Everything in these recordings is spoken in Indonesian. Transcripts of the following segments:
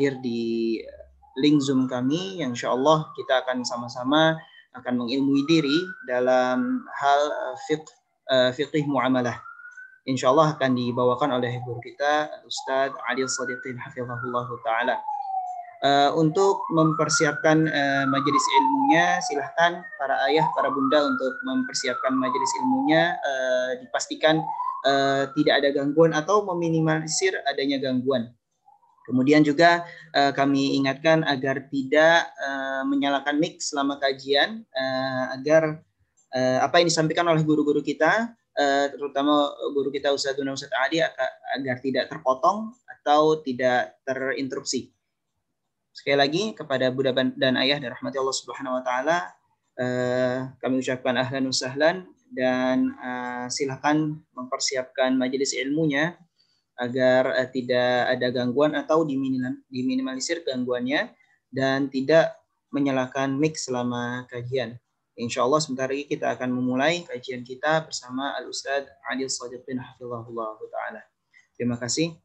hadir di eh, link Zoom kami yang insya Allah kita akan sama-sama akan mengilmui diri dalam hal eh, fiqh, eh, fiqh muamalah. Insya Allah akan dibawakan oleh guru kita Ustadz Ali Sadiqin Hafizahullah Ta'ala. Uh, untuk mempersiapkan uh, majelis ilmunya, silahkan para ayah, para bunda untuk mempersiapkan majelis ilmunya. Uh, dipastikan uh, tidak ada gangguan atau meminimalisir adanya gangguan. Kemudian juga uh, kami ingatkan agar tidak uh, menyalakan mic selama kajian uh, agar uh, apa yang disampaikan oleh guru-guru kita uh, terutama guru kita Ustaz Dunia Ustaz Adi agar tidak terpotong atau tidak terinterupsi. Sekali lagi kepada Buddha dan Ayah dan rahmati Allah Subhanahu wa taala uh, kami ucapkan ahlan wa sahlan dan uh, silakan mempersiapkan majelis ilmunya agar uh, tidak ada gangguan atau diminim diminimalisir gangguannya dan tidak menyalahkan mic selama kajian. Insya Allah sebentar lagi kita akan memulai kajian kita bersama Al-Ustaz Adil bin Hafizullahullah Ta'ala. Terima kasih.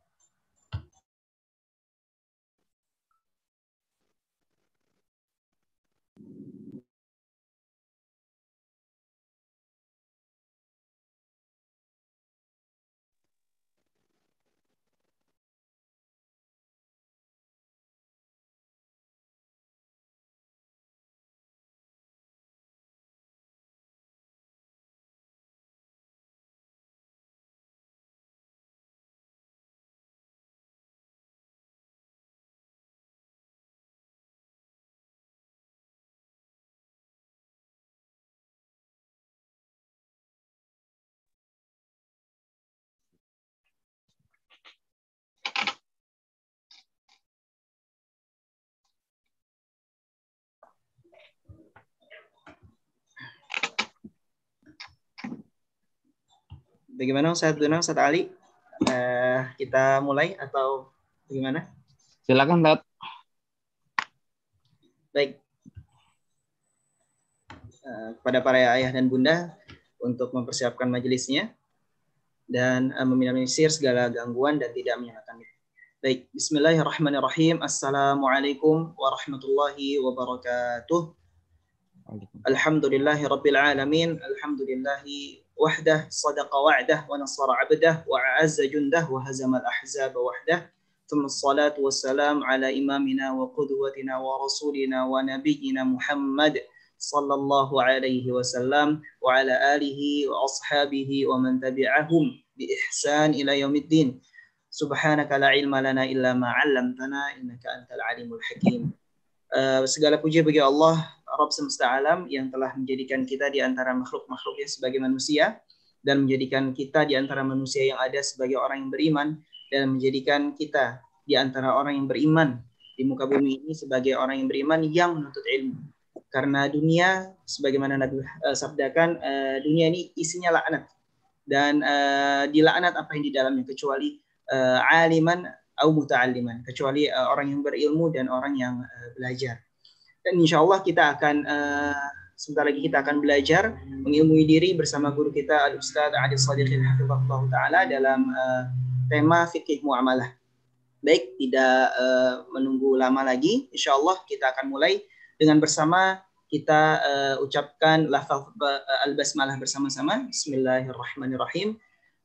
bagaimana Ustaz Dunang, Ustaz Ali? Eh, kita mulai atau bagaimana? Silakan, Dat. Baik. Eh, kepada para ayah dan bunda untuk mempersiapkan majelisnya dan eh, meminimalisir segala gangguan dan tidak menyenangkan. Baik, bismillahirrahmanirrahim. Assalamualaikum warahmatullahi wabarakatuh. Alhamdulillahi rabbil alamin. Alhamdulillahi وحده صدق وعده ونصر عبده وعز جنده وهزم الأحزاب وحده ثم الصلاة والسلام على إمامنا وقدوتنا ورسولنا ونبينا محمد صلى الله عليه وسلم وعلى آله وأصحابه ومن تبعهم بإحسان إلى يوم الدين سبحانك لا علم لنا إلا ما علمتنا إنك أنت العليم الحكيم Uh, segala puji bagi Allah Rob semesta alam yang telah menjadikan kita di antara makhluk-makhluknya sebagai manusia dan menjadikan kita di antara manusia yang ada sebagai orang yang beriman dan menjadikan kita di antara orang yang beriman di muka bumi ini sebagai orang yang beriman yang menuntut ilmu. Karena dunia sebagaimana Nabi uh, sabdakan uh, dunia ini isinya laknat dan uh, dilaknat apa yang di dalamnya kecuali uh, aliman atau muta'aliman. kecuali uh, orang yang berilmu dan orang yang uh, belajar. Dan insya Allah kita akan uh, sebentar lagi kita akan belajar mengilmui diri bersama guru kita Al Ustaz Adi Sadiqin Hafizahullah Taala dalam uh, tema fikih muamalah. Baik, tidak uh, menunggu lama lagi. Insya Allah kita akan mulai dengan bersama kita uh, ucapkan lafaz uh, al-basmalah bersama-sama. Bismillahirrahmanirrahim.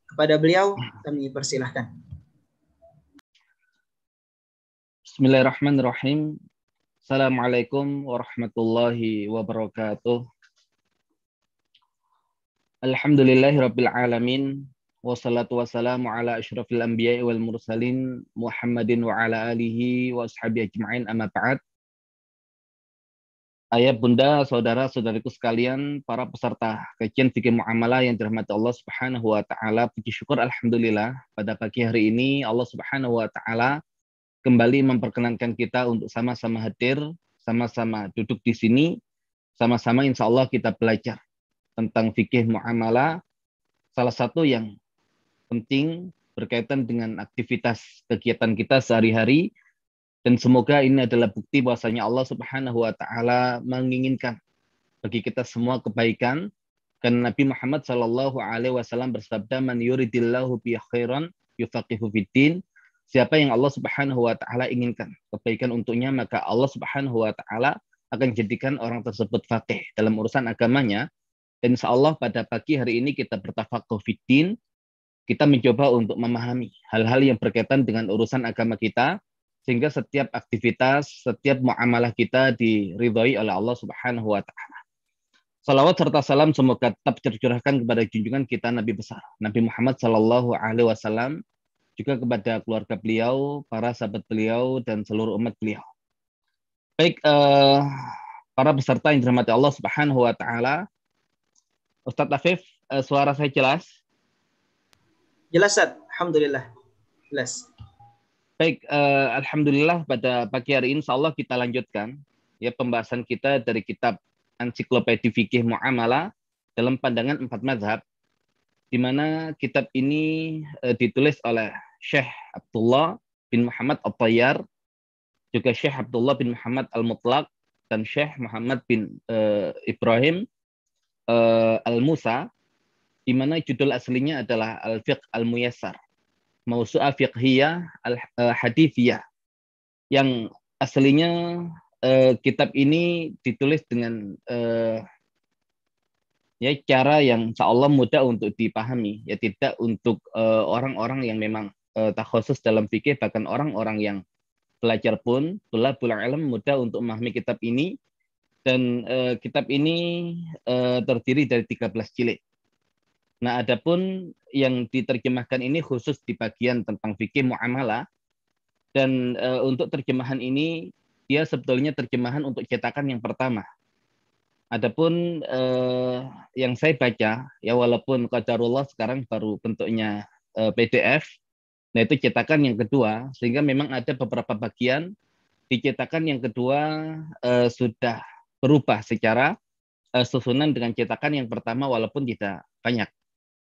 Kepada beliau kami persilahkan. Bismillahirrahmanirrahim. Assalamualaikum warahmatullahi wabarakatuh. Alhamdulillahirabbil alamin wassalatu wassalamu ala asyrafil anbiya wal mursalin Muhammadin wa ala alihi wa ajma'in amma ba'd. Ayah bunda, saudara, saudariku sekalian, para peserta kajian fikih muamalah yang dirahmati Allah Subhanahu wa taala, puji syukur alhamdulillah pada pagi hari ini Allah Subhanahu wa taala kembali memperkenankan kita untuk sama-sama hadir, sama-sama duduk di sini, sama-sama insya Allah kita belajar tentang fikih muamalah. Salah satu yang penting berkaitan dengan aktivitas kegiatan kita sehari-hari dan semoga ini adalah bukti bahwasanya Allah Subhanahu wa taala menginginkan bagi kita semua kebaikan karena Nabi Muhammad Shallallahu alaihi wasallam bersabda man yuridillahu bi khairan yufaqihu fiddin Siapa yang Allah Subhanahu wa taala inginkan kebaikan untuknya, maka Allah Subhanahu wa taala akan jadikan orang tersebut faqih dalam urusan agamanya. Dan insya Allah pada pagi hari ini kita bertafaqquh fitin, kita mencoba untuk memahami hal-hal yang berkaitan dengan urusan agama kita, sehingga setiap aktivitas, setiap muamalah kita diridhai oleh Allah Subhanahu wa taala. Salawat serta salam semoga tetap tercurahkan kepada junjungan kita Nabi besar Nabi Muhammad Shallallahu Alaihi Wasallam juga kepada keluarga beliau, para sahabat beliau, dan seluruh umat beliau. Baik, uh, para peserta yang dirahmati Allah Subhanahu wa Ta'ala, Ustadz Afif, uh, suara saya jelas? Jelas, Ustaz. Alhamdulillah. Jelas. Baik, uh, Alhamdulillah pada pagi hari ini, insya Allah kita lanjutkan ya pembahasan kita dari kitab Ensiklopedia Fikih Muamalah dalam pandangan empat mazhab di mana kitab ini e, ditulis oleh Syekh Abdullah bin Muhammad Al tayyar juga Syekh Abdullah bin Muhammad Al-Mutlaq, dan Syekh Muhammad bin uh, Ibrahim uh, Al-Musa, di mana judul aslinya adalah Al-Fiqh Al-Muyassar, Mausu'a Fiqhiyah Al-Hadithiyah, eh, yang aslinya uh, kitab ini ditulis dengan uh, ya cara yang insya Allah mudah untuk dipahami ya tidak untuk orang-orang uh, orang -orang yang memang Eh, tak khusus dalam fikih bahkan orang-orang yang belajar pun telah pulang ilmu mudah untuk memahami kitab ini dan uh, kitab ini uh, terdiri dari 13 jilid. Nah, adapun yang diterjemahkan ini khusus di bagian tentang fikih muamalah dan uh, untuk terjemahan ini dia sebetulnya terjemahan untuk cetakan yang pertama. Adapun eh, yang saya baca ya walaupun kajarullah sekarang baru bentuknya eh, PDF Nah itu cetakan yang kedua, sehingga memang ada beberapa bagian di cetakan yang kedua eh, sudah berubah secara eh, susunan dengan cetakan yang pertama walaupun tidak banyak.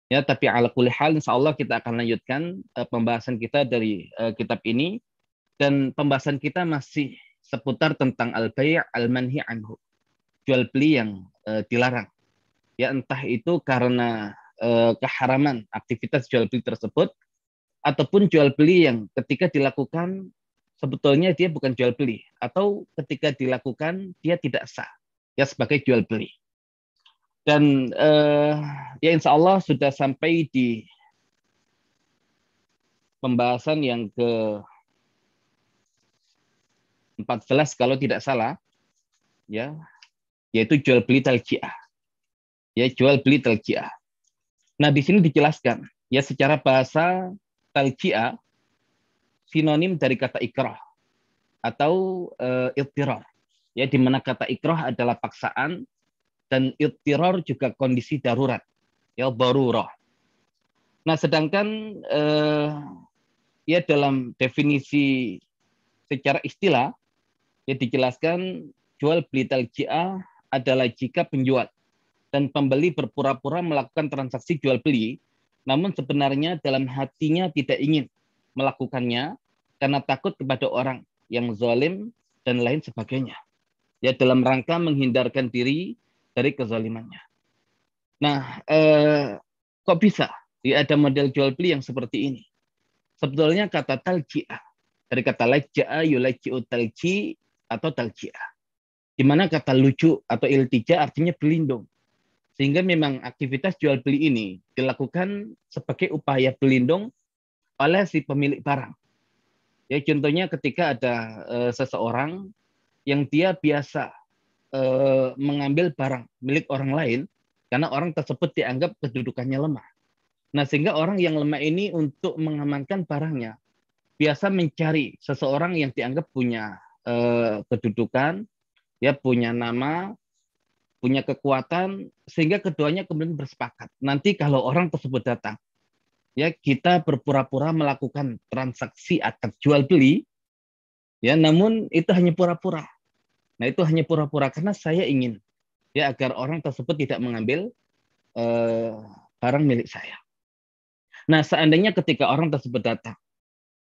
Ya, tapi ala kulli hal insya Allah kita akan lanjutkan eh, pembahasan kita dari eh, kitab ini dan pembahasan kita masih seputar tentang al bay al-manhi anhu. Jual beli yang eh, dilarang. Ya entah itu karena eh, keharaman aktivitas jual beli tersebut ataupun jual beli yang ketika dilakukan sebetulnya dia bukan jual beli atau ketika dilakukan dia tidak sah ya sebagai jual beli dan eh, ya insya Allah sudah sampai di pembahasan yang ke 14 kalau tidak salah ya yaitu jual beli taljiah ya jual beli taljiah nah di sini dijelaskan ya secara bahasa talkia sinonim dari kata ikrah atau e, eh, ittirar. Ya di mana kata ikrah adalah paksaan dan ittirar juga kondisi darurat. Ya darurah. Nah, sedangkan e, ya dalam definisi secara istilah ya dijelaskan jual beli taljiah adalah jika penjual dan pembeli berpura-pura melakukan transaksi jual beli namun sebenarnya dalam hatinya tidak ingin melakukannya karena takut kepada orang yang zalim dan lain sebagainya. Ya dalam rangka menghindarkan diri dari kezalimannya. Nah, eh, kok bisa? Ya, ada model jual beli yang seperti ini. Sebetulnya kata talji'ah. Dari kata lajja'a yulaji'u talji atau talji'ah. Di mana kata lucu atau iltija artinya berlindung. Sehingga memang aktivitas jual beli ini dilakukan sebagai upaya pelindung oleh si pemilik barang. Ya contohnya ketika ada e, seseorang yang dia biasa e, mengambil barang milik orang lain karena orang tersebut dianggap kedudukannya lemah. Nah, sehingga orang yang lemah ini untuk mengamankan barangnya biasa mencari seseorang yang dianggap punya eh, kedudukan, ya punya nama, punya kekuatan sehingga keduanya kemudian bersepakat. Nanti kalau orang tersebut datang, ya kita berpura-pura melakukan transaksi atau jual beli, ya namun itu hanya pura-pura. Nah itu hanya pura-pura karena saya ingin ya agar orang tersebut tidak mengambil eh, barang milik saya. Nah seandainya ketika orang tersebut datang,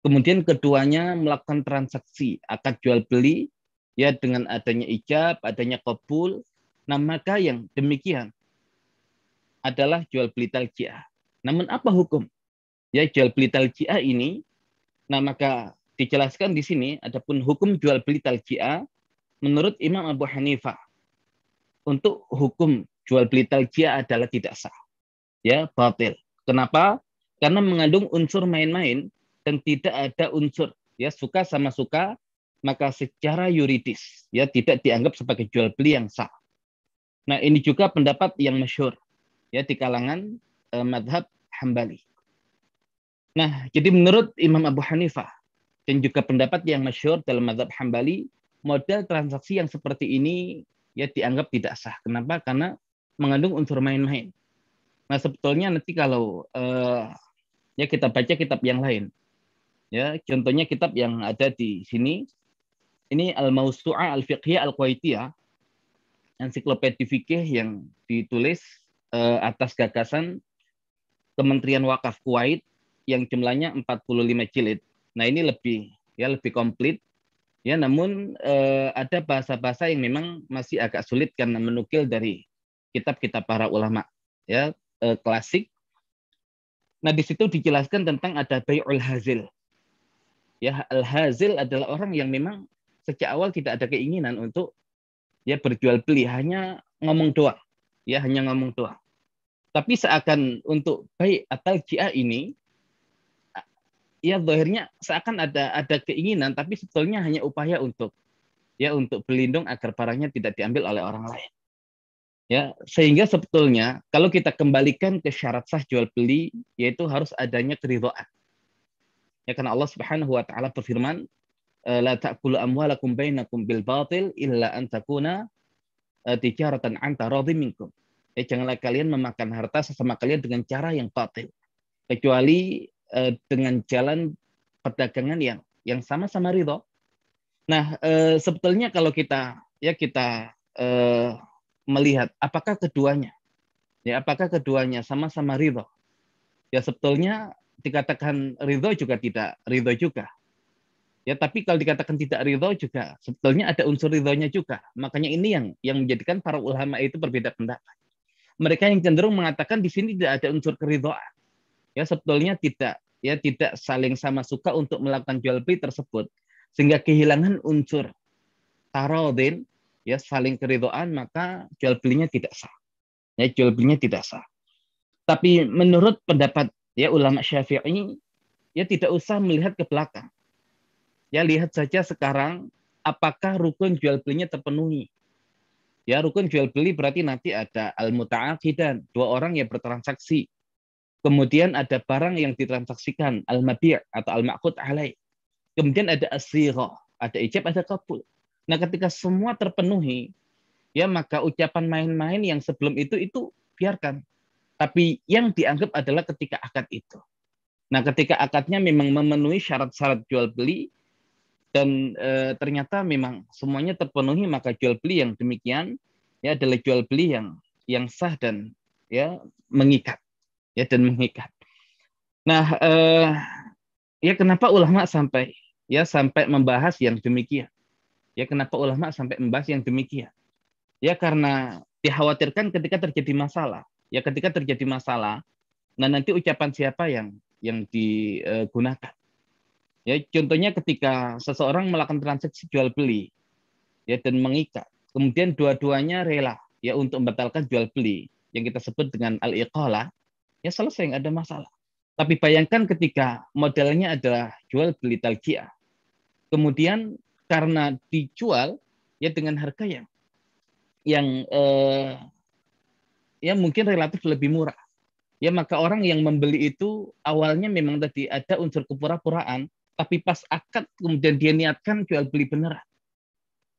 kemudian keduanya melakukan transaksi akad jual beli ya dengan adanya ijab, adanya kabul, Nah, maka yang demikian adalah jual beli talqiah. Namun apa hukum? Ya, jual beli talqiah ini nah maka dijelaskan di sini adapun hukum jual beli talqiah menurut Imam Abu Hanifah untuk hukum jual beli talqiah adalah tidak sah. Ya, batil. Kenapa? Karena mengandung unsur main-main dan tidak ada unsur ya suka sama suka maka secara yuridis ya tidak dianggap sebagai jual beli yang sah. Nah, ini juga pendapat yang masyur ya di kalangan eh, madhab Hambali. Nah, jadi menurut Imam Abu Hanifah dan juga pendapat yang masyur dalam madhab Hambali, model transaksi yang seperti ini ya dianggap tidak sah. Kenapa? Karena mengandung unsur main-main. Nah, sebetulnya nanti kalau e, ya kita baca kitab yang lain. Ya, contohnya kitab yang ada di sini ini Al-Mausu'a Al-Fiqhiyah Al-Qaitiyah ensiklopedia fikih yang ditulis uh, atas gagasan Kementerian Wakaf Kuwait yang jumlahnya 45 jilid. Nah, ini lebih ya lebih komplit. Ya, namun uh, ada bahasa-bahasa yang memang masih agak sulit karena menukil dari kitab-kitab para ulama ya uh, klasik. Nah, di situ dijelaskan tentang ada bayul hazil. Ya, al-hazil adalah orang yang memang sejak awal tidak ada keinginan untuk ya berjual beli hanya ngomong doang ya hanya ngomong doang tapi seakan untuk baik atau jia ini ya dohirnya seakan ada ada keinginan tapi sebetulnya hanya upaya untuk ya untuk berlindung agar barangnya tidak diambil oleh orang lain ya sehingga sebetulnya kalau kita kembalikan ke syarat sah jual beli yaitu harus adanya keridhaan ya karena Allah Subhanahu wa taala berfirman Eh, la ta'kulu amwalakum bainakum bil batil illa an takuna eh, tijaratan anta radhi minkum. Ya, janganlah kalian memakan harta sesama kalian dengan cara yang batil. Kecuali uh, dengan jalan perdagangan yang yang sama-sama ridho. Nah, uh, sebetulnya kalau kita ya kita uh, melihat apakah keduanya ya apakah keduanya sama-sama ridho ya sebetulnya dikatakan ridho juga tidak ridho juga Ya, tapi kalau dikatakan tidak ridho juga sebetulnya ada unsur ridhonya juga. Makanya ini yang yang menjadikan para ulama itu berbeda pendapat. Mereka yang cenderung mengatakan di sini tidak ada unsur keridhoan. Ya, sebetulnya tidak ya tidak saling sama suka untuk melakukan jual beli tersebut sehingga kehilangan unsur tarodin ya saling keridhoan maka jual belinya tidak sah. Ya, jual belinya tidak sah. Tapi menurut pendapat ya ulama Syafi'i ya tidak usah melihat ke belakang Ya lihat saja sekarang apakah rukun jual belinya terpenuhi. Ya rukun jual beli berarti nanti ada al dan dua orang yang bertransaksi. Kemudian ada barang yang ditransaksikan al atau al makut alai. Kemudian ada asyro ada ijab, ada kabul. Nah, ketika semua terpenuhi, ya maka ucapan main-main yang sebelum itu itu biarkan. Tapi yang dianggap adalah ketika akad itu. Nah, ketika akadnya memang memenuhi syarat-syarat jual beli, dan e, ternyata memang semuanya terpenuhi maka jual beli yang demikian ya adalah jual beli yang yang sah dan ya mengikat ya dan mengikat. Nah, e, ya kenapa ulama sampai ya sampai membahas yang demikian? Ya kenapa ulama sampai membahas yang demikian? Ya karena dikhawatirkan ketika terjadi masalah. Ya ketika terjadi masalah, nah nanti ucapan siapa yang yang digunakan? Eh, Ya, contohnya ketika seseorang melakukan transaksi jual beli ya dan mengikat. Kemudian dua-duanya rela ya untuk membatalkan jual beli yang kita sebut dengan al-iqalah, ya selesai nggak ada masalah. Tapi bayangkan ketika modalnya adalah jual beli talqiyah. Kemudian karena dijual ya dengan harga yang yang eh, ya mungkin relatif lebih murah. Ya maka orang yang membeli itu awalnya memang tadi ada unsur kepura-puraan tapi pas akad kemudian dia niatkan jual beli beneran.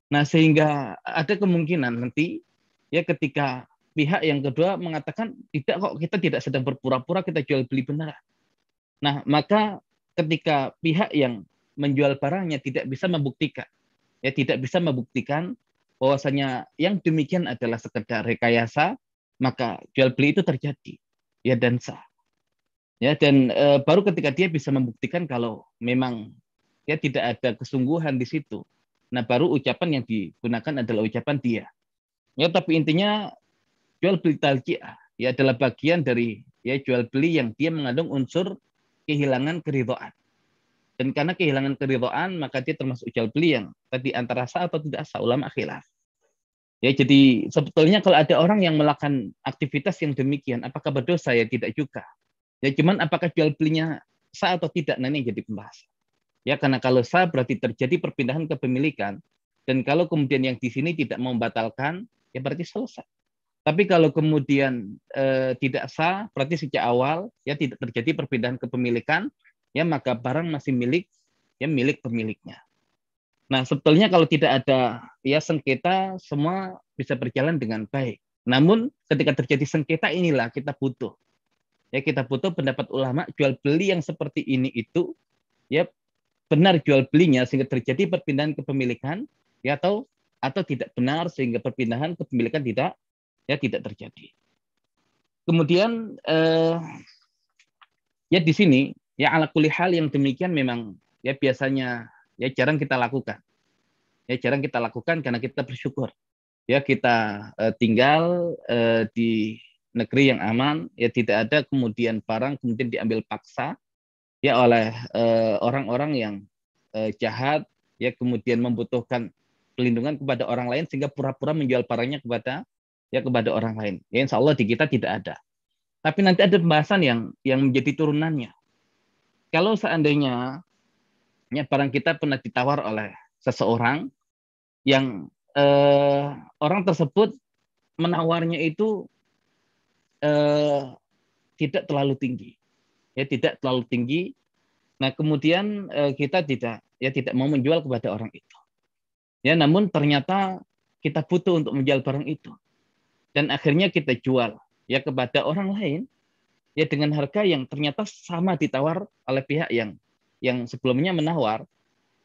Nah, sehingga ada kemungkinan nanti ya ketika pihak yang kedua mengatakan tidak kok kita tidak sedang berpura-pura kita jual beli beneran. Nah, maka ketika pihak yang menjual barangnya tidak bisa membuktikan ya tidak bisa membuktikan bahwasanya yang demikian adalah sekedar rekayasa, maka jual beli itu terjadi. Ya dan sah ya dan e, baru ketika dia bisa membuktikan kalau memang ya tidak ada kesungguhan di situ nah baru ucapan yang digunakan adalah ucapan dia ya tapi intinya jual beli talqiah ya adalah bagian dari ya jual beli yang dia mengandung unsur kehilangan keridoan dan karena kehilangan keridoan maka dia termasuk jual beli yang tadi antara sah atau tidak sah ulama khilaf Ya, jadi sebetulnya kalau ada orang yang melakukan aktivitas yang demikian, apakah berdosa? Ya tidak juga. Ya cuman apakah jual belinya sah atau tidak nah ini yang jadi pembahasan. Ya karena kalau sah berarti terjadi perpindahan kepemilikan dan kalau kemudian yang di sini tidak membatalkan ya berarti selesai. Tapi kalau kemudian e, tidak sah berarti sejak awal ya tidak terjadi perpindahan kepemilikan ya maka barang masih milik ya milik pemiliknya. Nah, sebetulnya kalau tidak ada ya sengketa semua bisa berjalan dengan baik. Namun ketika terjadi sengketa inilah kita butuh ya kita butuh pendapat ulama jual beli yang seperti ini itu ya benar jual belinya sehingga terjadi perpindahan kepemilikan ya atau atau tidak benar sehingga perpindahan kepemilikan tidak ya tidak terjadi. Kemudian eh, ya di sini ya ala kuli hal yang demikian memang ya biasanya ya jarang kita lakukan. Ya jarang kita lakukan karena kita bersyukur. Ya kita eh, tinggal eh, di negeri yang aman ya tidak ada kemudian barang kemudian diambil paksa ya oleh eh, orang-orang eh, yang eh, jahat ya kemudian membutuhkan pelindungan kepada orang lain sehingga pura-pura menjual barangnya kepada ya kepada orang lain ya insya Allah di kita tidak ada tapi nanti ada pembahasan yang yang menjadi turunannya kalau seandainya ya barang kita pernah ditawar oleh seseorang yang eh, orang tersebut menawarnya itu Eh, tidak terlalu tinggi. Ya, tidak terlalu tinggi. Nah, kemudian eh, kita tidak ya tidak mau menjual kepada orang itu. Ya, namun ternyata kita butuh untuk menjual barang itu. Dan akhirnya kita jual ya kepada orang lain ya dengan harga yang ternyata sama ditawar oleh pihak yang yang sebelumnya menawar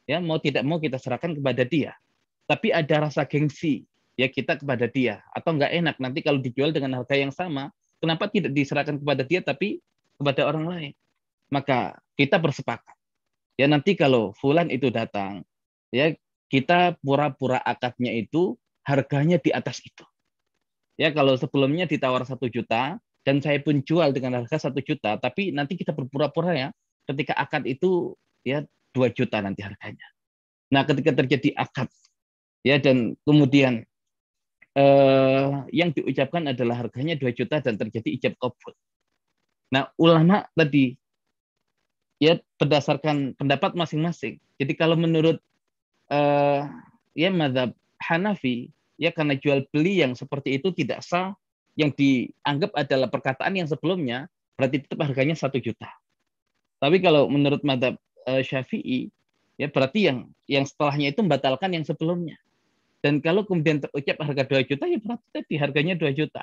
ya mau tidak mau kita serahkan kepada dia tapi ada rasa gengsi ya kita kepada dia atau enggak enak nanti kalau dijual dengan harga yang sama Kenapa tidak diserahkan kepada dia tapi kepada orang lain? Maka kita bersepakat. Ya nanti kalau fulan itu datang, ya kita pura-pura akadnya itu harganya di atas itu. Ya kalau sebelumnya ditawar satu juta dan saya pun jual dengan harga satu juta, tapi nanti kita berpura-pura ya ketika akad itu ya dua juta nanti harganya. Nah ketika terjadi akad ya dan kemudian Eh, yang diucapkan adalah harganya 2 juta dan terjadi ijab kabul. Nah, ulama tadi ya berdasarkan pendapat masing-masing. Jadi kalau menurut uh, ya madhab Hanafi ya karena jual beli yang seperti itu tidak sah yang dianggap adalah perkataan yang sebelumnya berarti tetap harganya satu juta. Tapi kalau menurut madhab eh, Syafi'i ya berarti yang yang setelahnya itu membatalkan yang sebelumnya. Dan kalau kemudian terucap harga 2 juta, ya berarti tadi harganya 2 juta.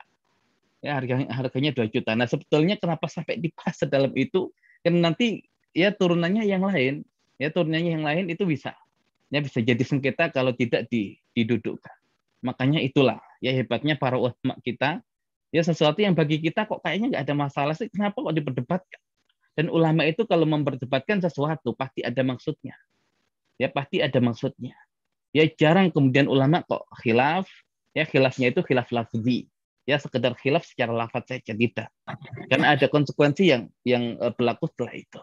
Ya, harganya, harganya 2 juta. Nah, sebetulnya kenapa sampai pasar dalam itu? Karena nanti ya turunannya yang lain, ya turunannya yang lain itu bisa. Ya bisa jadi sengketa kalau tidak didudukkan. Makanya itulah ya hebatnya para ulama kita. Ya sesuatu yang bagi kita kok kayaknya nggak ada masalah sih, kenapa kok diperdebatkan? Dan ulama itu kalau memperdebatkan sesuatu pasti ada maksudnya. Ya pasti ada maksudnya ya jarang kemudian ulama kok khilaf ya khilafnya itu khilaf lafzi ya sekedar khilaf secara lafaz saja tidak karena ada konsekuensi yang yang eh, berlaku setelah itu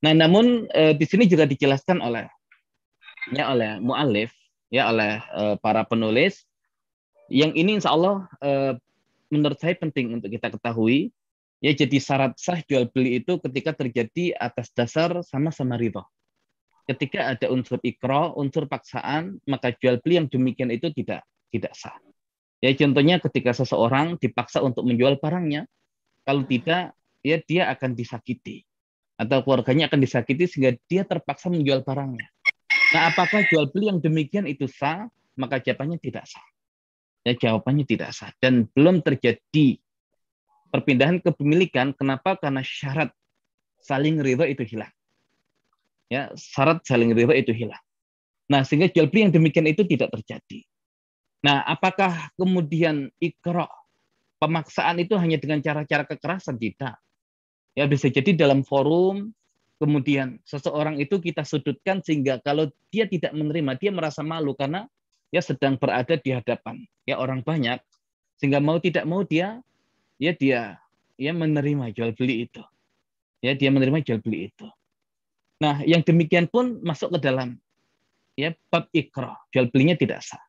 nah namun eh, di sini juga dijelaskan oleh ya oleh mualif ya oleh eh, para penulis yang ini insya Allah eh, menurut saya penting untuk kita ketahui ya jadi syarat sah jual beli itu ketika terjadi atas dasar sama-sama ridho Ketika ada unsur ikro, unsur paksaan, maka jual beli yang demikian itu tidak tidak sah. Ya contohnya ketika seseorang dipaksa untuk menjual barangnya, kalau tidak ya dia akan disakiti atau keluarganya akan disakiti sehingga dia terpaksa menjual barangnya. Nah, apakah jual beli yang demikian itu sah? Maka jawabannya tidak sah. Ya, jawabannya tidak sah dan belum terjadi perpindahan kepemilikan. Kenapa? Karena syarat saling riba itu hilang ya syarat saling riba itu hilang. Nah, sehingga jual beli yang demikian itu tidak terjadi. Nah, apakah kemudian ikro pemaksaan itu hanya dengan cara-cara kekerasan kita? Ya bisa jadi dalam forum kemudian seseorang itu kita sudutkan sehingga kalau dia tidak menerima dia merasa malu karena ya sedang berada di hadapan ya orang banyak sehingga mau tidak mau dia ya dia ya menerima jual beli itu. Ya dia menerima jual beli itu. Nah, yang demikian pun masuk ke dalam ya bab ikro, jual belinya tidak sah.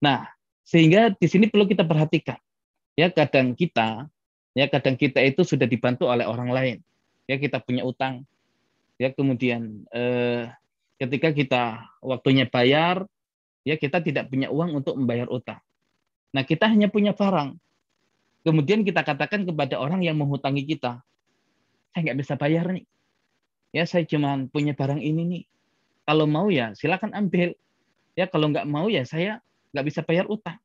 Nah, sehingga di sini perlu kita perhatikan. Ya, kadang kita ya kadang kita itu sudah dibantu oleh orang lain. Ya, kita punya utang. Ya, kemudian eh, ketika kita waktunya bayar, ya kita tidak punya uang untuk membayar utang. Nah, kita hanya punya barang. Kemudian kita katakan kepada orang yang menghutangi kita, saya nggak bisa bayar nih ya saya cuma punya barang ini nih kalau mau ya silakan ambil ya kalau nggak mau ya saya nggak bisa bayar utang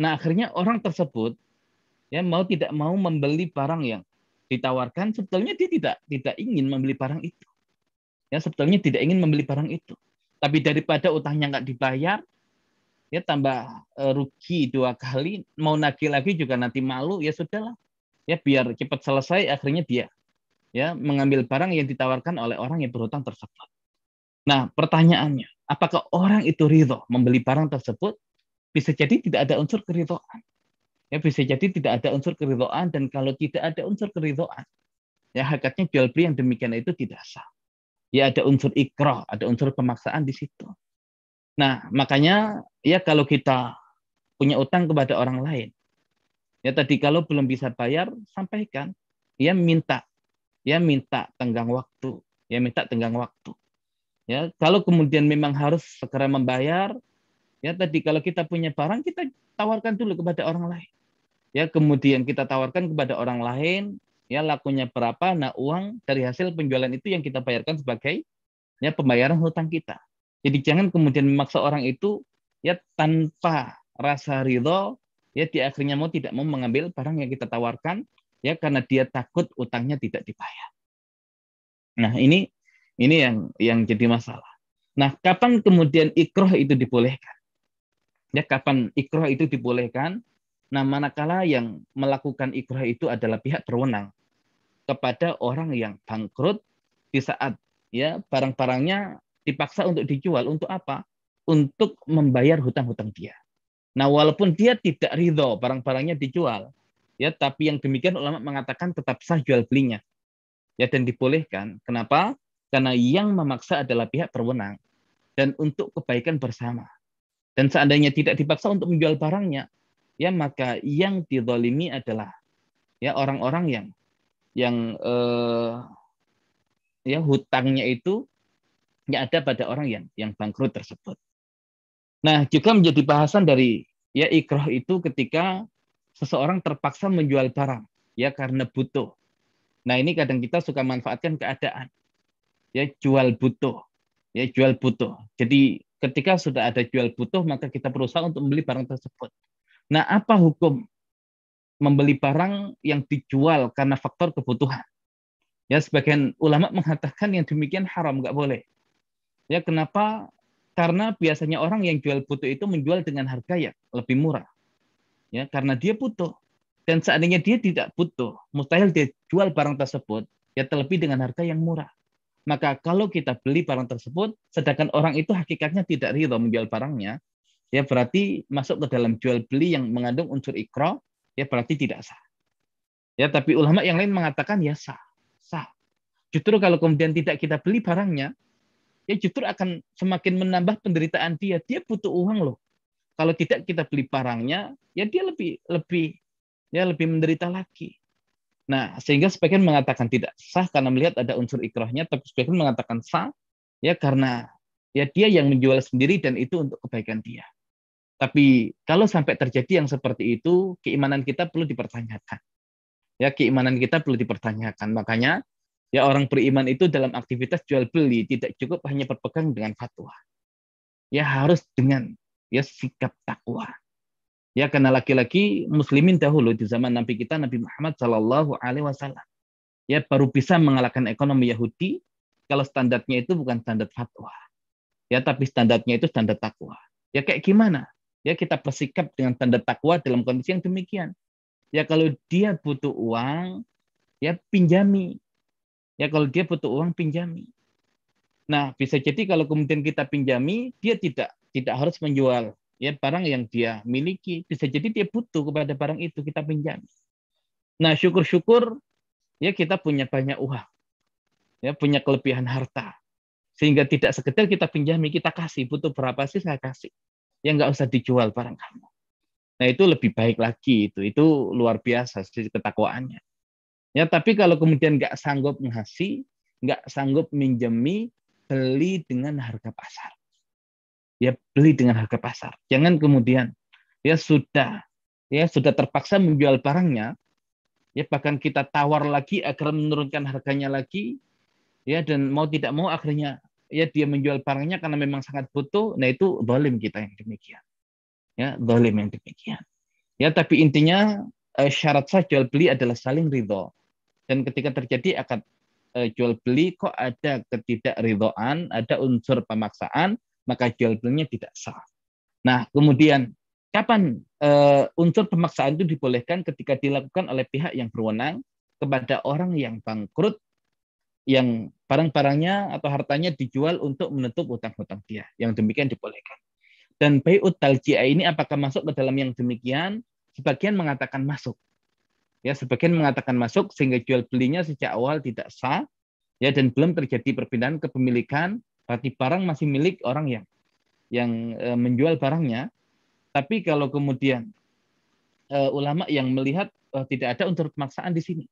nah akhirnya orang tersebut ya mau tidak mau membeli barang yang ditawarkan sebetulnya dia tidak tidak ingin membeli barang itu ya sebetulnya tidak ingin membeli barang itu tapi daripada utangnya nggak dibayar ya tambah eh, rugi dua kali mau nagih lagi juga nanti malu ya sudahlah ya biar cepat selesai akhirnya dia ya mengambil barang yang ditawarkan oleh orang yang berhutang tersebut. Nah, pertanyaannya, apakah orang itu ridho membeli barang tersebut? Bisa jadi tidak ada unsur keridhoan. Ya, bisa jadi tidak ada unsur keridhoan dan kalau tidak ada unsur keridhoan, ya hakikatnya jual beli yang demikian itu tidak sah. Ya ada unsur ikroh, ada unsur pemaksaan di situ. Nah, makanya ya kalau kita punya utang kepada orang lain, ya tadi kalau belum bisa bayar, sampaikan. Ya minta ya minta tenggang waktu, ya minta tenggang waktu. Ya, kalau kemudian memang harus segera membayar, ya tadi kalau kita punya barang kita tawarkan dulu kepada orang lain. Ya, kemudian kita tawarkan kepada orang lain, ya lakunya berapa, nah uang dari hasil penjualan itu yang kita bayarkan sebagai ya pembayaran hutang kita. Jadi jangan kemudian memaksa orang itu ya tanpa rasa ridho ya di akhirnya mau tidak mau mengambil barang yang kita tawarkan ya karena dia takut utangnya tidak dibayar. Nah, ini ini yang yang jadi masalah. Nah, kapan kemudian ikroh itu dibolehkan? Ya, kapan ikroh itu dibolehkan? Nah, manakala yang melakukan ikroh itu adalah pihak berwenang kepada orang yang bangkrut di saat ya barang-barangnya dipaksa untuk dijual untuk apa? Untuk membayar hutang-hutang dia. Nah, walaupun dia tidak ridho barang-barangnya dijual, ya tapi yang demikian ulama mengatakan tetap sah jual belinya ya dan dibolehkan kenapa karena yang memaksa adalah pihak berwenang dan untuk kebaikan bersama dan seandainya tidak dipaksa untuk menjual barangnya ya maka yang didolimi adalah ya orang-orang yang yang eh, ya hutangnya itu ya ada pada orang yang yang bangkrut tersebut. Nah, juga menjadi bahasan dari ya ikroh itu ketika seseorang terpaksa menjual barang ya karena butuh. Nah, ini kadang kita suka manfaatkan keadaan. Ya jual butuh. Ya jual butuh. Jadi ketika sudah ada jual butuh maka kita berusaha untuk membeli barang tersebut. Nah, apa hukum membeli barang yang dijual karena faktor kebutuhan? Ya, sebagian ulama mengatakan yang demikian haram, nggak boleh. Ya, kenapa? Karena biasanya orang yang jual butuh itu menjual dengan harga yang lebih murah ya karena dia butuh dan seandainya dia tidak butuh mustahil dia jual barang tersebut ya terlebih dengan harga yang murah maka kalau kita beli barang tersebut sedangkan orang itu hakikatnya tidak ridho menjual barangnya ya berarti masuk ke dalam jual beli yang mengandung unsur ikro ya berarti tidak sah ya tapi ulama yang lain mengatakan ya sah sah justru kalau kemudian tidak kita beli barangnya ya justru akan semakin menambah penderitaan dia dia butuh uang loh kalau tidak kita beli barangnya, ya dia lebih lebih ya lebih menderita lagi. Nah, sehingga sebagian mengatakan tidak sah karena melihat ada unsur ikrahnya, tapi sebagian mengatakan sah ya karena ya dia yang menjual sendiri dan itu untuk kebaikan dia. Tapi kalau sampai terjadi yang seperti itu, keimanan kita perlu dipertanyakan. Ya, keimanan kita perlu dipertanyakan. Makanya ya orang beriman itu dalam aktivitas jual beli tidak cukup hanya berpegang dengan fatwa. Ya harus dengan ya sikap takwa. Ya karena laki-laki muslimin dahulu di zaman Nabi kita Nabi Muhammad Shallallahu Alaihi Wasallam ya baru bisa mengalahkan ekonomi Yahudi kalau standarnya itu bukan standar fatwa ya tapi standarnya itu standar takwa ya kayak gimana ya kita bersikap dengan standar takwa dalam kondisi yang demikian ya kalau dia butuh uang ya pinjami ya kalau dia butuh uang pinjami nah bisa jadi kalau kemudian kita pinjami dia tidak tidak harus menjual ya barang yang dia miliki bisa jadi dia butuh kepada barang itu kita pinjam nah syukur-syukur ya kita punya banyak uang ya punya kelebihan harta sehingga tidak sekedar kita pinjami kita kasih butuh berapa sih saya kasih ya nggak usah dijual barang kamu nah itu lebih baik lagi itu itu luar biasa sih ketakwaannya ya tapi kalau kemudian nggak sanggup ngasih nggak sanggup minjemi beli dengan harga pasar ya beli dengan harga pasar. Jangan kemudian ya sudah ya sudah terpaksa menjual barangnya ya bahkan kita tawar lagi agar menurunkan harganya lagi ya dan mau tidak mau akhirnya ya dia menjual barangnya karena memang sangat butuh nah itu dolim kita yang demikian ya dolim yang demikian ya tapi intinya eh, syarat sah jual beli adalah saling ridho dan ketika terjadi akan eh, jual beli kok ada ketidakridoan ada unsur pemaksaan maka jual belinya tidak sah. Nah, kemudian kapan uh, unsur pemaksaan itu dibolehkan ketika dilakukan oleh pihak yang berwenang kepada orang yang bangkrut yang barang-barangnya atau hartanya dijual untuk menutup utang-utang dia. Yang demikian dibolehkan. Dan bayut taljiah ini apakah masuk ke dalam yang demikian? Sebagian mengatakan masuk. Ya, sebagian mengatakan masuk sehingga jual belinya sejak awal tidak sah ya dan belum terjadi perpindahan kepemilikan Berarti barang masih milik orang yang yang e, menjual barangnya. Tapi kalau kemudian e, ulama yang melihat e, tidak ada unsur pemaksaan di sini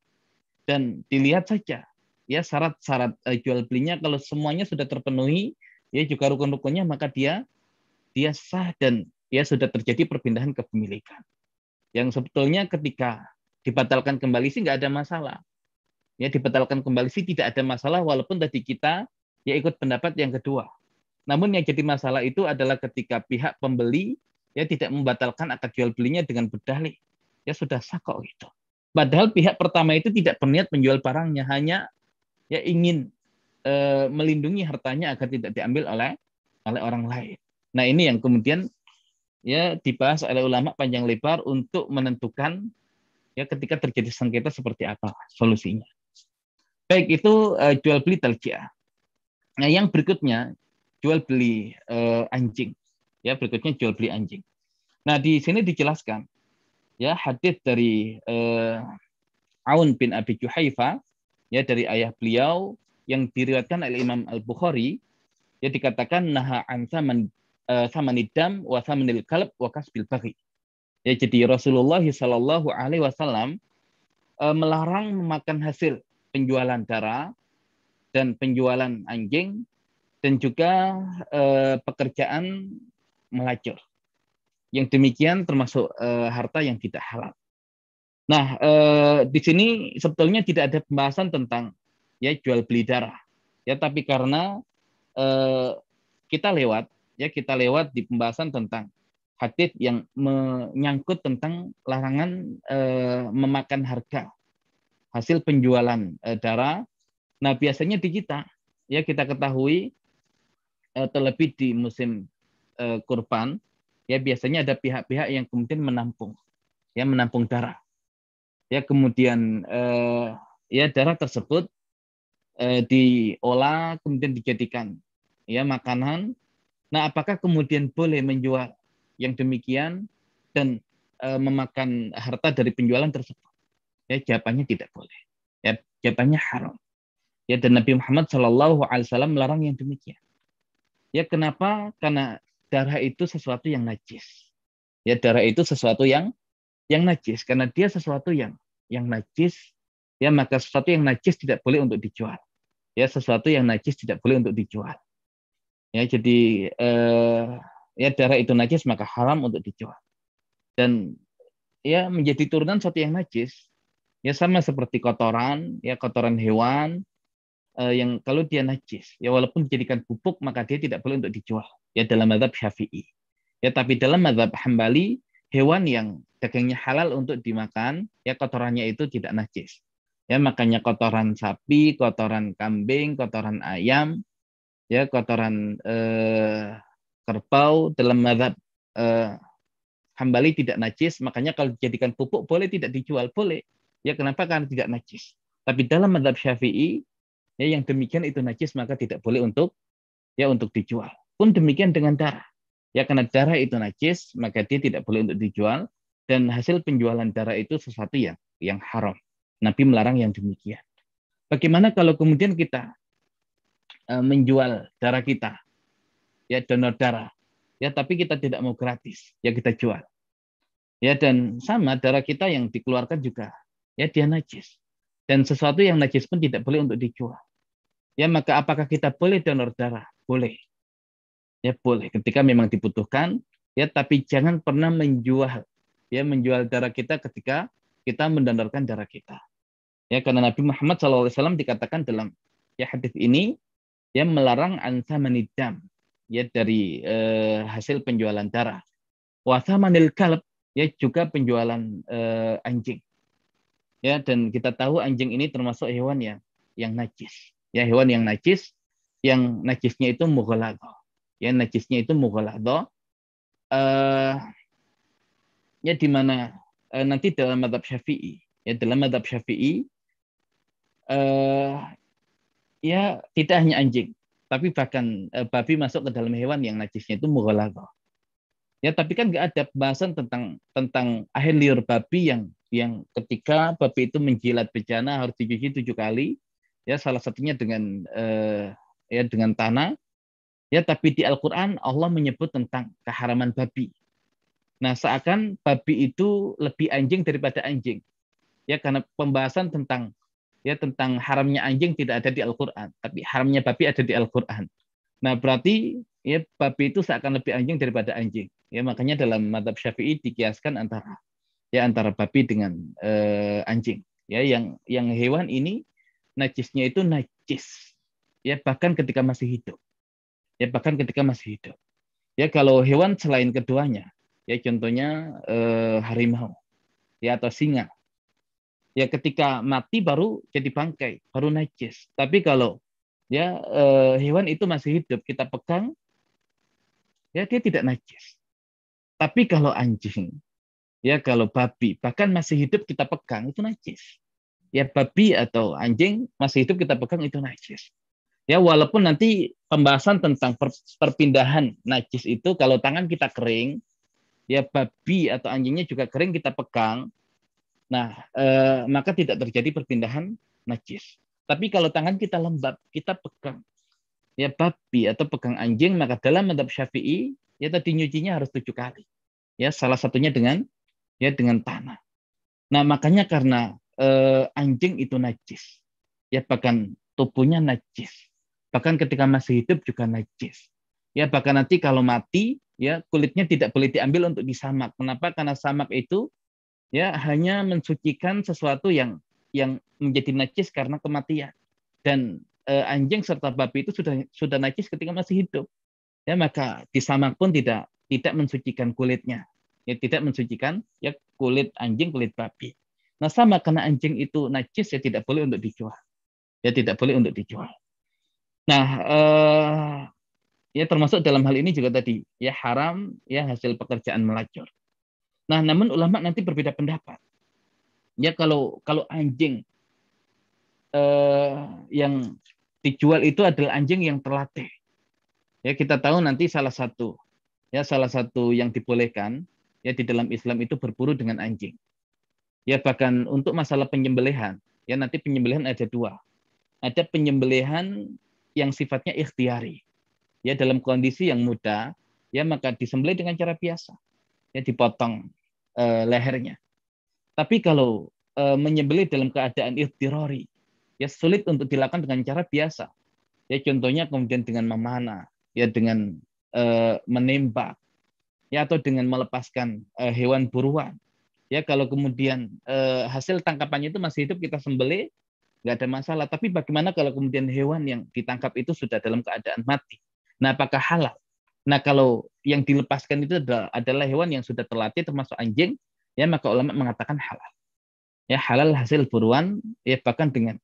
dan dilihat saja ya syarat-syarat e, jual belinya kalau semuanya sudah terpenuhi ya juga rukun-rukunnya maka dia dia sah dan ya sudah terjadi perpindahan kepemilikan. Yang sebetulnya ketika dibatalkan kembali sih nggak ada masalah. Ya dibatalkan kembali sih tidak ada masalah walaupun tadi kita ya ikut pendapat yang kedua. Namun yang jadi masalah itu adalah ketika pihak pembeli ya tidak membatalkan akad jual belinya dengan berdalih. Ya sudah sah kok itu. Padahal pihak pertama itu tidak berniat menjual barangnya, hanya ya ingin e, melindungi hartanya agar tidak diambil oleh oleh orang lain. Nah ini yang kemudian ya dibahas oleh ulama panjang lebar untuk menentukan ya ketika terjadi sengketa seperti apa solusinya. Baik itu e, jual beli taljiah. Nah, yang berikutnya jual beli uh, anjing. Ya, berikutnya jual beli anjing. Nah, di sini dijelaskan ya hadis dari uh, Aun bin Abi Juhaifa ya dari ayah beliau yang diriwayatkan oleh Imam Al-Bukhari ya dikatakan naha an saman uh, eh, samanidam wa samanil kalb wa kasbil baghi. Ya jadi Rasulullah SAW alaihi wasallam melarang memakan hasil penjualan darah dan penjualan anjing dan juga eh, pekerjaan melacur. Yang demikian termasuk eh, harta yang tidak halal. Nah, eh, di sini sebetulnya tidak ada pembahasan tentang ya jual beli darah. Ya, tapi karena eh, kita lewat ya kita lewat di pembahasan tentang hadis yang menyangkut tentang larangan eh, memakan harga hasil penjualan eh, darah Nah, biasanya di kita ya kita ketahui eh, terlebih di musim eh, kurban ya biasanya ada pihak-pihak yang kemudian menampung ya menampung darah. Ya kemudian eh, ya darah tersebut diolah kemudian dijadikan ya makanan. Nah, apakah kemudian boleh menjual yang demikian dan memakan harta dari penjualan tersebut? Ya jawabannya tidak boleh. Ya jawabannya haram Ya dan Nabi Muhammad Shallallahu Alaihi Wasallam melarang yang demikian. Ya kenapa? Karena darah itu sesuatu yang najis. Ya darah itu sesuatu yang yang najis karena dia sesuatu yang yang najis. Ya maka sesuatu yang najis tidak boleh untuk dijual. Ya sesuatu yang najis tidak boleh untuk dijual. Ya jadi eh, ya darah itu najis maka haram untuk dijual. Dan ya menjadi turunan sesuatu yang najis. Ya sama seperti kotoran, ya kotoran hewan, Eh, yang kalau dia najis ya walaupun dijadikan pupuk maka dia tidak boleh untuk dijual ya dalam madhab Syafi'i ya tapi dalam madhab Hambali hewan yang dagingnya halal untuk dimakan ya kotorannya itu tidak najis ya makanya kotoran sapi kotoran kambing kotoran ayam ya kotoran eh, kerbau dalam madhab eh, Hambali tidak najis makanya kalau dijadikan pupuk boleh tidak dijual boleh ya kenapa karena tidak najis tapi dalam madhab Syafi'i Ya, yang demikian itu najis maka tidak boleh untuk ya untuk dijual. Pun demikian dengan darah. Ya karena darah itu najis maka dia tidak boleh untuk dijual dan hasil penjualan darah itu sesuatu yang yang haram. Nabi melarang yang demikian. Bagaimana kalau kemudian kita e, menjual darah kita, ya donor darah, ya tapi kita tidak mau gratis, ya kita jual, ya dan sama darah kita yang dikeluarkan juga, ya dia najis dan sesuatu yang najis pun tidak boleh untuk dijual ya maka apakah kita boleh donor darah? Boleh. Ya boleh ketika memang dibutuhkan, ya tapi jangan pernah menjual ya menjual darah kita ketika kita mendonorkan darah kita. Ya karena Nabi Muhammad SAW dikatakan dalam ya hadis ini ya melarang ansa menidam ya dari eh, hasil penjualan darah. Wasa manil kalb ya juga penjualan eh, anjing. Ya dan kita tahu anjing ini termasuk hewan yang yang najis ya hewan yang najis yang najisnya itu mughalado ya najisnya itu mughalado uh, ya di mana uh, nanti dalam madhab syafi'i ya dalam madhab syafi'i uh, ya tidak hanya anjing tapi bahkan uh, babi masuk ke dalam hewan yang najisnya itu mughalado ya tapi kan nggak ada pembahasan tentang tentang akhir liur babi yang yang ketika babi itu menjilat bejana harus dicuci tujuh kali ya salah satunya dengan uh, ya dengan tanah ya tapi di Al-Qur'an Allah menyebut tentang keharaman babi. Nah, seakan babi itu lebih anjing daripada anjing. Ya karena pembahasan tentang ya tentang haramnya anjing tidak ada di Al-Qur'an, tapi haramnya babi ada di Al-Qur'an. Nah, berarti ya babi itu seakan lebih anjing daripada anjing. Ya makanya dalam madhab Syafi'i dikiaskan antara ya antara babi dengan uh, anjing. Ya yang yang hewan ini najisnya itu najis. Ya, bahkan ketika masih hidup. Ya, bahkan ketika masih hidup. Ya, kalau hewan selain keduanya, ya contohnya eh, harimau ya atau singa. Ya ketika mati baru jadi bangkai, baru najis. Tapi kalau ya eh, hewan itu masih hidup kita pegang ya dia tidak najis. Tapi kalau anjing, ya kalau babi bahkan masih hidup kita pegang itu najis ya babi atau anjing masih hidup kita pegang itu najis. Ya walaupun nanti pembahasan tentang per, perpindahan najis itu kalau tangan kita kering, ya babi atau anjingnya juga kering kita pegang, nah eh, maka tidak terjadi perpindahan najis. Tapi kalau tangan kita lembab, kita pegang ya babi atau pegang anjing, maka dalam madhab syafi'i ya tadi nyucinya harus tujuh kali. Ya salah satunya dengan ya dengan tanah. Nah makanya karena uh, anjing itu najis. Ya bahkan tubuhnya najis. Bahkan ketika masih hidup juga najis. Ya bahkan nanti kalau mati ya kulitnya tidak boleh diambil untuk disamak. Kenapa? Karena samak itu ya hanya mensucikan sesuatu yang yang menjadi najis karena kematian. Dan eh, anjing serta babi itu sudah sudah najis ketika masih hidup. Ya maka disamak pun tidak tidak mensucikan kulitnya. Ya tidak mensucikan ya kulit anjing, kulit babi. Nah sama karena anjing itu najis ya tidak boleh untuk dijual. Ya tidak boleh untuk dijual. Nah eh, ya termasuk dalam hal ini juga tadi ya haram ya hasil pekerjaan melacur. Nah namun ulama nanti berbeda pendapat. Ya kalau kalau anjing eh, yang dijual itu adalah anjing yang terlatih. Ya kita tahu nanti salah satu ya salah satu yang dibolehkan ya di dalam Islam itu berburu dengan anjing ya bahkan untuk masalah penyembelihan ya nanti penyembelihan ada dua ada penyembelihan yang sifatnya ikhtiari ya dalam kondisi yang muda ya maka disembelih dengan cara biasa ya dipotong e, lehernya tapi kalau e, menyembelih dalam keadaan ikhtirori ya sulit untuk dilakukan dengan cara biasa ya contohnya kemudian dengan memanah ya dengan e, menembak ya atau dengan melepaskan e, hewan buruan Ya kalau kemudian eh, hasil tangkapannya itu masih hidup kita sembelih, nggak ada masalah. Tapi bagaimana kalau kemudian hewan yang ditangkap itu sudah dalam keadaan mati? Nah, apakah halal? Nah, kalau yang dilepaskan itu adalah, adalah hewan yang sudah terlatih termasuk anjing, ya maka ulama mengatakan halal. Ya, halal hasil buruan ya bahkan dengan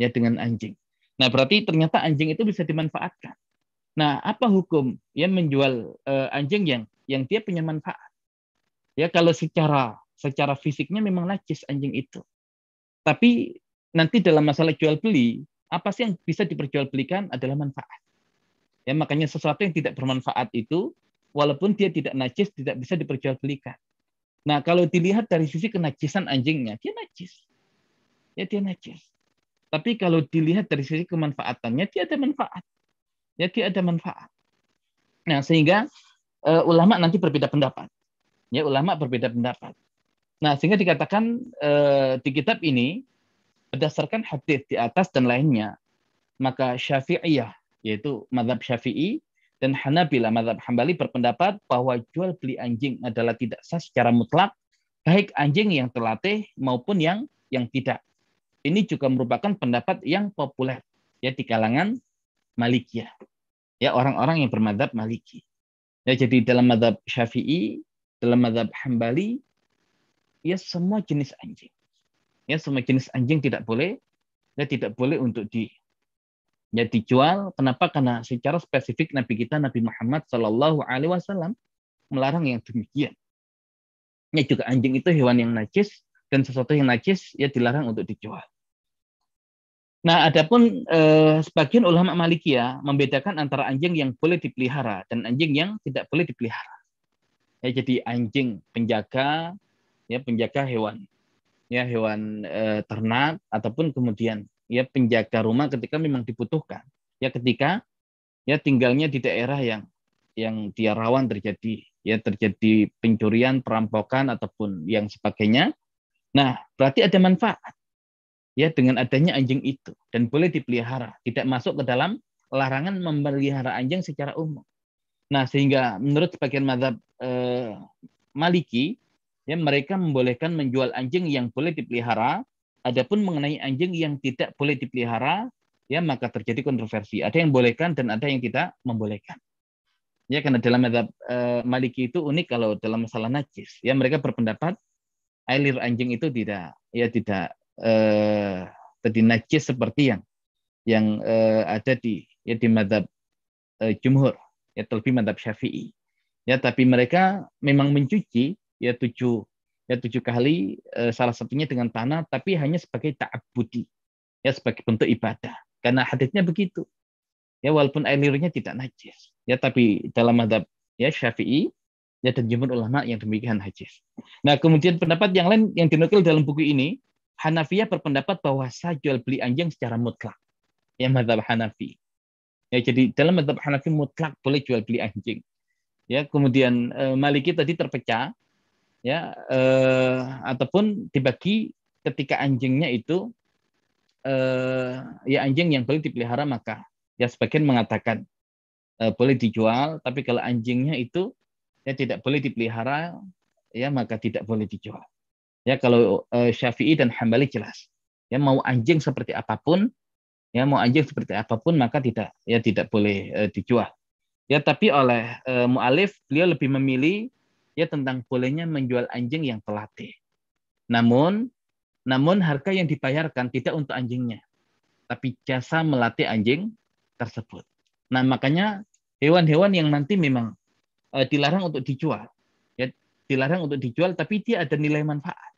ya dengan anjing. Nah, berarti ternyata anjing itu bisa dimanfaatkan. Nah, apa hukum yang menjual uh, anjing yang yang dia punya manfaat? Ya, kalau secara secara fisiknya memang najis anjing itu. Tapi nanti dalam masalah jual beli, apa sih yang bisa diperjualbelikan adalah manfaat. Ya, makanya sesuatu yang tidak bermanfaat itu walaupun dia tidak najis tidak bisa diperjualbelikan. Nah, kalau dilihat dari sisi kenajisan anjingnya, dia najis. Ya, dia najis. Tapi kalau dilihat dari sisi kemanfaatannya, dia ada manfaat. Ya, dia ada manfaat. Nah, sehingga uh, ulama nanti berbeda pendapat. Ya, ulama berbeda pendapat. Nah, sehingga dikatakan e, di kitab ini berdasarkan hadis di atas dan lainnya, maka Syafi'iyah yaitu mazhab Syafi'i dan Hanabila mazhab Hambali berpendapat bahwa jual beli anjing adalah tidak sah secara mutlak baik anjing yang terlatih maupun yang yang tidak. Ini juga merupakan pendapat yang populer ya di kalangan Malikiyah. Ya orang-orang yang bermadhab Maliki. Ya jadi dalam madhab Syafi'i, dalam madhab Hambali ya semua jenis anjing. Ya semua jenis anjing tidak boleh ya tidak boleh untuk di ya dijual. Kenapa? Karena secara spesifik Nabi kita Nabi Muhammad Shallallahu Alaihi Wasallam melarang yang demikian. Ya juga anjing itu hewan yang najis dan sesuatu yang najis ya dilarang untuk dijual. Nah, adapun eh, sebagian ulama Maliki ya membedakan antara anjing yang boleh dipelihara dan anjing yang tidak boleh dipelihara. Ya, jadi anjing penjaga ya penjaga hewan ya hewan e, ternak ataupun kemudian ya penjaga rumah ketika memang dibutuhkan ya ketika ya tinggalnya di daerah yang yang dia rawan terjadi ya terjadi pencurian perampokan ataupun yang sebagainya nah berarti ada manfaat ya dengan adanya anjing itu dan boleh dipelihara tidak masuk ke dalam larangan memelihara anjing secara umum nah sehingga menurut sebagian madhab e, eh, Maliki ya mereka membolehkan menjual anjing yang boleh dipelihara adapun mengenai anjing yang tidak boleh dipelihara ya maka terjadi kontroversi ada yang bolehkan dan ada yang tidak membolehkan ya karena dalam madhab e, eh, Maliki itu unik kalau dalam masalah najis ya mereka berpendapat air anjing itu tidak ya tidak e, tadi najis seperti yang yang e, ada di ya di madhab e, jumhur ya terlebih madhab syafi'i ya tapi mereka memang mencuci ya tujuh ya tujuh kali eh, salah satunya dengan tanah tapi hanya sebagai ta'abudi ya sebagai bentuk ibadah karena hadisnya begitu ya walaupun air liurnya tidak najis ya tapi dalam madhab ya syafi'i ya dan jumhur ulama yang demikian najis nah kemudian pendapat yang lain yang dinukil dalam buku ini Hanafiyah berpendapat bahwa jual beli anjing secara mutlak ya madhab Hanafi ya jadi dalam madhab Hanafi mutlak boleh jual beli anjing ya kemudian eh, Maliki tadi terpecah ya eh, ataupun dibagi ketika anjingnya itu eh, ya anjing yang boleh dipelihara maka ya sebagian mengatakan eh, boleh dijual tapi kalau anjingnya itu ya tidak boleh dipelihara ya maka tidak boleh dijual ya kalau eh, Syafi'i dan Hambali jelas ya mau anjing seperti apapun ya mau anjing seperti apapun maka tidak ya tidak boleh eh, dijual ya tapi oleh eh, mualif beliau lebih memilih ya tentang bolehnya menjual anjing yang pelatih. Namun, namun harga yang dibayarkan tidak untuk anjingnya, tapi jasa melatih anjing tersebut. Nah, makanya hewan-hewan yang nanti memang uh, dilarang untuk dijual, ya dilarang untuk dijual, tapi dia ada nilai manfaat.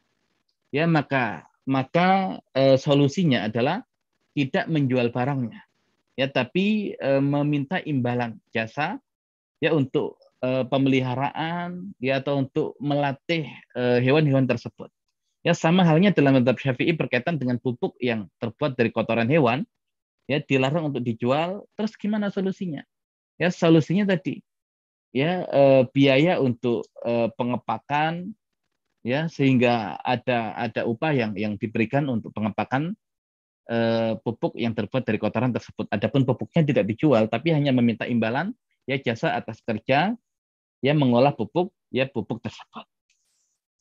Ya, maka maka uh, solusinya adalah tidak menjual barangnya, ya tapi uh, meminta imbalan jasa ya untuk Eh, pemeliharaan ya atau untuk melatih eh, hewan-hewan tersebut. Ya sama halnya dalam mazhab Syafi'i berkaitan dengan pupuk yang terbuat dari kotoran hewan ya dilarang untuk dijual. Terus gimana solusinya? Ya solusinya tadi ya eh, biaya untuk pengepakan ya sehingga ada ada upah yang yang diberikan untuk pengepakan pupuk yang terbuat dari kotoran tersebut. Adapun pupuknya tidak dijual tapi hanya meminta imbalan ya jasa atas kerja ya mengolah pupuk ya pupuk tersebut.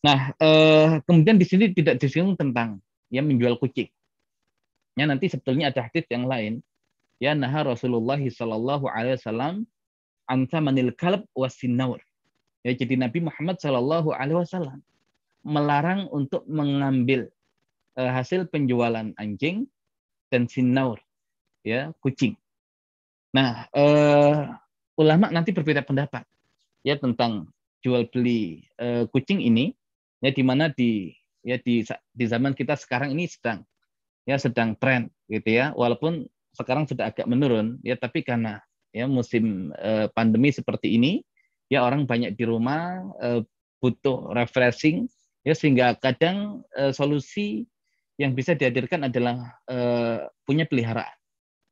Nah, eh, kemudian di sini tidak disinggung tentang ya menjual kucing. Ya nanti sebetulnya ada hadis yang lain. Ya nah Rasulullah sallallahu alaihi wasallam anta manil kalb wasinaur. Ya jadi Nabi Muhammad sallallahu alaihi wasallam melarang untuk mengambil eh, hasil penjualan anjing dan sinaur ya kucing. Nah, eh, ulama nanti berbeda pendapat ya tentang jual beli uh, kucing ini ya di mana di ya di di zaman kita sekarang ini sedang ya sedang tren gitu ya walaupun sekarang sudah agak menurun ya tapi karena ya musim uh, pandemi seperti ini ya orang banyak di rumah uh, butuh refreshing ya sehingga kadang uh, solusi yang bisa dihadirkan adalah uh, punya peliharaan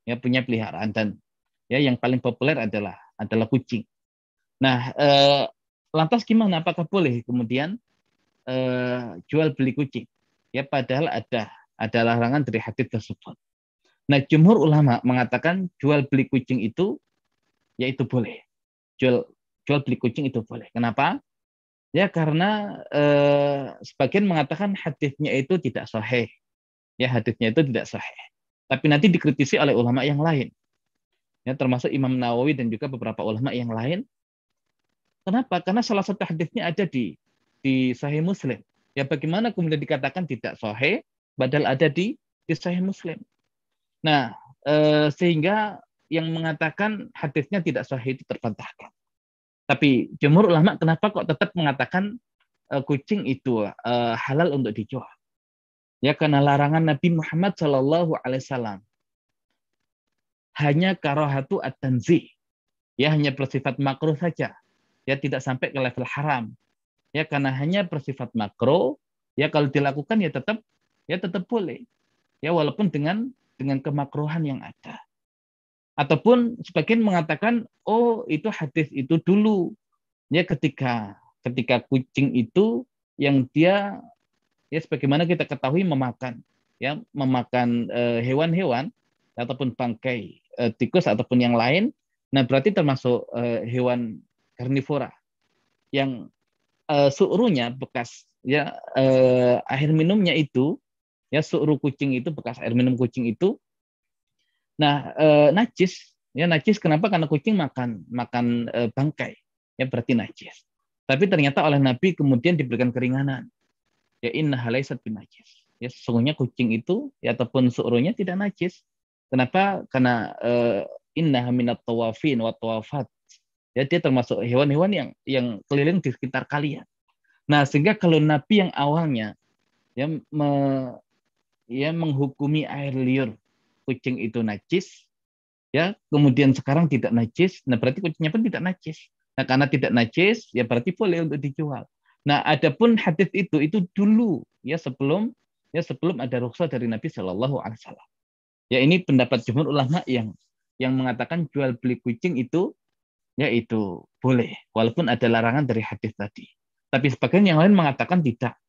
ya punya peliharaan dan ya yang paling populer adalah adalah kucing Nah, eh, lantas gimana? Apakah boleh kemudian eh, jual beli kucing? Ya padahal ada ada larangan dari hadis tersebut. Nah, jumhur ulama mengatakan jual beli kucing itu yaitu boleh. Jual jual beli kucing itu boleh. Kenapa? Ya karena eh, sebagian mengatakan hadisnya itu tidak sahih. Ya hadisnya itu tidak sahih. Tapi nanti dikritisi oleh ulama yang lain. Ya termasuk Imam Nawawi dan juga beberapa ulama yang lain Kenapa? Karena salah satu hadisnya ada di di Sahih Muslim. Ya bagaimana kemudian dikatakan tidak Sahih, padahal ada di di Sahih Muslim. Nah, eh, sehingga yang mengatakan hadisnya tidak Sahih itu terbantahkan. Tapi jumhur ulama kenapa kok tetap mengatakan eh, kucing itu eh, halal untuk dijual? Ya karena larangan Nabi Muhammad Shallallahu Alaihi Wasallam hanya karohatu at Ya hanya bersifat makruh saja ya tidak sampai ke level haram ya karena hanya bersifat makro ya kalau dilakukan ya tetap ya tetap boleh ya walaupun dengan dengan kemakruhan yang ada ataupun sebagian mengatakan oh itu hadis itu dulu ya ketika ketika kucing itu yang dia ya sebagaimana kita ketahui memakan ya memakan eh, hewan-hewan ataupun bangkai eh, tikus ataupun yang lain nah berarti termasuk eh, hewan karnivora yang uh, suruhnya bekas ya uh, air minumnya itu ya suruh kucing itu bekas air minum kucing itu nah uh, najis ya najis kenapa karena kucing makan makan uh, bangkai ya berarti najis tapi ternyata oleh Nabi kemudian diberikan keringanan ya inna halaisat bin najis ya sesungguhnya kucing itu ya ataupun suruhnya tidak najis kenapa karena uh, inna minat tawafin wa tawafat Ya, dia termasuk hewan-hewan yang yang keliling di sekitar kalian. Nah, sehingga kalau Nabi yang awalnya ya, me, ya menghukumi air liur kucing itu najis, ya kemudian sekarang tidak najis, nah berarti kucingnya pun tidak najis. Nah, karena tidak najis, ya berarti boleh untuk dijual. Nah, adapun hadis itu itu dulu ya sebelum ya sebelum ada rukhsah dari Nabi Shallallahu alaihi wasallam. Ya ini pendapat jumhur ulama yang yang mengatakan jual beli kucing itu ya itu boleh walaupun ada larangan dari hadis tadi tapi sebagian yang lain mengatakan tidak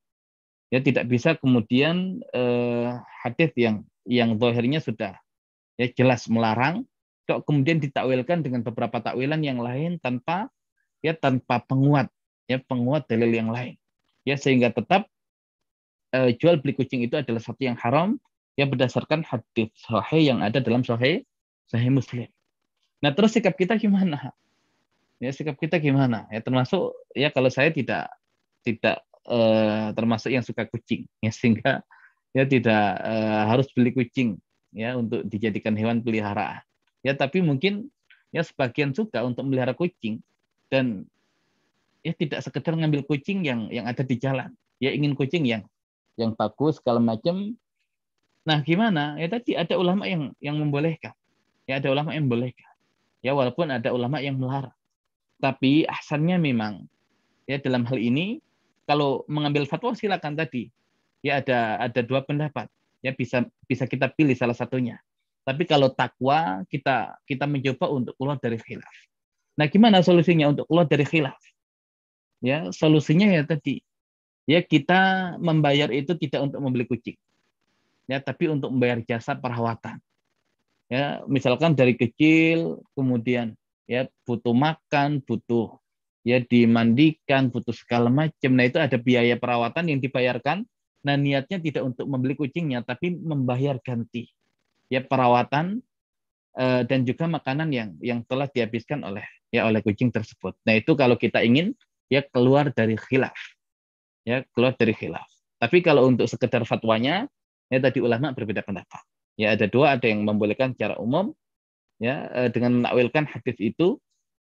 ya tidak bisa kemudian eh, hadis yang yang dohirnya sudah ya jelas melarang kok kemudian ditakwilkan dengan beberapa takwilan yang lain tanpa ya tanpa penguat ya penguat dalil yang lain ya sehingga tetap eh, jual beli kucing itu adalah satu yang haram ya berdasarkan hadis sahih yang ada dalam sahih sahih muslim nah terus sikap kita gimana ya sikap kita gimana ya termasuk ya kalau saya tidak tidak eh, termasuk yang suka kucing ya sehingga ya tidak eh, harus beli kucing ya untuk dijadikan hewan peliharaan ya tapi mungkin ya sebagian suka untuk melihara kucing dan ya tidak sekedar ngambil kucing yang yang ada di jalan ya ingin kucing yang yang bagus segala macam nah gimana ya tadi ada ulama yang yang membolehkan ya ada ulama yang membolehkan ya walaupun ada ulama yang melarang tapi asalnya memang ya dalam hal ini kalau mengambil fatwa silakan tadi. Ya ada ada dua pendapat. Ya bisa bisa kita pilih salah satunya. Tapi kalau takwa kita kita mencoba untuk keluar dari khilaf. Nah, gimana solusinya untuk keluar dari khilaf? Ya, solusinya ya tadi ya kita membayar itu tidak untuk membeli kucing ya tapi untuk membayar jasa perawatan ya misalkan dari kecil kemudian ya butuh makan, butuh ya dimandikan, butuh segala macam. Nah, itu ada biaya perawatan yang dibayarkan. Nah, niatnya tidak untuk membeli kucingnya tapi membayar ganti ya perawatan eh, dan juga makanan yang yang telah dihabiskan oleh ya oleh kucing tersebut. Nah, itu kalau kita ingin ya keluar dari khilaf. Ya, keluar dari khilaf. Tapi kalau untuk sekedar fatwanya, ya tadi ulama berbeda pendapat. Ya ada dua, ada yang membolehkan secara umum, ya eh, dengan menakwilkan hadis itu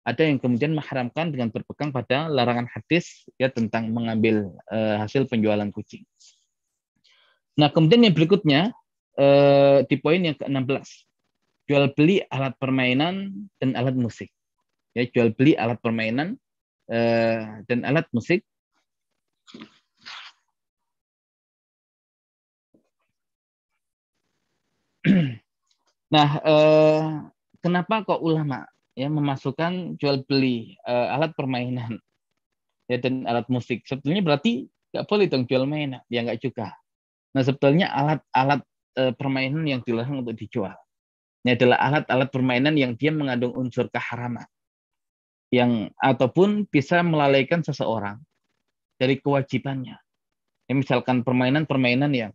ada yang kemudian mengharamkan dengan berpegang pada larangan hadis ya tentang mengambil uh, hasil penjualan kucing. Nah, kemudian yang berikutnya uh, di poin yang ke-16. Jual beli alat permainan dan alat musik. Ya, jual beli alat permainan uh, dan alat musik. Nah, eh, kenapa kok ulama ya memasukkan jual beli uh, alat permainan ya dan alat musik sebetulnya berarti nggak boleh dong jual mainan ya nggak juga nah sebetulnya alat-alat uh, eh, permainan yang dilarang untuk dijual ini adalah alat-alat permainan yang dia mengandung unsur keharaman yang ataupun bisa melalaikan seseorang dari kewajibannya ya, misalkan permainan-permainan yang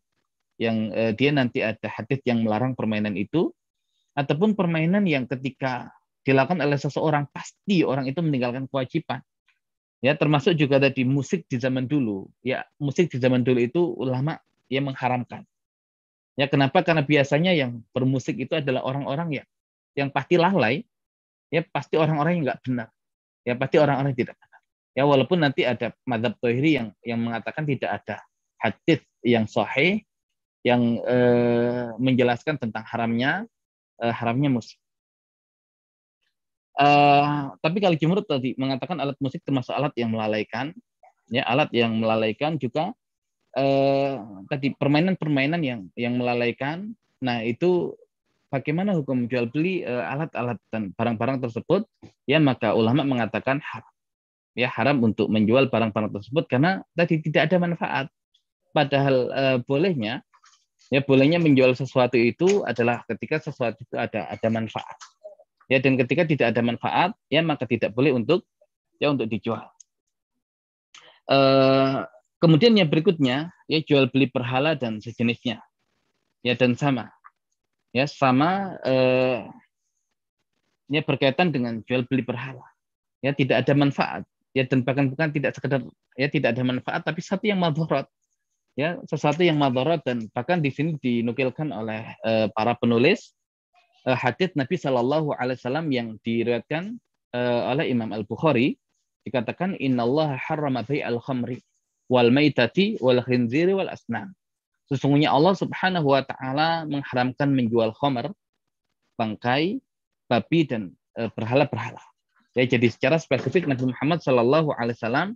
yang eh, dia nanti ada hadis yang melarang permainan itu ataupun permainan yang ketika dilakukan oleh seseorang pasti orang itu meninggalkan kewajiban. Ya, termasuk juga tadi musik di zaman dulu. Ya, musik di zaman dulu itu ulama yang mengharamkan. Ya, kenapa? Karena biasanya yang bermusik itu adalah orang-orang yang yang pasti lalai, ya pasti orang-orang yang nggak benar. Ya, pasti orang-orang tidak benar. Ya, walaupun nanti ada madhab tohiri yang yang mengatakan tidak ada hadis yang sahih yang eh, menjelaskan tentang haramnya uh, haramnya musik. Uh, tapi kalau Jumur tadi mengatakan alat musik termasuk alat yang melalaikan, ya alat yang melalaikan juga uh, tadi permainan-permainan yang yang melalaikan. Nah itu bagaimana hukum jual beli alat alat-alat dan barang-barang tersebut? Ya maka ulama mengatakan haram, ya haram untuk menjual barang-barang tersebut karena tadi tidak ada manfaat. Padahal uh, bolehnya Ya bolehnya menjual sesuatu itu adalah ketika sesuatu itu ada ada manfaat. Ya dan ketika tidak ada manfaat, ya maka tidak boleh untuk ya untuk dijual. Eh, kemudian yang berikutnya ya jual beli perhala dan sejenisnya. Ya dan sama. Ya sama eh, ya berkaitan dengan jual beli perhala. Ya tidak ada manfaat. Ya dan bahkan bukan tidak sekedar ya tidak ada manfaat tapi satu yang madorot ya sesuatu yang madarat dan bahkan di sini dinukilkan oleh uh, para penulis uh, hadits Nabi Shallallahu Alaihi Wasallam yang diriwayatkan uh, oleh Imam Al Bukhari dikatakan Inna Allah harrama al khamri wal maitati wal khinziri wal asnam sesungguhnya Allah Subhanahu wa taala mengharamkan menjual khamr bangkai babi dan berhala-berhala ya jadi secara spesifik Nabi Muhammad Shallallahu alaihi wasallam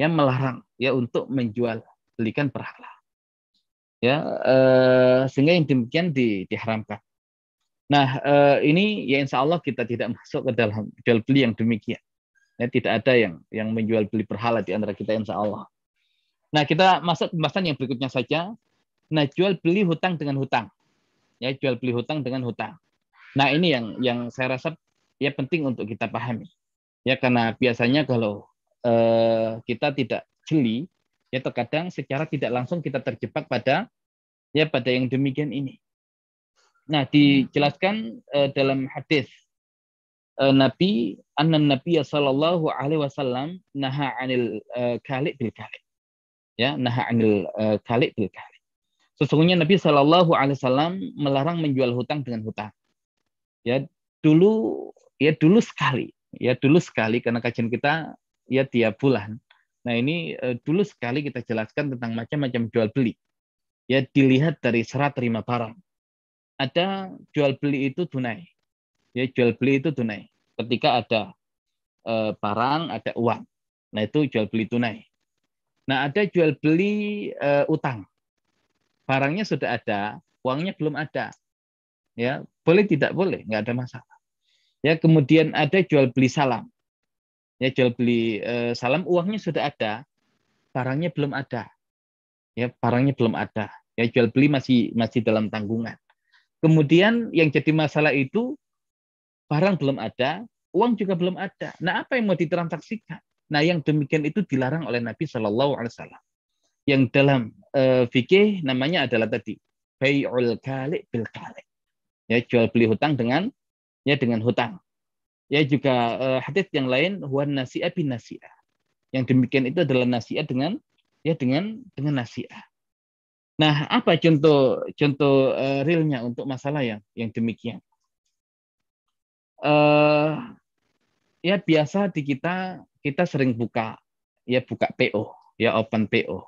yang melarang ya untuk menjual belikan berhala. Ya, eh, sehingga yang demikian di, diharamkan. Nah, eh, ini ya insya Allah kita tidak masuk ke dalam jual beli yang demikian. Ya, tidak ada yang yang menjual beli berhala di antara kita insya Allah. Nah, kita masuk pembahasan yang berikutnya saja. Nah, jual beli hutang dengan hutang. Ya, jual beli hutang dengan hutang. Nah, ini yang yang saya rasa ya penting untuk kita pahami. Ya, karena biasanya kalau eh, kita tidak jeli ya terkadang secara tidak langsung kita terjebak pada ya pada yang demikian ini. Nah, dijelaskan uh, dalam hadis uh, Nabi anan Nabi sallallahu alaihi wasallam naha anil uh, eh, kalik bil kalik. Ya, naha anil uh, kalik bil kalik. Sesungguhnya Nabi sallallahu alaihi wasallam melarang menjual hutang dengan hutang. Ya, dulu ya dulu sekali, ya dulu sekali karena kajian kita ya tiap bulan. Nah, ini eh, dulu sekali kita jelaskan tentang macam-macam jual beli. Ya, dilihat dari serat terima barang. Ada jual beli itu tunai. Ya, jual beli itu tunai. Ketika ada eh, barang, ada uang. Nah, itu jual beli tunai. Nah, ada jual beli eh, utang. Barangnya sudah ada, uangnya belum ada. Ya, boleh tidak boleh, nggak ada masalah. Ya, kemudian ada jual beli salam ya jual beli eh, salam uangnya sudah ada barangnya belum ada ya barangnya belum ada ya jual beli masih masih dalam tanggungan kemudian yang jadi masalah itu barang belum ada uang juga belum ada nah apa yang mau ditransaksikan nah yang demikian itu dilarang oleh Nabi Shallallahu Alaihi Wasallam yang dalam eh, fikih namanya adalah tadi bayul kalik bil kalik ya jual beli hutang dengan ya dengan hutang Ya juga uh, eh, hadis yang lain huan nasi'ah bin nasi'ah. Yang demikian itu adalah nasi'ah dengan ya dengan dengan nasi'ah. Nah, apa contoh contoh uh, realnya untuk masalah yang yang demikian? Uh, ya biasa di kita kita sering buka ya buka PO, ya open PO,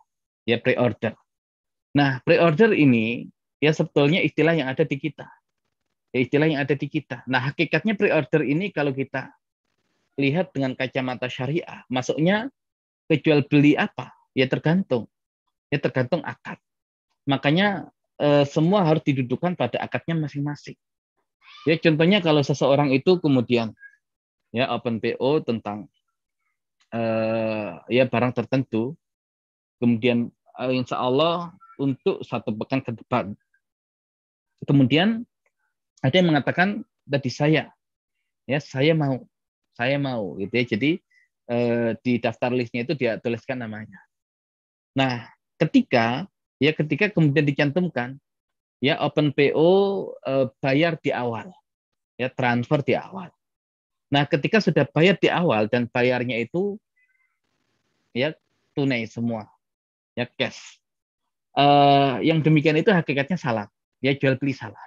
ya pre-order. Nah, pre-order ini ya sebetulnya istilah yang ada di kita istilah yang ada di kita. Nah, hakikatnya pre-order ini kalau kita lihat dengan kacamata syariah, masuknya kejual beli apa? Ya tergantung. Ya tergantung akad. Makanya eh, semua harus didudukan pada akadnya masing-masing. Ya contohnya kalau seseorang itu kemudian ya open PO tentang eh, ya barang tertentu, kemudian eh, insya Allah untuk satu pekan ke depan. Kemudian ada yang mengatakan tadi saya ya saya mau saya mau gitu ya jadi eh, di daftar listnya itu dia tuliskan namanya nah ketika ya ketika kemudian dicantumkan ya open PO eh, bayar di awal ya transfer di awal nah ketika sudah bayar di awal dan bayarnya itu ya tunai semua ya cash eh, yang demikian itu hakikatnya salah ya jual beli salah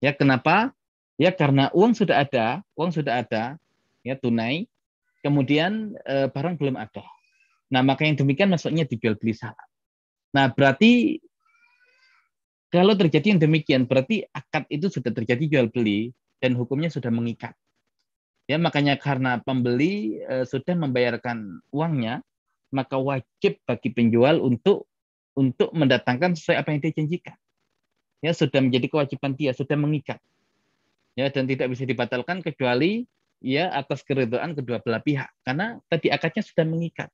Ya kenapa? Ya karena uang sudah ada, uang sudah ada, ya tunai. Kemudian e, barang belum ada. Nah maka yang demikian maksudnya dijual beli salah. Nah berarti kalau terjadi yang demikian berarti akad itu sudah terjadi jual beli dan hukumnya sudah mengikat. Ya makanya karena pembeli e, sudah membayarkan uangnya, maka wajib bagi penjual untuk untuk mendatangkan sesuai apa yang dia janjikan ya sudah menjadi kewajiban dia, sudah mengikat. Ya dan tidak bisa dibatalkan kecuali ya atas keridhaan kedua belah pihak karena tadi akadnya sudah mengikat.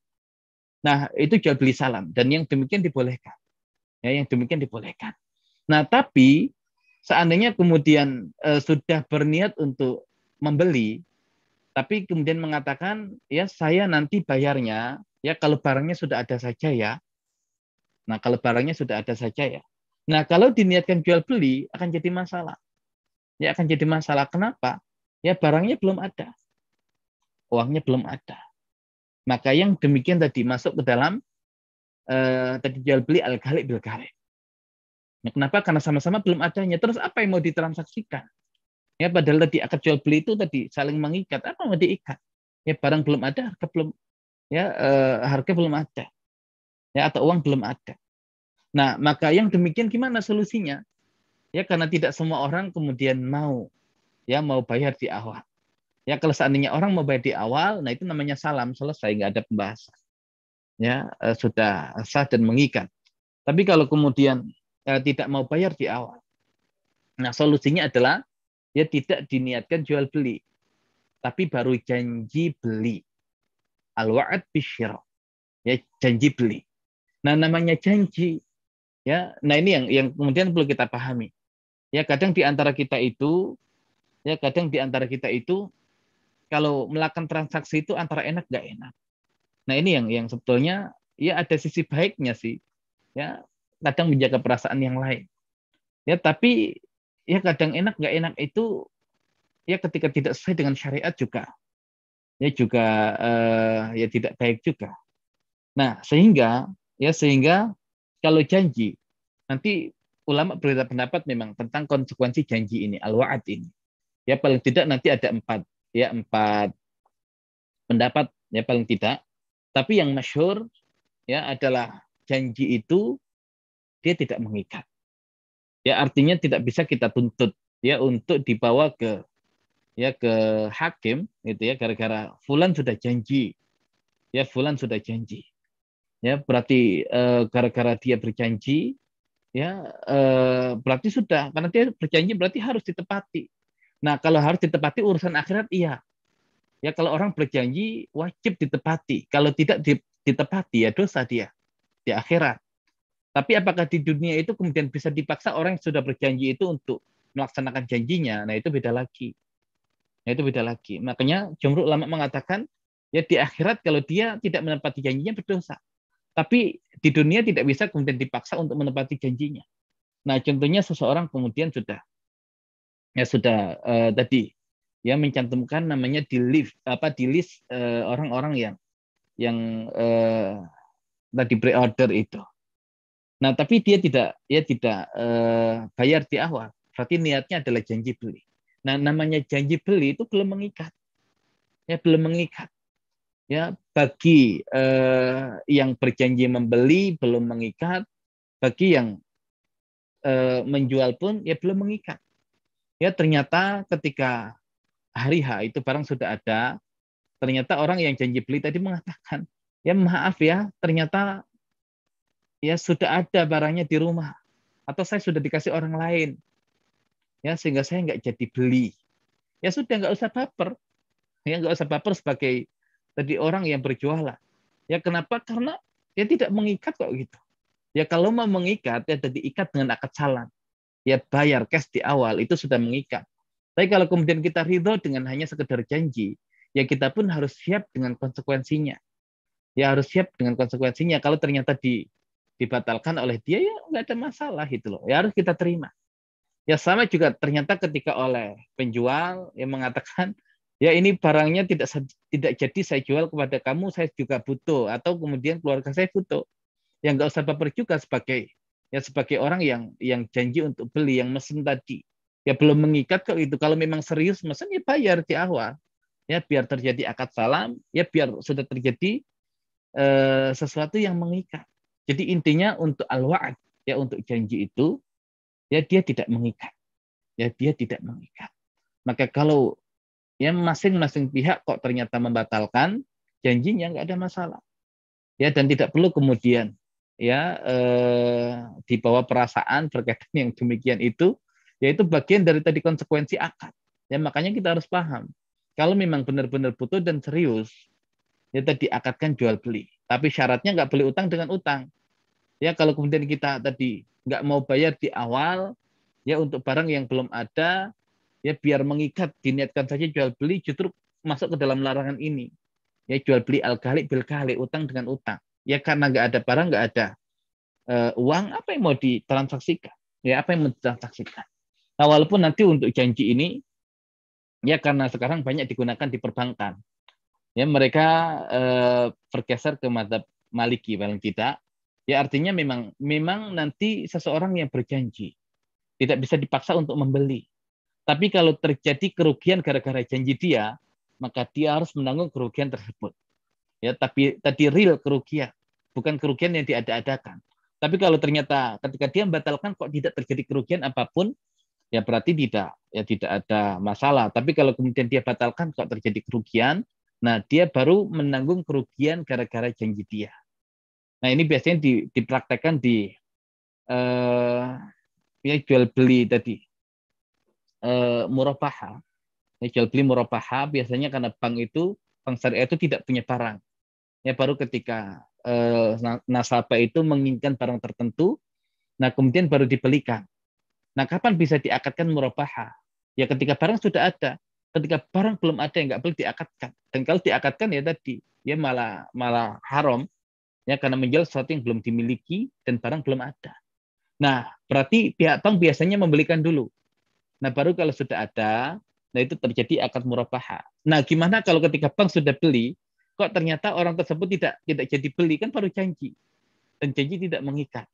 Nah, itu jual beli salam dan yang demikian dibolehkan. Ya, yang demikian dibolehkan. Nah, tapi seandainya kemudian e, sudah berniat untuk membeli tapi kemudian mengatakan ya saya nanti bayarnya ya kalau barangnya sudah ada saja ya. Nah, kalau barangnya sudah ada saja ya. Nah, kalau diniatkan jual beli akan jadi masalah. Ya akan jadi masalah. Kenapa? Ya barangnya belum ada. Uangnya belum ada. Maka yang demikian tadi masuk ke dalam eh, tadi jual beli al ghalib bil ghalib. Ya, nah, kenapa? Karena sama-sama belum adanya. Terus apa yang mau ditransaksikan? Ya padahal tadi akad jual beli itu tadi saling mengikat. Apa mau diikat? Ya barang belum ada, harga belum ya eh, harga belum ada. Ya atau uang belum ada. Nah, maka yang demikian gimana solusinya? Ya, karena tidak semua orang kemudian mau ya mau bayar di awal. Ya, kalau seandainya orang mau bayar di awal, nah itu namanya salam selesai, nggak ada pembahasan. Ya, eh, sudah sah dan mengikat. Tapi kalau kemudian eh, tidak mau bayar di awal, nah solusinya adalah ya tidak diniatkan jual beli, tapi baru janji beli. Al-wa'ad bisyirah. Ya, janji beli. Nah, namanya janji Ya, nah ini yang yang kemudian perlu kita pahami. Ya, kadang di antara kita itu ya kadang di antara kita itu kalau melakukan transaksi itu antara enak gak enak. Nah, ini yang yang sebetulnya ya ada sisi baiknya sih. Ya, kadang menjaga perasaan yang lain. Ya, tapi ya kadang enak gak enak itu ya ketika tidak sesuai dengan syariat juga ya juga eh, ya tidak baik juga. Nah, sehingga ya sehingga kalau janji nanti ulama berbeda pendapat memang tentang konsekuensi janji ini al-wa'ad ini. Ya paling tidak nanti ada empat ya empat pendapat ya paling tidak. Tapi yang masyhur ya adalah janji itu dia tidak mengikat. Ya artinya tidak bisa kita tuntut ya untuk dibawa ke ya ke hakim gitu ya gara-gara fulan sudah janji. Ya fulan sudah janji ya berarti eh, gara-gara uh, dia berjanji ya uh, berarti sudah karena dia berjanji berarti harus ditepati nah kalau harus ditepati urusan akhirat iya ya kalau orang berjanji wajib ditepati kalau tidak ditepati ya dosa dia di akhirat tapi apakah di dunia itu kemudian bisa dipaksa orang yang sudah berjanji itu untuk melaksanakan janjinya nah itu beda lagi nah itu beda lagi makanya Jumroh lama mengatakan ya di akhirat kalau dia tidak menepati janjinya berdosa tapi di dunia tidak bisa kemudian dipaksa untuk menepati janjinya. Nah, contohnya seseorang kemudian sudah ya sudah uh, tadi ya mencantumkan namanya di list apa di list uh, orang-orang yang yang uh, tadi pre-order itu. Nah, tapi dia tidak ya tidak uh, bayar di awal. Berarti niatnya adalah janji beli. Nah, namanya janji beli itu belum mengikat. Ya belum mengikat ya bagi eh, yang berjanji membeli belum mengikat bagi yang eh, menjual pun ya belum mengikat ya ternyata ketika hari H itu barang sudah ada ternyata orang yang janji beli tadi mengatakan ya maaf ya ternyata ya sudah ada barangnya di rumah atau saya sudah dikasih orang lain ya sehingga saya nggak jadi beli ya sudah nggak usah baper ya nggak usah baper sebagai tadi orang yang berjualan. Ya kenapa? Karena ya tidak mengikat kok gitu. Ya kalau mau mengikat ya tadi ikat dengan akad jalan. Ya bayar cash di awal itu sudah mengikat. Tapi kalau kemudian kita ridho dengan hanya sekedar janji, ya kita pun harus siap dengan konsekuensinya. Ya harus siap dengan konsekuensinya. Kalau ternyata di, dibatalkan oleh dia ya nggak ada masalah gitu loh. Ya harus kita terima. Ya sama juga ternyata ketika oleh penjual yang mengatakan ya ini barangnya tidak tidak jadi saya jual kepada kamu saya juga butuh atau kemudian keluarga saya butuh yang nggak usah baper juga sebagai ya sebagai orang yang yang janji untuk beli yang mesen tadi ya belum mengikat kalau itu kalau memang serius mesen ya bayar di awal ya biar terjadi akad salam ya biar sudah terjadi eh, sesuatu yang mengikat jadi intinya untuk al ya untuk janji itu ya dia tidak mengikat ya dia tidak mengikat maka kalau ya masing-masing pihak kok ternyata membatalkan janjinya nggak ada masalah ya dan tidak perlu kemudian ya eh, dibawa perasaan berkaitan yang demikian itu yaitu bagian dari tadi konsekuensi akad ya makanya kita harus paham kalau memang benar-benar butuh dan serius ya tadi akadkan jual beli tapi syaratnya nggak beli utang dengan utang ya kalau kemudian kita tadi nggak mau bayar di awal ya untuk barang yang belum ada ya biar mengikat diniatkan saja jual beli justru masuk ke dalam larangan ini ya jual beli alkali bil kali utang dengan utang ya karena nggak ada barang nggak ada uh, uang apa yang mau ditransaksikan ya apa yang mau ditransaksikan nah walaupun nanti untuk janji ini ya karena sekarang banyak digunakan di perbankan ya mereka uh, bergeser ke mata maliki paling tidak ya artinya memang memang nanti seseorang yang berjanji tidak bisa dipaksa untuk membeli tapi kalau terjadi kerugian gara-gara janji dia, maka dia harus menanggung kerugian tersebut. Ya, tapi tadi real kerugian, bukan kerugian yang diada-adakan. Tapi kalau ternyata ketika dia membatalkan kok tidak terjadi kerugian apapun, ya berarti tidak ya tidak ada masalah. Tapi kalau kemudian dia batalkan kok terjadi kerugian, nah dia baru menanggung kerugian gara-gara janji dia. Nah ini biasanya dipraktekkan di eh, ya jual beli tadi Eh, murabaha. Ya, jual beli murabaha biasanya karena bank itu bank syariah itu tidak punya barang. Ya baru ketika e, nasabah itu menginginkan barang tertentu, nah kemudian baru dibelikan. Nah kapan bisa diakatkan murabaha? Ya ketika barang sudah ada, ketika barang belum ada yang nggak boleh diakatkan. Dan kalau diakatkan ya tadi ya malah malah haram ya karena menjual sesuatu yang belum dimiliki dan barang belum ada. Nah, berarti pihak bank biasanya membelikan dulu. Nah, baru kalau sudah ada, nah itu terjadi akad murabaha. Nah, gimana kalau ketika bank sudah beli, kok ternyata orang tersebut tidak tidak jadi beli kan baru janji. Dan janji tidak mengikat.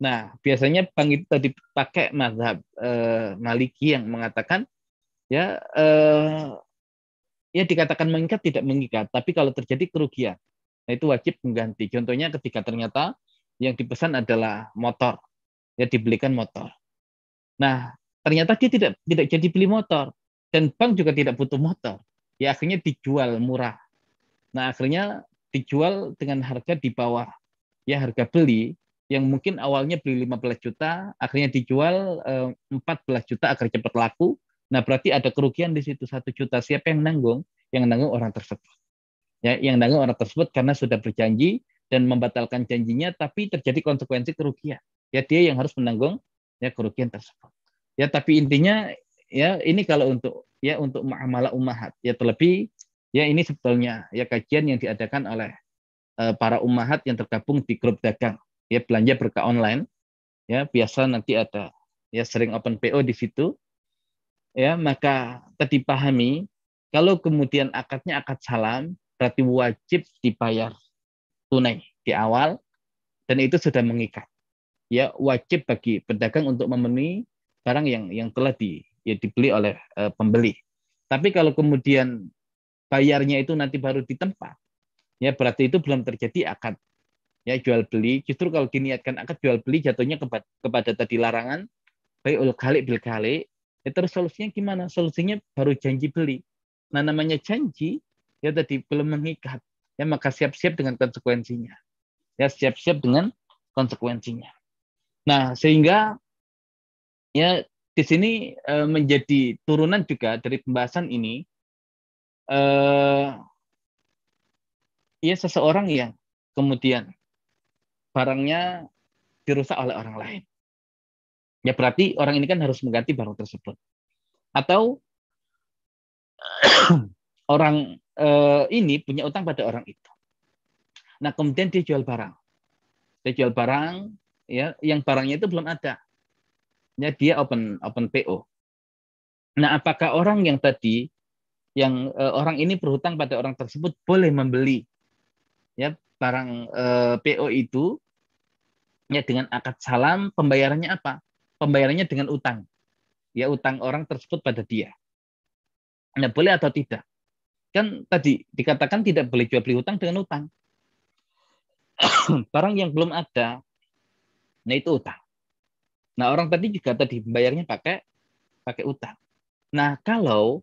Nah, biasanya bank itu tadi pakai mazhab eh, Maliki yang mengatakan ya eh, ya dikatakan mengikat tidak mengikat, tapi kalau terjadi kerugian, nah itu wajib mengganti. Contohnya ketika ternyata yang dipesan adalah motor, ya dibelikan motor. Nah, ternyata dia tidak tidak jadi beli motor dan bank juga tidak butuh motor ya akhirnya dijual murah nah akhirnya dijual dengan harga di bawah ya harga beli yang mungkin awalnya beli 15 juta akhirnya dijual 14 eh, juta agar cepat laku nah berarti ada kerugian di situ satu juta siapa yang nanggung yang nanggung orang tersebut ya yang nanggung orang tersebut karena sudah berjanji dan membatalkan janjinya tapi terjadi konsekuensi kerugian ya dia yang harus menanggung ya kerugian tersebut Ya, tapi intinya ya ini kalau untuk ya untuk muamalah umahat ya terlebih ya ini sebetulnya ya kajian yang diadakan oleh uh, para umahat yang tergabung di grup dagang ya belanja berkah online ya biasa nanti ada ya sering open PO di situ ya maka tadi pahami kalau kemudian akadnya akad salam berarti wajib dibayar tunai di awal dan itu sudah mengikat ya wajib bagi pedagang untuk memenuhi barang yang yang telah di ya dibeli oleh e, pembeli. Tapi kalau kemudian bayarnya itu nanti baru di tempat, ya berarti itu belum terjadi akad ya jual beli. Justru kalau diniatkan akad jual beli jatuhnya kepada, kepada tadi larangan baik ul kali bil kali. Ya terus solusinya gimana? Solusinya baru janji beli. Nah namanya janji ya tadi belum mengikat. Ya maka siap-siap dengan konsekuensinya. Ya siap-siap dengan konsekuensinya. Nah sehingga ya di sini e, menjadi turunan juga dari pembahasan ini e, ya seseorang yang kemudian barangnya dirusak oleh orang lain ya berarti orang ini kan harus mengganti barang tersebut atau orang e, ini punya utang pada orang itu nah kemudian dia jual barang dia jual barang ya yang barangnya itu belum ada ya dia open open PO. Nah, apakah orang yang tadi yang uh, orang ini berhutang pada orang tersebut boleh membeli ya barang uh, e, PO itu ya dengan akad salam pembayarannya apa? Pembayarannya dengan utang. Ya utang orang tersebut pada dia. Nah, boleh atau tidak? Kan tadi dikatakan tidak boleh jual beli hutang dengan utang. barang yang belum ada, nah itu utang. Nah, orang tadi juga tadi membayarnya pakai pakai utang. Nah, kalau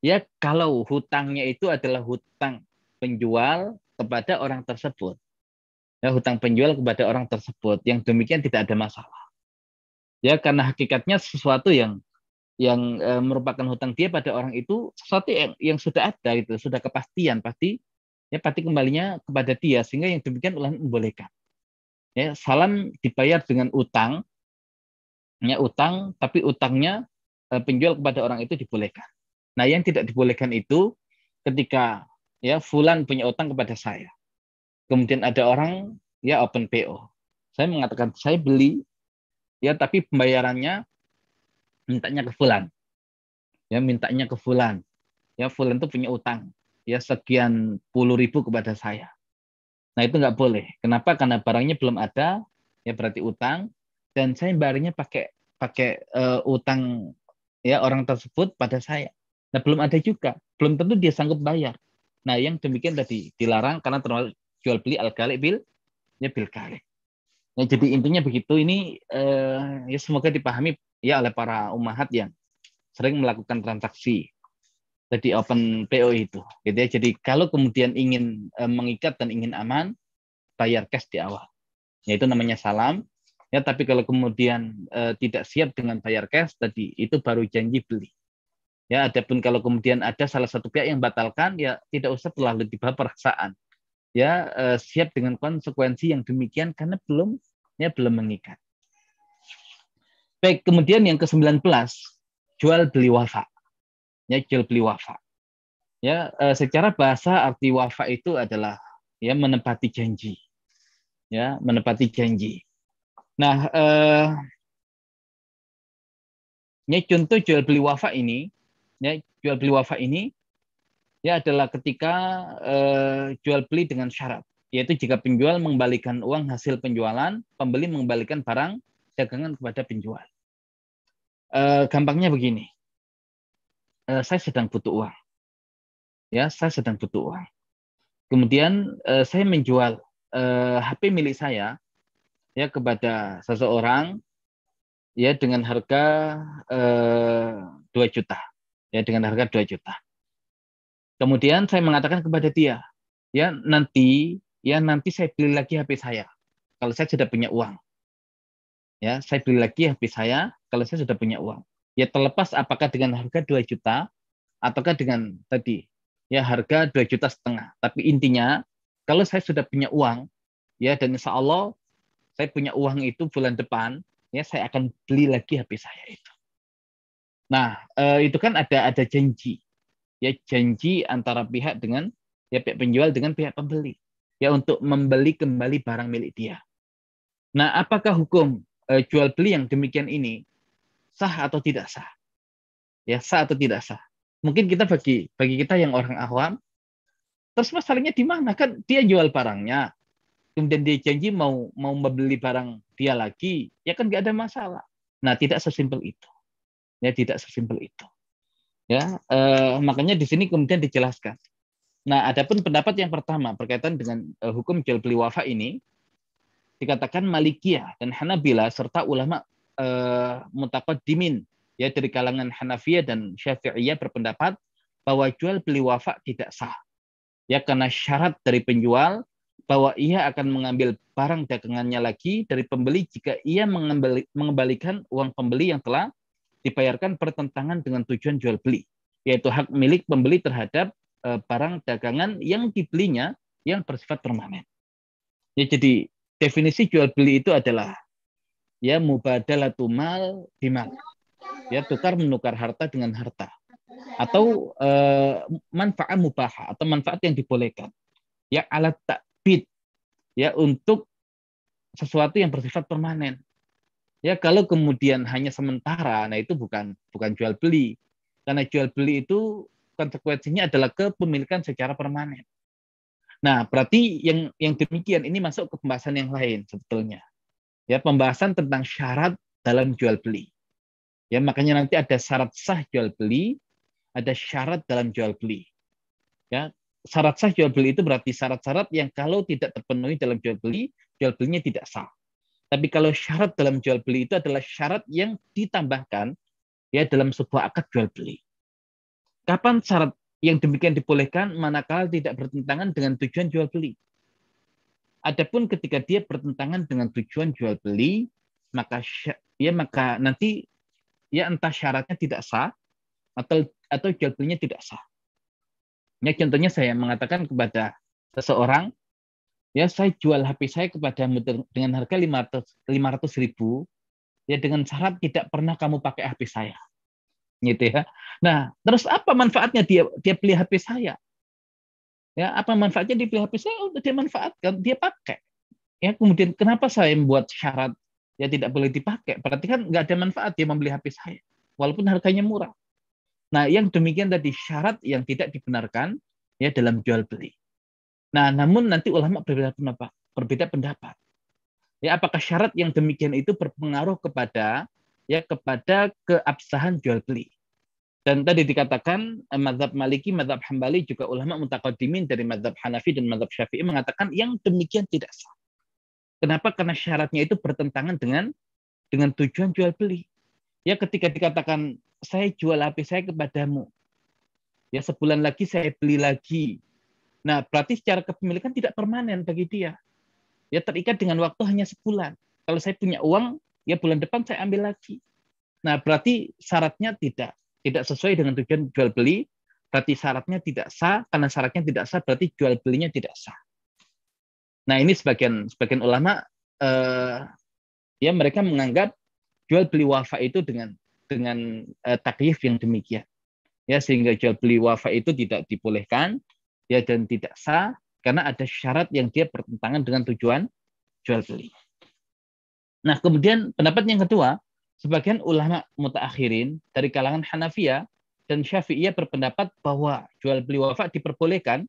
ya kalau hutangnya itu adalah hutang penjual kepada orang tersebut. Ya, hutang penjual kepada orang tersebut yang demikian tidak ada masalah. Ya, karena hakikatnya sesuatu yang yang e, merupakan hutang dia pada orang itu sesuatu yang, yang sudah ada itu sudah kepastian pasti ya pasti kembalinya kepada dia sehingga yang demikian ulang membolehkan. Ya, salam dibayar dengan utang ya utang tapi utangnya eh, penjual kepada orang itu dibolehkan. Nah, yang tidak dibolehkan itu ketika ya fulan punya utang kepada saya. Kemudian ada orang ya open PO. Saya mengatakan saya beli ya tapi pembayarannya mintanya ke fulan. Ya mintanya ke fulan. Ya fulan itu punya utang ya sekian puluh ribu kepada saya. Nah, itu nggak boleh. Kenapa? Karena barangnya belum ada, ya berarti utang dan saya bayarnya pakai pakai uh, utang ya orang tersebut pada saya. Nah, belum ada juga. Belum tentu dia sanggup bayar. Nah, yang demikian tadi dilarang karena termasuk jual beli al galik bil ya bil galik. Nah, ya, jadi intinya begitu ini uh, ya semoga dipahami ya oleh para umahat yang sering melakukan transaksi jadi open PO itu gitu ya. Jadi kalau kemudian ingin uh, mengikat dan ingin aman bayar cash di awal. Yaitu namanya salam Ya, tapi kalau kemudian e, tidak siap dengan bayar cash tadi itu baru janji beli. Ya, adapun kalau kemudian ada salah satu pihak yang batalkan ya tidak usah terlalu tiba perasaan. Ya, e, siap dengan konsekuensi yang demikian karena belum ya belum mengikat. Baik, kemudian yang ke-19 jual beli wafa. Ya, jual beli wafa. Ya, e, secara bahasa arti wafa itu adalah ya menepati janji. Ya, menepati janji Nah, eh, ini contoh jual beli wafa ini, ya jual beli wafa ini ya adalah ketika eh, jual beli dengan syarat, yaitu jika penjual mengembalikan uang hasil penjualan, pembeli mengembalikan barang dagangan kepada penjual. Eh, gampangnya begini, eh, saya sedang butuh uang, ya saya sedang butuh uang. Kemudian eh, saya menjual eh, HP milik saya ya kepada seseorang ya dengan harga eh, juta ya dengan harga 2 juta. Kemudian saya mengatakan kepada dia, ya nanti ya nanti saya beli lagi HP saya kalau saya sudah punya uang. Ya, saya beli lagi HP saya kalau saya sudah punya uang. Ya terlepas apakah dengan harga 2 juta ataukah dengan tadi ya harga 2 juta setengah. Tapi intinya kalau saya sudah punya uang ya dan insya Allah saya punya uang itu bulan depan, ya saya akan beli lagi HP saya itu. Nah, eh, itu kan ada ada janji. Ya janji antara pihak dengan ya pihak penjual dengan pihak pembeli. Ya untuk membeli kembali barang milik dia. Nah, apakah hukum eh, jual beli yang demikian ini sah atau tidak sah? Ya, sah atau tidak sah? Mungkin kita bagi bagi kita yang orang awam terus masalahnya di mana? Kan dia jual barangnya, kemudian dia janji mau mau membeli barang dia lagi, ya kan nggak ada masalah. Nah, tidak sesimpel itu. Ya, tidak sesimpel itu. Ya, eh, makanya di sini kemudian dijelaskan. Nah, adapun pendapat yang pertama berkaitan dengan eh, hukum jual beli wafa ini dikatakan Malikiyah dan Hanabila serta ulama eh, mutaqaddimin ya dari kalangan Hanafiyah dan Syafi'iyah berpendapat bahwa jual beli wafa tidak sah. Ya karena syarat dari penjual bahwa ia akan mengambil barang dagangannya lagi dari pembeli jika ia mengembalikan uang pembeli yang telah dibayarkan pertentangan dengan tujuan jual beli, yaitu hak milik pembeli terhadap eh, barang dagangan yang dibelinya yang bersifat permanen. Ya, jadi definisi jual beli itu adalah ya mubadalah tumal bimal. Ya, tukar menukar harta dengan harta atau uh, manfaat mubah atau manfaat yang dibolehkan ya alat tak bit ya untuk sesuatu yang bersifat permanen. Ya kalau kemudian hanya sementara, nah itu bukan bukan jual beli. Karena jual beli itu konsekuensinya adalah kepemilikan secara permanen. Nah, berarti yang yang demikian ini masuk ke pembahasan yang lain sebetulnya. Ya, pembahasan tentang syarat dalam jual beli. Ya, makanya nanti ada syarat sah jual beli, ada syarat dalam jual beli. Ya, syarat sah jual beli itu berarti syarat-syarat yang kalau tidak terpenuhi dalam jual beli, jual belinya tidak sah. Tapi kalau syarat dalam jual beli itu adalah syarat yang ditambahkan ya dalam sebuah akad jual beli. Kapan syarat yang demikian dibolehkan manakala tidak bertentangan dengan tujuan jual beli? Adapun ketika dia bertentangan dengan tujuan jual beli, maka ya maka nanti ya entah syaratnya tidak sah atau atau jual belinya tidak sah. Ya contohnya saya mengatakan kepada seseorang, ya saya jual HP saya kepadamu dengan harga 500 500 ribu, ya dengan syarat tidak pernah kamu pakai HP saya. Gitu ya. Nah, terus apa manfaatnya dia dia beli HP saya? Ya, apa manfaatnya dia beli HP saya? Oh, dia manfaatkan, dia pakai. Ya, kemudian kenapa saya membuat syarat ya tidak boleh dipakai? Berarti kan nggak ada manfaat dia membeli HP saya, walaupun harganya murah. Nah, yang demikian tadi syarat yang tidak dibenarkan ya dalam jual beli. Nah, namun nanti ulama berbeda pendapat. Berbeda pendapat. Ya, apakah syarat yang demikian itu berpengaruh kepada ya kepada keabsahan jual beli? Dan tadi dikatakan eh, mazhab Maliki, mazhab Hambali juga ulama mutakadimin dari mazhab Hanafi dan mazhab Syafi'i mengatakan yang demikian tidak sah. Kenapa? Karena syaratnya itu bertentangan dengan dengan tujuan jual beli. Ya ketika dikatakan saya jual HP saya kepadamu. Ya sebulan lagi saya beli lagi. Nah, berarti secara kepemilikan tidak permanen bagi dia. Ya terikat dengan waktu hanya sebulan. Kalau saya punya uang, ya bulan depan saya ambil lagi. Nah, berarti syaratnya tidak tidak sesuai dengan tujuan jual beli, berarti syaratnya tidak sah, karena syaratnya tidak sah berarti jual belinya tidak sah. Nah, ini sebagian sebagian ulama eh, ya mereka menganggap jual beli wafa itu dengan dengan uh, yang demikian. Ya sehingga jual beli wafa itu tidak dibolehkan ya dan tidak sah karena ada syarat yang dia bertentangan dengan tujuan jual beli. Nah, kemudian pendapat yang kedua, sebagian ulama mutaakhirin dari kalangan Hanafiyah dan Syafi'iyah berpendapat bahwa jual beli wafa diperbolehkan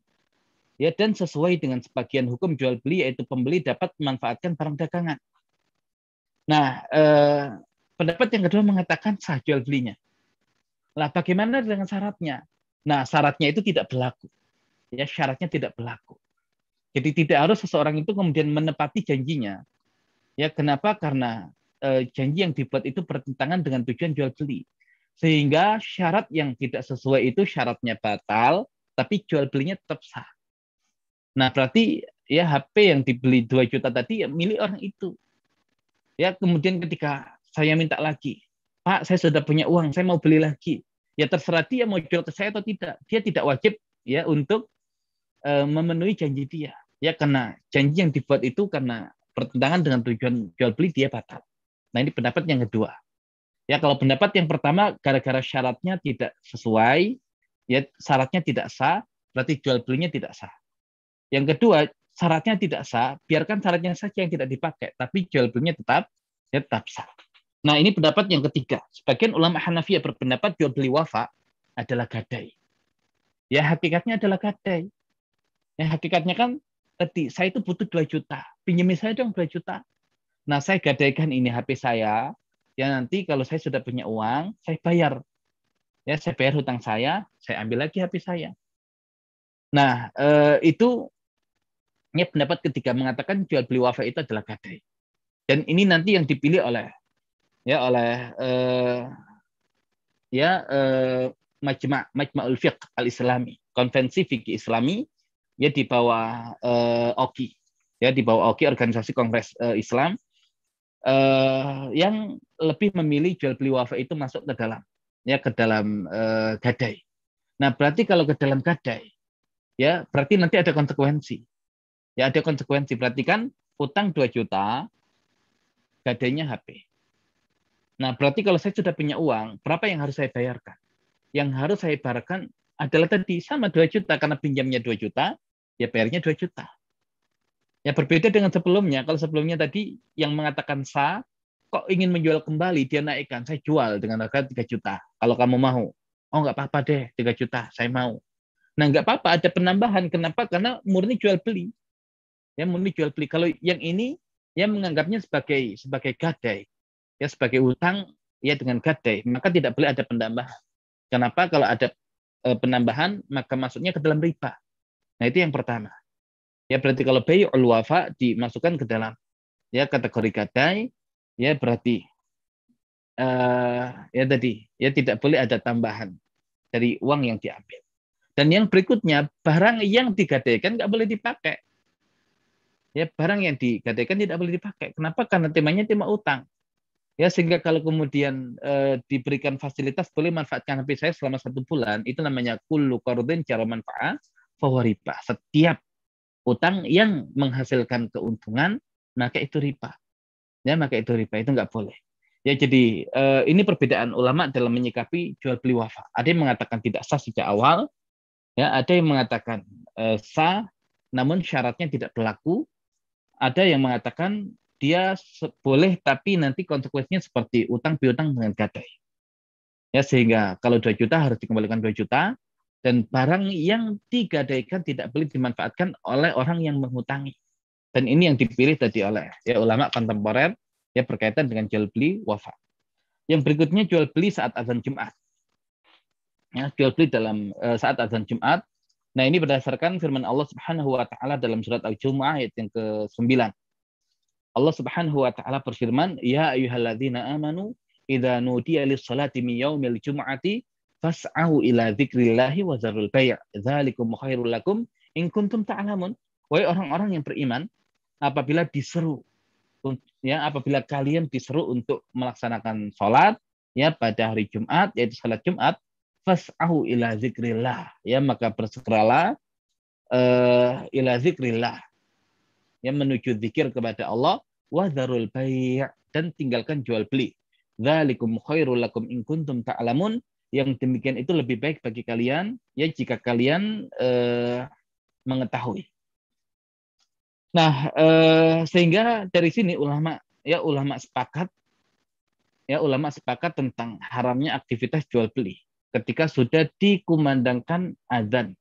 ya dan sesuai dengan sebagian hukum jual beli yaitu pembeli dapat memanfaatkan barang dagangan. Nah, eh, pendapat yang kedua mengatakan sah jual belinya. lah bagaimana dengan syaratnya? Nah, syaratnya itu tidak berlaku. Ya, syaratnya tidak berlaku. Jadi tidak harus seseorang itu kemudian menepati janjinya. Ya, kenapa? Karena eh, janji yang dibuat itu bertentangan dengan tujuan jual beli. Sehingga syarat yang tidak sesuai itu syaratnya batal, tapi jual belinya tetap sah. Nah, berarti ya HP yang dibeli 2 juta tadi ya milik orang itu. Ya, kemudian ketika saya minta lagi, Pak, saya sudah punya uang, saya mau beli lagi. Ya terserah dia mau jual ke saya atau tidak. Dia tidak wajib ya untuk e, memenuhi janji dia. Ya karena janji yang dibuat itu karena pertentangan dengan tujuan jual beli dia batal. Nah, ini pendapat yang kedua. Ya kalau pendapat yang pertama gara-gara syaratnya tidak sesuai, ya syaratnya tidak sah, berarti jual belinya tidak sah. Yang kedua, syaratnya tidak sah, biarkan syaratnya saja yang tidak dipakai, tapi jual belinya tetap tetap sah. Nah, ini pendapat yang ketiga. Sebagian ulama Hanafi berpendapat jual beli wafa adalah gadai. Ya, hakikatnya adalah gadai. Ya, hakikatnya kan tadi saya itu butuh 2 juta. Pinjami saya dong 2 juta. Nah, saya gadaikan ini HP saya. Ya nanti kalau saya sudah punya uang, saya bayar. Ya, saya bayar hutang saya, saya ambil lagi HP saya. Nah, eh, itu ini pendapat ketiga mengatakan jual beli wafa itu adalah gadai. Dan ini nanti yang dipilih oleh ya oleh uh, ya uh, majma majmaul fiqh al islami konvensi fikih islami ya di bawah uh, eh, OKI ya di bawah OKI organisasi kongres uh, Islam uh, yang lebih memilih jual beli wafa itu masuk ke dalam ya ke dalam uh, gadai. Nah berarti kalau ke dalam gadai ya berarti nanti ada konsekuensi Ya ada konsekuensi. Berarti kan utang 2 juta, gadainya HP. Nah, berarti kalau saya sudah punya uang, berapa yang harus saya bayarkan? Yang harus saya bayarkan adalah tadi sama 2 juta karena pinjamnya 2 juta, ya bayarnya 2 juta. Ya berbeda dengan sebelumnya. Kalau sebelumnya tadi yang mengatakan sa kok ingin menjual kembali, dia naikkan, saya jual dengan harga 3 juta. Kalau kamu mau. Oh, nggak apa-apa deh, 3 juta, saya mau. Nah, nggak apa-apa, ada penambahan. Kenapa? Karena murni jual beli ya murni jual beli. Kalau yang ini ya menganggapnya sebagai sebagai gadai, ya sebagai utang ya dengan gadai, maka tidak boleh ada penambahan. Kenapa? Kalau ada e, penambahan maka masuknya ke dalam riba. Nah itu yang pertama. Ya berarti kalau bayi wafa dimasukkan ke dalam ya kategori gadai, ya berarti uh, ya tadi ya tidak boleh ada tambahan dari uang yang diambil. Dan yang berikutnya barang yang digadaikan nggak boleh dipakai ya barang yang digadaikan tidak boleh dipakai. Kenapa? Karena temanya tema utang. Ya sehingga kalau kemudian e, diberikan fasilitas boleh manfaatkan HP saya selama satu bulan, itu namanya kullu qardin cara manfaat fahuwa Setiap utang yang menghasilkan keuntungan maka itu riba. Ya maka itu riba, itu nggak boleh. Ya jadi e, ini perbedaan ulama dalam menyikapi jual beli wafa. Ada yang mengatakan tidak sah sejak awal, ya ada yang mengatakan e, sah namun syaratnya tidak berlaku ada yang mengatakan dia boleh tapi nanti konsekuensinya seperti utang piutang dengan gadai. Ya sehingga kalau 2 juta harus dikembalikan 2 juta dan barang yang digadaikan tidak boleh dimanfaatkan oleh orang yang mengutangi. Dan ini yang dipilih tadi oleh ya ulama kontemporer ya berkaitan dengan jual beli wafat. Yang berikutnya jual beli saat azan Jumat. Ya, jual beli dalam eh, saat azan Jumat Nah, ini berdasarkan firman Allah Subhanahu wa taala dalam surat Al-Jumu'ah ayat yang ke-9. Allah Subhanahu wa taala berfirman, "Ya ayyuhalladzina amanu idza nudiya lis-salati min yaumil jum'ati fas'au ila dzikrillahi wa dzarul bai'. Dzalikum khairul lakum in kuntum ta'lamun." Wahai orang-orang yang beriman, apabila diseru ya apabila kalian diseru untuk melaksanakan sholat ya pada hari Jumat yaitu sholat Jumat fas'ahu ila zikrillah ya maka bersegeralah uh, eh, ila zikrillah yang menuju zikir kepada Allah wa dzarul bai' dan tinggalkan jual beli dzalikum khairul lakum in kuntum ta'lamun yang demikian itu lebih baik bagi kalian ya jika kalian uh, mengetahui nah uh, sehingga dari sini ulama ya ulama sepakat ya ulama sepakat tentang haramnya aktivitas jual beli ketika sudah dikumandangkan azan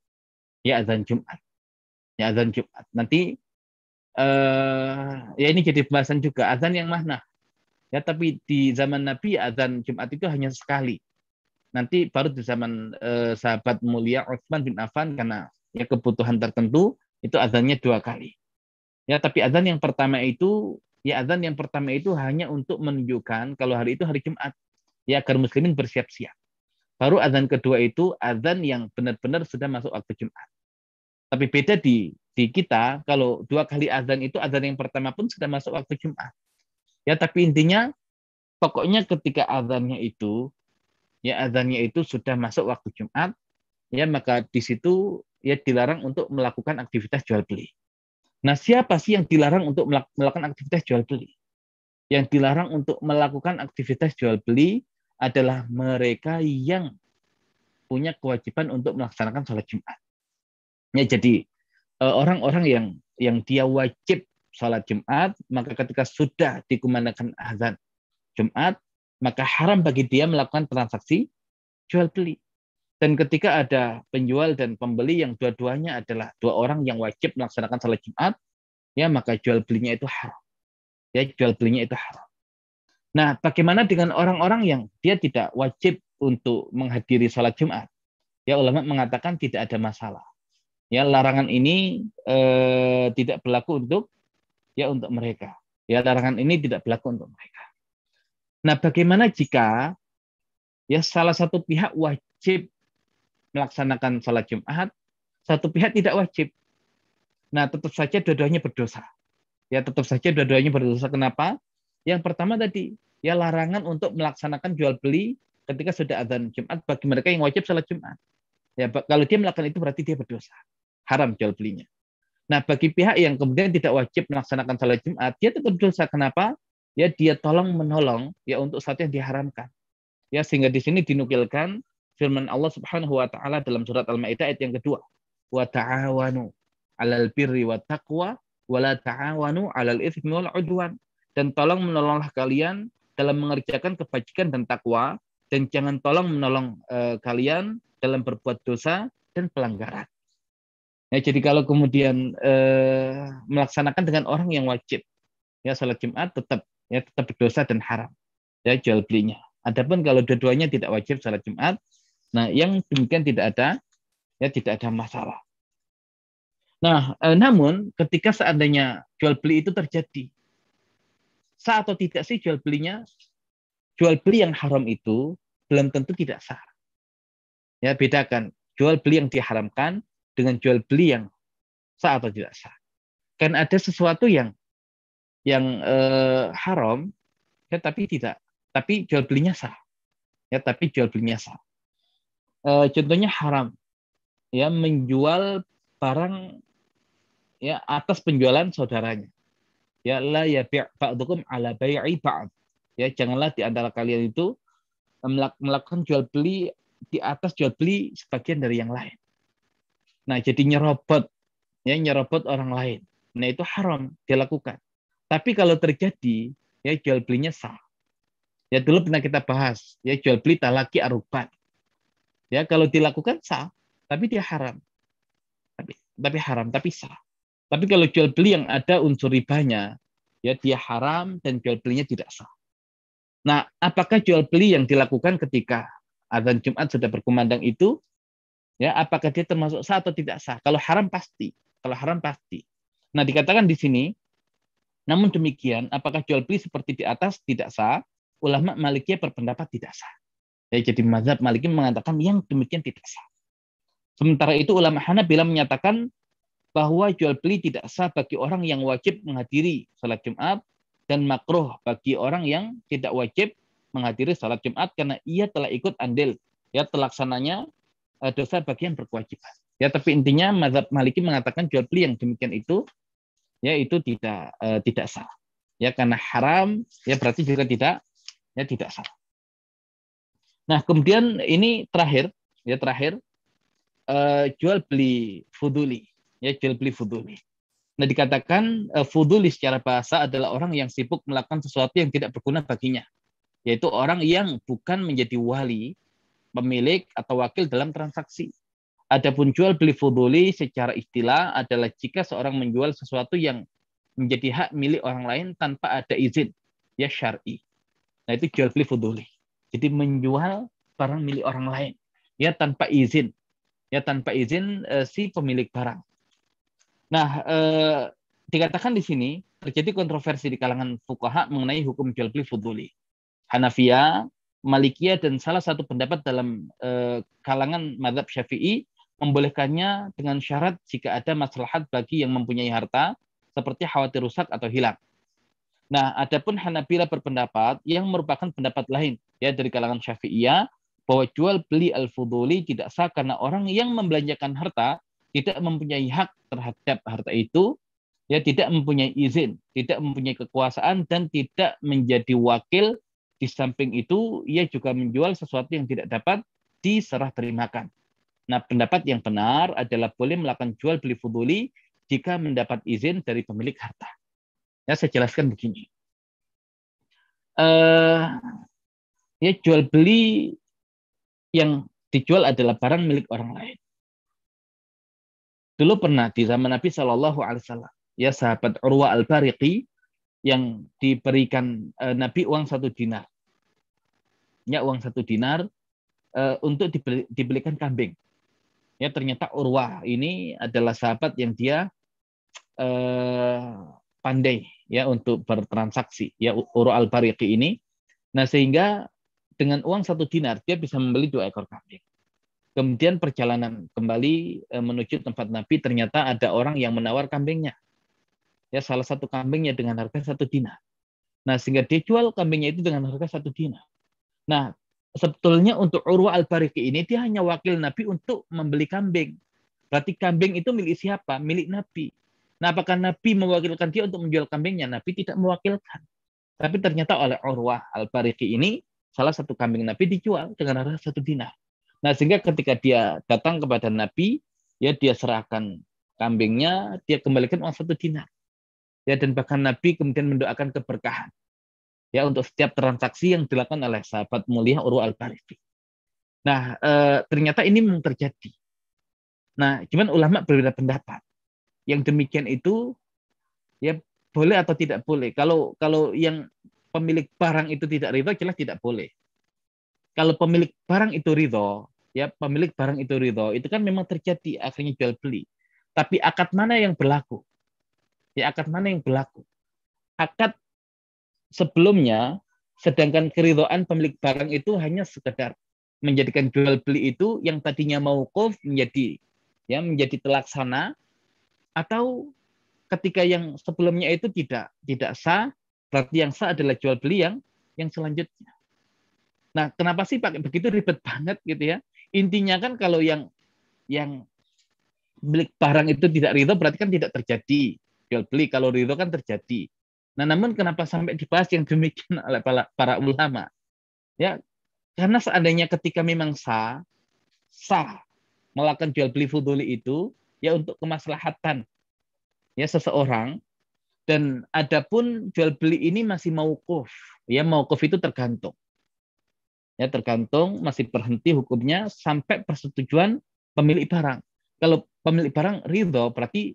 ya azan Jumat ya azan Jumat nanti eh, ya ini jadi pembahasan juga azan yang mana ya tapi di zaman Nabi azan Jumat itu hanya sekali nanti baru di zaman eh, sahabat mulia Utsman bin Affan karena ya kebutuhan tertentu itu azannya dua kali ya tapi azan yang pertama itu ya azan yang pertama itu hanya untuk menunjukkan kalau hari itu hari Jumat ya agar muslimin bersiap-siap Baru azan kedua itu azan yang benar-benar sudah masuk waktu Jumat. Tapi beda di di kita kalau dua kali azan itu azan yang pertama pun sudah masuk waktu Jumat. Ya, tapi intinya pokoknya ketika azannya itu ya azannya itu sudah masuk waktu Jumat, ya maka di situ ya dilarang untuk melakukan aktivitas jual beli. Nah, siapa sih yang dilarang untuk melakukan aktivitas jual beli? Yang dilarang untuk melakukan aktivitas jual beli adalah mereka yang punya kewajiban untuk melaksanakan sholat Jumat. Ya, jadi eh, orang-orang yang yang dia wajib sholat Jumat, maka ketika sudah dikumandangkan azan Jumat, maka haram bagi dia melakukan transaksi jual beli. Dan ketika ada penjual dan pembeli yang dua-duanya adalah dua orang yang wajib melaksanakan sholat Jumat, ya maka jual belinya itu haram. Ya, jual belinya itu haram. Nah, bagaimana dengan orang-orang yang dia tidak wajib untuk menghadiri sholat Jumat? Ya, ulama mengatakan tidak ada masalah. Ya, larangan ini eh, tidak berlaku untuk ya untuk mereka. Ya, larangan ini tidak berlaku untuk mereka. Nah, bagaimana jika ya salah satu pihak wajib melaksanakan sholat Jumat, satu pihak tidak wajib? Nah, tetap saja dua-duanya berdosa. Ya, tetap saja dua-duanya berdosa. Kenapa? Yang pertama tadi, ya larangan untuk melaksanakan jual beli ketika sudah azan Jumat bagi mereka yang wajib salat Jumat. Ya, kalau dia melakukan itu berarti dia berdosa. Haram jual belinya. Nah, bagi pihak yang kemudian tidak wajib melaksanakan salat Jumat, dia tetap berdosa Kenapa? Ya, dia tolong menolong ya untuk saat yang diharamkan. Ya, sehingga di sini dinukilkan firman Allah Subhanahu wa taala dalam surat Al-Maidah ayat yang kedua. Wa ta'awanu 'alal birri wa taqwa wa la ta'awanu 'alal itsmi wal 'udwan dan tolong menolonglah kalian dalam mengerjakan kebajikan dan takwa dan jangan tolong menolong uh, kalian dalam berbuat dosa dan pelanggaran. Ya, jadi kalau kemudian uh, melaksanakan dengan orang yang wajib, ya salat Jumat tetap ya tetap berdosa dan haram ya jual belinya. Adapun kalau dua-duanya tidak wajib salat Jumat, nah yang demikian tidak ada ya tidak ada masalah. Nah, eh, namun ketika seandainya jual beli itu terjadi, sah atau tidak sih jual belinya? Jual beli yang haram itu belum tentu tidak sah. Ya, bedakan jual beli yang diharamkan dengan jual beli yang sah atau tidak sah. Kan ada sesuatu yang yang eh, haram ya tapi tidak tapi jual belinya sah. Ya, tapi jual belinya sah. E, contohnya haram. Ya, menjual barang ya atas penjualan saudaranya ya la ya ba'dukum ala bai'i ba'd. Ya, janganlah di antara kalian itu melakukan jual beli di atas jual beli sebagian dari yang lain. Nah, jadi nyerobot ya nyerobot orang lain. Nah, itu haram dilakukan. Tapi kalau terjadi ya jual belinya sah. Ya dulu pernah kita bahas ya jual beli talaki arubat. Ya kalau dilakukan sah, tapi dia haram. Tapi tapi haram, tapi sah. Tapi kalau jual beli yang ada unsur ribanya, ya dia haram dan jual belinya tidak sah. Nah, apakah jual beli yang dilakukan ketika azan Jumat sudah berkumandang itu ya apakah dia termasuk sah atau tidak sah? Kalau haram pasti, kalau haram pasti. Nah, dikatakan di sini namun demikian, apakah jual beli seperti di atas tidak sah? Ulama Malikiyah berpendapat tidak sah. Ya, jadi mazhab Maliki mengatakan yang demikian tidak sah. Sementara itu ulama Hanabila menyatakan bahwa jual beli tidak sah bagi orang yang wajib menghadiri salat Jumat dan makruh bagi orang yang tidak wajib menghadiri salat Jumat karena ia telah ikut andil ya telaksananya eh, dosa bagian berkewajiban. Ya tapi intinya mazhab Maliki mengatakan jual beli yang demikian itu ya itu tidak eh, tidak sah. Ya karena haram ya berarti juga tidak ya tidak sah. Nah, kemudian ini terakhir ya terakhir eh, jual beli fuduli ya jual beli fuduli. Nah dikatakan e, fuduli secara bahasa adalah orang yang sibuk melakukan sesuatu yang tidak berguna baginya, yaitu orang yang bukan menjadi wali, pemilik atau wakil dalam transaksi. Adapun jual beli fuduli secara istilah adalah jika seorang menjual sesuatu yang menjadi hak milik orang lain tanpa ada izin ya syar'i. Nah itu jual beli fuduli. Jadi menjual barang milik orang lain ya tanpa izin ya tanpa izin eh, si pemilik barang. Nah, eh, dikatakan di sini terjadi kontroversi di kalangan fukaha mengenai hukum jual beli fuduli. Hanafiya, Malikia dan salah satu pendapat dalam eh, kalangan madhab Syafi'i membolehkannya dengan syarat jika ada maslahat bagi yang mempunyai harta seperti khawatir rusak atau hilang. Nah, adapun Hanabila berpendapat yang merupakan pendapat lain ya dari kalangan Syafi'iyah bahwa jual beli al-fuduli tidak sah karena orang yang membelanjakan harta tidak mempunyai hak terhadap harta itu, ya tidak mempunyai izin, tidak mempunyai kekuasaan dan tidak menjadi wakil. Di samping itu, ia juga menjual sesuatu yang tidak dapat diserah terimakan. Nah, pendapat yang benar adalah boleh melakukan jual beli fuduli jika mendapat izin dari pemilik harta. Ya, saya jelaskan begini. Uh, ya jual beli yang dijual adalah barang milik orang lain. Dulu pernah di zaman Nabi Shallallahu Alaihi Wasallam, ya sahabat Urwa al Bariqi yang diberikan eh, Nabi uang satu dinar, ya uang satu dinar eh, untuk dibeli, dibelikan kambing. Ya ternyata Urwa ini adalah sahabat yang dia eh, pandai ya untuk bertransaksi, ya Urwa al Bariqi ini. Nah sehingga dengan uang satu dinar dia bisa membeli dua ekor kambing. Kemudian perjalanan kembali eh, menuju tempat Nabi ternyata ada orang yang menawar kambingnya. Ya salah satu kambingnya dengan harga satu dinar. Nah sehingga dia jual kambingnya itu dengan harga satu dinar. Nah sebetulnya untuk Urwa al Bariki ini dia hanya wakil Nabi untuk membeli kambing. Berarti kambing itu milik siapa? Milik Nabi. Nah apakah Nabi mewakilkan dia untuk menjual kambingnya? Nabi tidak mewakilkan. Tapi ternyata oleh Urwah al Bariki ini salah satu kambing Nabi dijual dengan harga satu dinar. Nah, sehingga ketika dia datang kepada Nabi, ya dia serahkan kambingnya, dia kembalikan uang satu dinar. Ya, dan bahkan Nabi kemudian mendoakan keberkahan. Ya, untuk setiap transaksi yang dilakukan oleh sahabat mulia Urwa Al-Barifi. Nah, e, ternyata ini memang terjadi. Nah, cuman ulama berbeda pendapat. Yang demikian itu ya boleh atau tidak boleh. Kalau kalau yang pemilik barang itu tidak ridho, jelas tidak boleh. Kalau pemilik barang itu ridho, ya pemilik barang itu ridho itu kan memang terjadi akhirnya jual beli tapi akad mana yang berlaku ya akad mana yang berlaku akad sebelumnya sedangkan keridhoan pemilik barang itu hanya sekedar menjadikan jual beli itu yang tadinya mau mauquf menjadi ya menjadi telaksana atau ketika yang sebelumnya itu tidak tidak sah berarti yang sah adalah jual beli yang yang selanjutnya nah kenapa sih pakai begitu ribet banget gitu ya intinya kan kalau yang yang beli barang itu tidak ridho berarti kan tidak terjadi jual beli kalau ridho kan terjadi nah namun kenapa sampai dibahas yang demikian oleh para, para ulama ya karena seandainya ketika memang sah sah melakukan jual beli fuduli itu ya untuk kemaslahatan ya seseorang dan adapun jual beli ini masih mau kuf ya mau kuf itu tergantung ya tergantung masih berhenti hukumnya sampai persetujuan pemilik barang. Kalau pemilik barang ridho berarti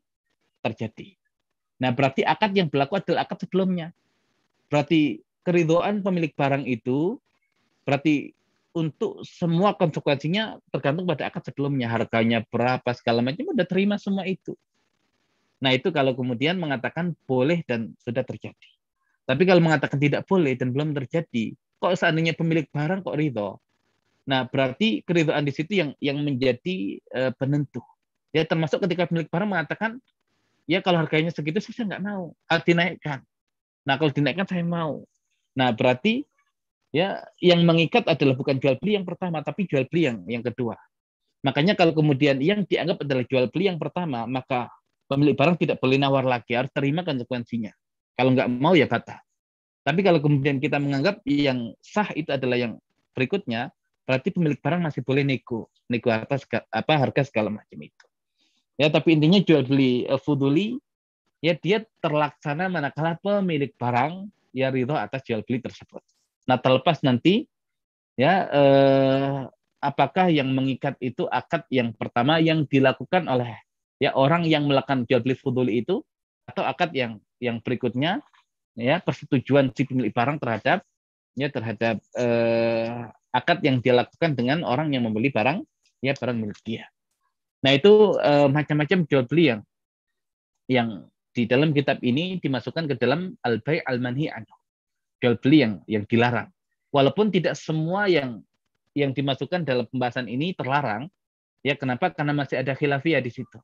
terjadi. Nah berarti akad yang berlaku adalah akad sebelumnya. Berarti keridoan pemilik barang itu berarti untuk semua konsekuensinya tergantung pada akad sebelumnya harganya berapa segala macam sudah terima semua itu. Nah itu kalau kemudian mengatakan boleh dan sudah terjadi. Tapi kalau mengatakan tidak boleh dan belum terjadi, kok seandainya pemilik barang kok ridho nah berarti keridhaan di situ yang yang menjadi uh, penentu ya termasuk ketika pemilik barang mengatakan ya kalau harganya segitu saya nggak mau harus dinaikkan nah kalau dinaikkan saya mau nah berarti ya yang mengikat adalah bukan jual beli yang pertama tapi jual beli yang yang kedua makanya kalau kemudian yang dianggap adalah jual beli yang pertama maka pemilik barang tidak boleh nawar lagi harus terima konsekuensinya kalau nggak mau ya kata tapi kalau kemudian kita menganggap yang sah itu adalah yang berikutnya, berarti pemilik barang masih boleh nego, nego atas apa harga segala macam itu. Ya, tapi intinya jual beli uh, fuduli ya dia terlaksana manakala pemilik barang ya ridho atas jual beli tersebut. Nah, terlepas nanti ya eh, apakah yang mengikat itu akad yang pertama yang dilakukan oleh ya orang yang melakukan jual beli fuduli itu atau akad yang yang berikutnya ya persetujuan si pemilik barang terhadap ya terhadap eh, akad yang dia lakukan dengan orang yang membeli barang ya barang milik dia. Nah itu eh, macam-macam jual beli yang yang di dalam kitab ini dimasukkan ke dalam al-bay al-manhi anhu. Jual beli yang yang dilarang. Walaupun tidak semua yang yang dimasukkan dalam pembahasan ini terlarang, ya kenapa? Karena masih ada khilafiyah di situ.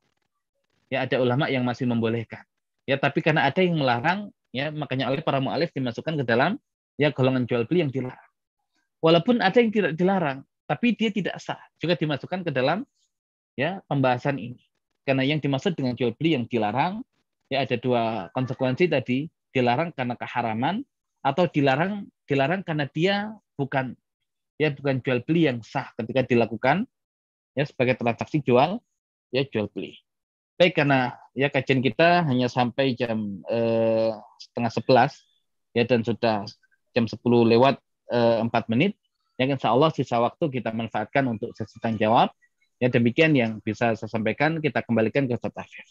Ya ada ulama yang masih membolehkan. Ya tapi karena ada yang melarang, Ya, makanya oleh para mu'alif dimasukkan ke dalam ya golongan jual beli yang dilarang. Walaupun ada yang tidak dilarang, tapi dia tidak sah juga dimasukkan ke dalam ya pembahasan ini. Karena yang dimaksud dengan jual beli yang dilarang ya ada dua konsekuensi tadi, dilarang karena keharaman atau dilarang dilarang karena dia bukan ya bukan jual beli yang sah ketika dilakukan ya sebagai transaksi jual ya jual beli. Baik, karena ya kajian kita hanya sampai jam eh, setengah sebelas ya dan sudah jam sepuluh lewat eh, menit. Ya insya Allah sisa waktu kita manfaatkan untuk sesi tanya jawab. Ya demikian yang bisa saya sampaikan. Kita kembalikan ke Ustaz Afif.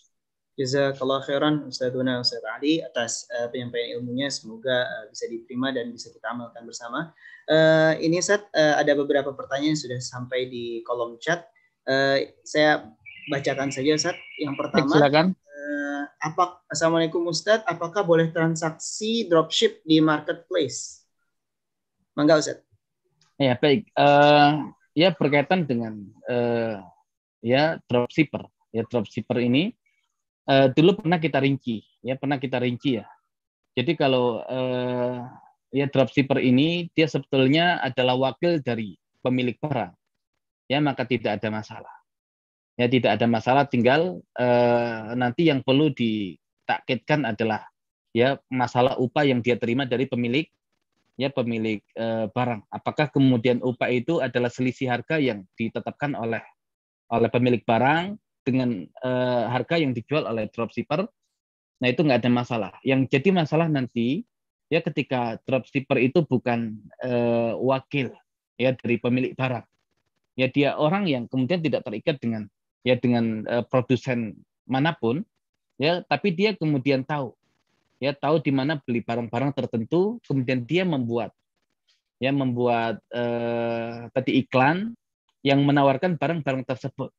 Jazakallah khairan Ustazuna Ustaz Ali atas uh, penyampaian ilmunya semoga uh, bisa diterima dan bisa kita amalkan bersama. Uh, ini Ustaz uh, ada beberapa pertanyaan yang sudah sampai di kolom chat. Uh, saya bacakan saja Ustaz. Yang pertama, silakan. Eh, apa, Assalamualaikum Ustaz, apakah boleh transaksi dropship di marketplace? Mangga Ustaz. Ya baik, uh, ya berkaitan dengan uh, ya dropshipper. Ya dropshipper ini uh, dulu pernah kita rinci, ya pernah kita rinci ya. Jadi kalau uh, ya dropshipper ini dia sebetulnya adalah wakil dari pemilik barang, ya maka tidak ada masalah ya tidak ada masalah tinggal eh, nanti yang perlu ditakitkan adalah ya masalah upah yang dia terima dari pemilik ya pemilik eh, barang apakah kemudian upah itu adalah selisih harga yang ditetapkan oleh oleh pemilik barang dengan eh, harga yang dijual oleh dropshipper nah itu nggak ada masalah yang jadi masalah nanti ya ketika dropshipper itu bukan eh, wakil ya dari pemilik barang ya dia orang yang kemudian tidak terikat dengan ya dengan uh, produsen manapun ya tapi dia kemudian tahu ya tahu di mana beli barang-barang tertentu kemudian dia membuat ya membuat eh, tadi iklan yang menawarkan barang-barang tersebut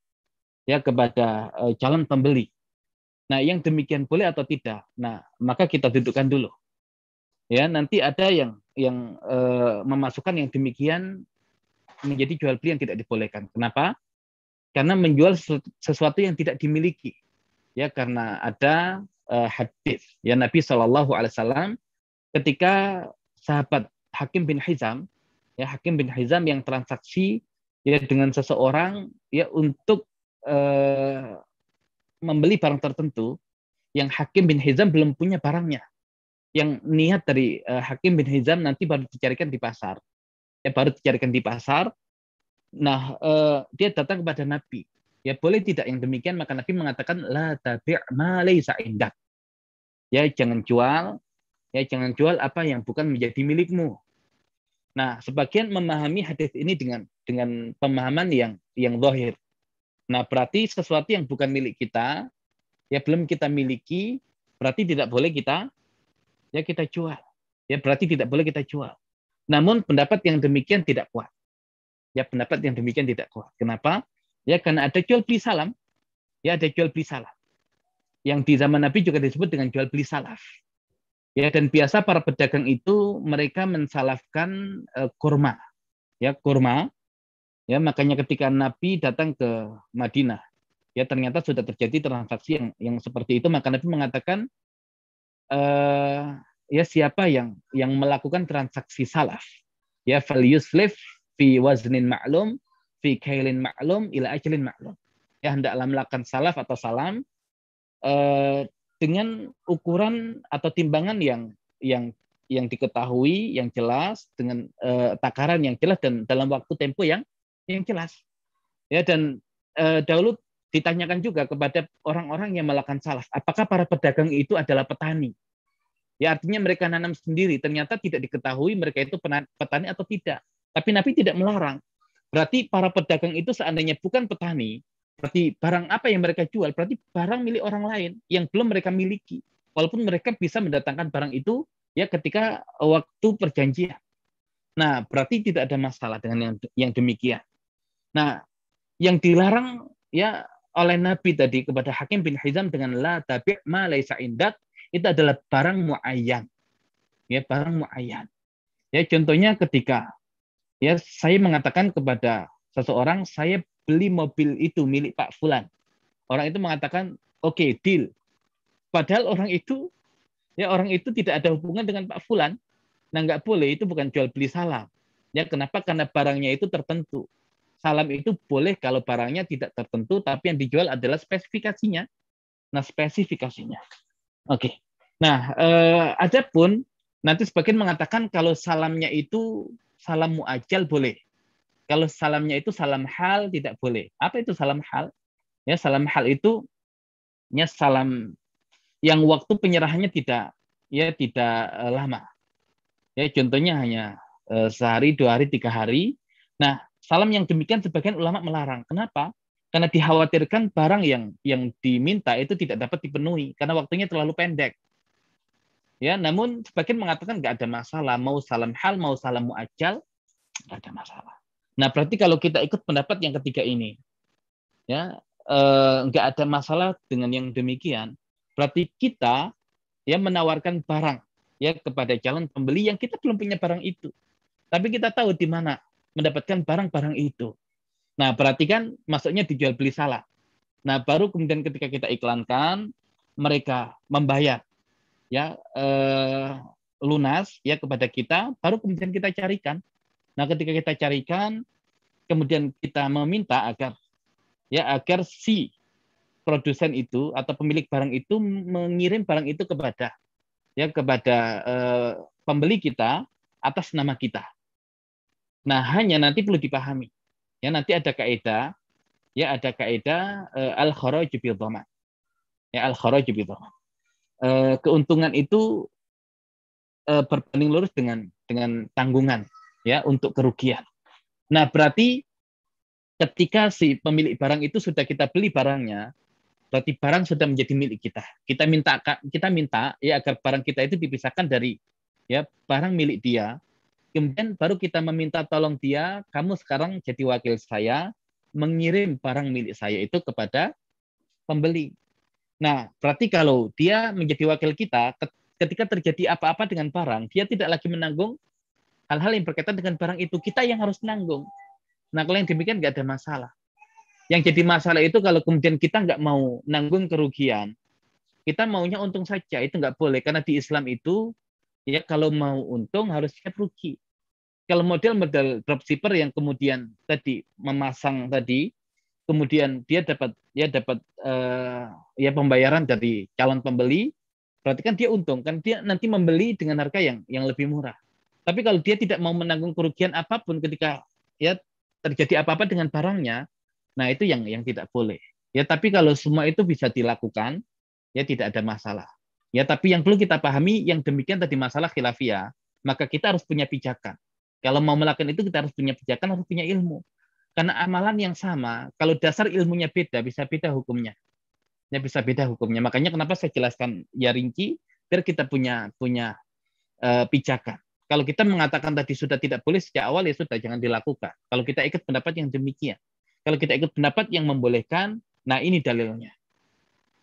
ya kepada uh, calon pembeli nah yang demikian boleh atau tidak nah maka kita dudukkan dulu ya nanti ada yang yang uh, memasukkan yang demikian menjadi jual beli yang tidak dibolehkan kenapa karena menjual sesuatu yang tidak dimiliki ya karena ada uh, hadis ya Nabi Shallallahu Alaihi Wasallam ketika sahabat Hakim bin Hizam ya Hakim bin Hizam yang transaksi ya dengan seseorang ya untuk uh, membeli barang tertentu yang Hakim bin Hizam belum punya barangnya yang niat dari uh, Hakim bin Hizam nanti baru dicarikan di pasar ya baru dicarikan di pasar Nah, uh, dia datang kepada Nabi. Ya boleh tidak yang demikian maka Nabi mengatakan la tabi' ma laysa indak. Ya jangan jual, ya jangan jual apa yang bukan menjadi milikmu. Nah, sebagian memahami hadis ini dengan dengan pemahaman yang yang zahir. Nah, berarti sesuatu yang bukan milik kita, ya belum kita miliki, berarti tidak boleh kita ya kita jual. Ya berarti tidak boleh kita jual. Namun pendapat yang demikian tidak kuat. Ya pendapat yang demikian tidak kuat. Kenapa? Ya karena ada jual beli salam. Ya ada jual beli salam. Yang di zaman Nabi juga disebut dengan jual beli salaf. Ya dan biasa para pedagang itu mereka mensalafkan e, kurma. Ya kurma. Ya makanya ketika Nabi datang ke Madinah, ya ternyata sudah terjadi transaksi yang yang seperti itu maka Nabi mengatakan eh, ya siapa yang yang melakukan transaksi salaf ya value slave fi waznin ma'lum, fi kailin ma'lum, ila ajlin ma'lum. Ya hendaklah melakukan salaf atau salam eh, dengan ukuran atau timbangan yang yang yang diketahui, yang jelas dengan eh, takaran yang jelas dan dalam waktu tempo yang yang jelas. Ya dan eh, dahulu ditanyakan juga kepada orang-orang yang melakukan salaf, apakah para pedagang itu adalah petani? Ya artinya mereka nanam sendiri. Ternyata tidak diketahui mereka itu petani atau tidak. Tapi Nabi tidak melarang. Berarti para pedagang itu seandainya bukan petani, berarti barang apa yang mereka jual, berarti barang milik orang lain yang belum mereka miliki. Walaupun mereka bisa mendatangkan barang itu ya ketika waktu perjanjian. Nah, berarti tidak ada masalah dengan yang, yang demikian. Nah, yang dilarang ya oleh Nabi tadi kepada Hakim bin Hizam dengan la tabi' ma laisa indak itu adalah barang muayyan. Ya, barang muayyan. Ya, contohnya ketika ya saya mengatakan kepada seseorang saya beli mobil itu milik Pak Fulan. Orang itu mengatakan oke okay, deal. Padahal orang itu ya orang itu tidak ada hubungan dengan Pak Fulan. Nah nggak boleh itu bukan jual beli salam. Ya kenapa? Karena barangnya itu tertentu. Salam itu boleh kalau barangnya tidak tertentu, tapi yang dijual adalah spesifikasinya. Nah spesifikasinya. Oke. Okay. Nah, eh, pun nanti sebagian mengatakan kalau salamnya itu salam muajal boleh. Kalau salamnya itu salam hal tidak boleh. Apa itu salam hal? Ya salam hal itu ya salam yang waktu penyerahannya tidak ya tidak uh, lama. Ya contohnya hanya uh, sehari, dua hari, tiga hari. Nah salam yang demikian sebagian ulama melarang. Kenapa? Karena dikhawatirkan barang yang yang diminta itu tidak dapat dipenuhi karena waktunya terlalu pendek. Ya, namun sebagian mengatakan nggak ada masalah mau salam hal mau salam muajal nggak ada masalah. Nah, berarti kalau kita ikut pendapat yang ketiga ini, ya eh, nggak ada masalah dengan yang demikian. Berarti kita ya menawarkan barang ya kepada calon pembeli yang kita belum punya barang itu, tapi kita tahu di mana mendapatkan barang-barang itu. Nah, perhatikan maksudnya dijual beli salah. Nah, baru kemudian ketika kita iklankan, mereka membayar ya eh, lunas ya kepada kita baru kemudian kita carikan nah ketika kita carikan kemudian kita meminta agar ya agar si produsen itu atau pemilik barang itu mengirim barang itu kepada ya kepada eh, pembeli kita atas nama kita nah hanya nanti perlu dipahami ya nanti ada kaidah ya ada kaidah eh, al kharaj bil ya al kharaj bil Eh, keuntungan itu eh, berbanding lurus dengan dengan tanggungan ya untuk kerugian. Nah, berarti ketika si pemilik barang itu sudah kita beli barangnya, berarti barang sudah menjadi milik kita. Kita minta kita minta ya agar barang kita itu dipisahkan dari ya barang milik dia. Kemudian baru kita meminta tolong dia, kamu sekarang jadi wakil saya mengirim barang milik saya itu kepada pembeli. Nah, berarti kalau dia menjadi wakil kita, ketika terjadi apa-apa dengan barang, dia tidak lagi menanggung hal-hal yang berkaitan dengan barang itu. Kita yang harus menanggung Nah, kalau yang demikian nggak ada masalah. Yang jadi masalah itu kalau kemudian kita nggak mau nanggung kerugian, kita maunya untung saja, itu nggak boleh. Karena di Islam itu, ya kalau mau untung harus siap rugi. Kalau model-model dropshipper yang kemudian tadi memasang tadi, kemudian dia dapat ya dapat uh, ya pembayaran dari calon pembeli berarti kan dia untung kan dia nanti membeli dengan harga yang yang lebih murah tapi kalau dia tidak mau menanggung kerugian apapun ketika ya terjadi apa-apa dengan barangnya nah itu yang yang tidak boleh ya tapi kalau semua itu bisa dilakukan ya tidak ada masalah ya tapi yang perlu kita pahami yang demikian tadi masalah khilafiah, maka kita harus punya pijakan kalau mau melakukan itu kita harus punya pijakan harus punya ilmu karena amalan yang sama, kalau dasar ilmunya beda, bisa beda hukumnya. Ya bisa beda hukumnya. Makanya kenapa saya jelaskan ya rinci biar kita punya punya uh, pijakan. Kalau kita mengatakan tadi sudah tidak boleh sejak awal ya sudah jangan dilakukan. Kalau kita ikut pendapat yang demikian, kalau kita ikut pendapat yang membolehkan, nah ini dalilnya.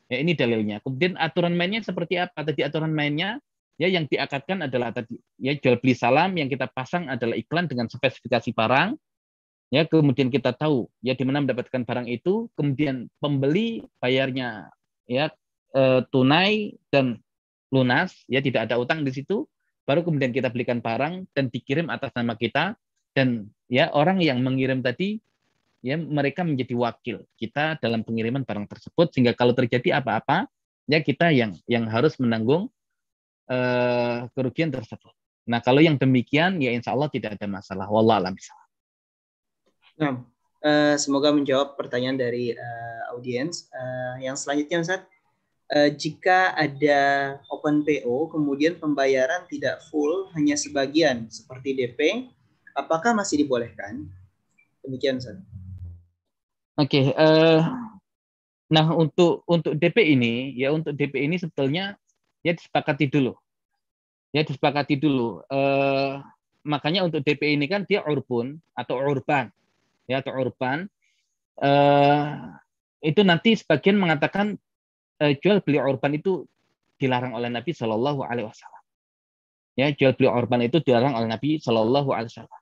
Ya ini dalilnya. Kemudian aturan mainnya seperti apa? Tadi aturan mainnya ya yang diakatkan adalah tadi ya jual beli salam yang kita pasang adalah iklan dengan spesifikasi barang ya kemudian kita tahu ya di mana mendapatkan barang itu kemudian pembeli bayarnya ya e, tunai dan lunas ya tidak ada utang di situ baru kemudian kita belikan barang dan dikirim atas nama kita dan ya orang yang mengirim tadi ya mereka menjadi wakil kita dalam pengiriman barang tersebut sehingga kalau terjadi apa-apa ya kita yang yang harus menanggung e, kerugian tersebut nah kalau yang demikian ya insya Allah tidak ada masalah wallahualam bisa Nah, uh, semoga menjawab pertanyaan dari uh, audiens. Uh, yang selanjutnya, Ustaz, uh, jika ada open PO, kemudian pembayaran tidak full, hanya sebagian seperti DP, apakah masih dibolehkan? Demikian, Ustaz. Oke, okay, uh, nah untuk untuk DP ini ya untuk DP ini sebetulnya ya disepakati dulu, ya disepakati dulu. Uh, makanya untuk DP ini kan dia urban atau urban ya atau urban uh, itu nanti sebagian mengatakan uh, jual beli urban itu dilarang oleh Nabi Shallallahu Alaihi Wasallam. Ya jual beli urban itu dilarang oleh Nabi Shallallahu Alaihi Wasallam.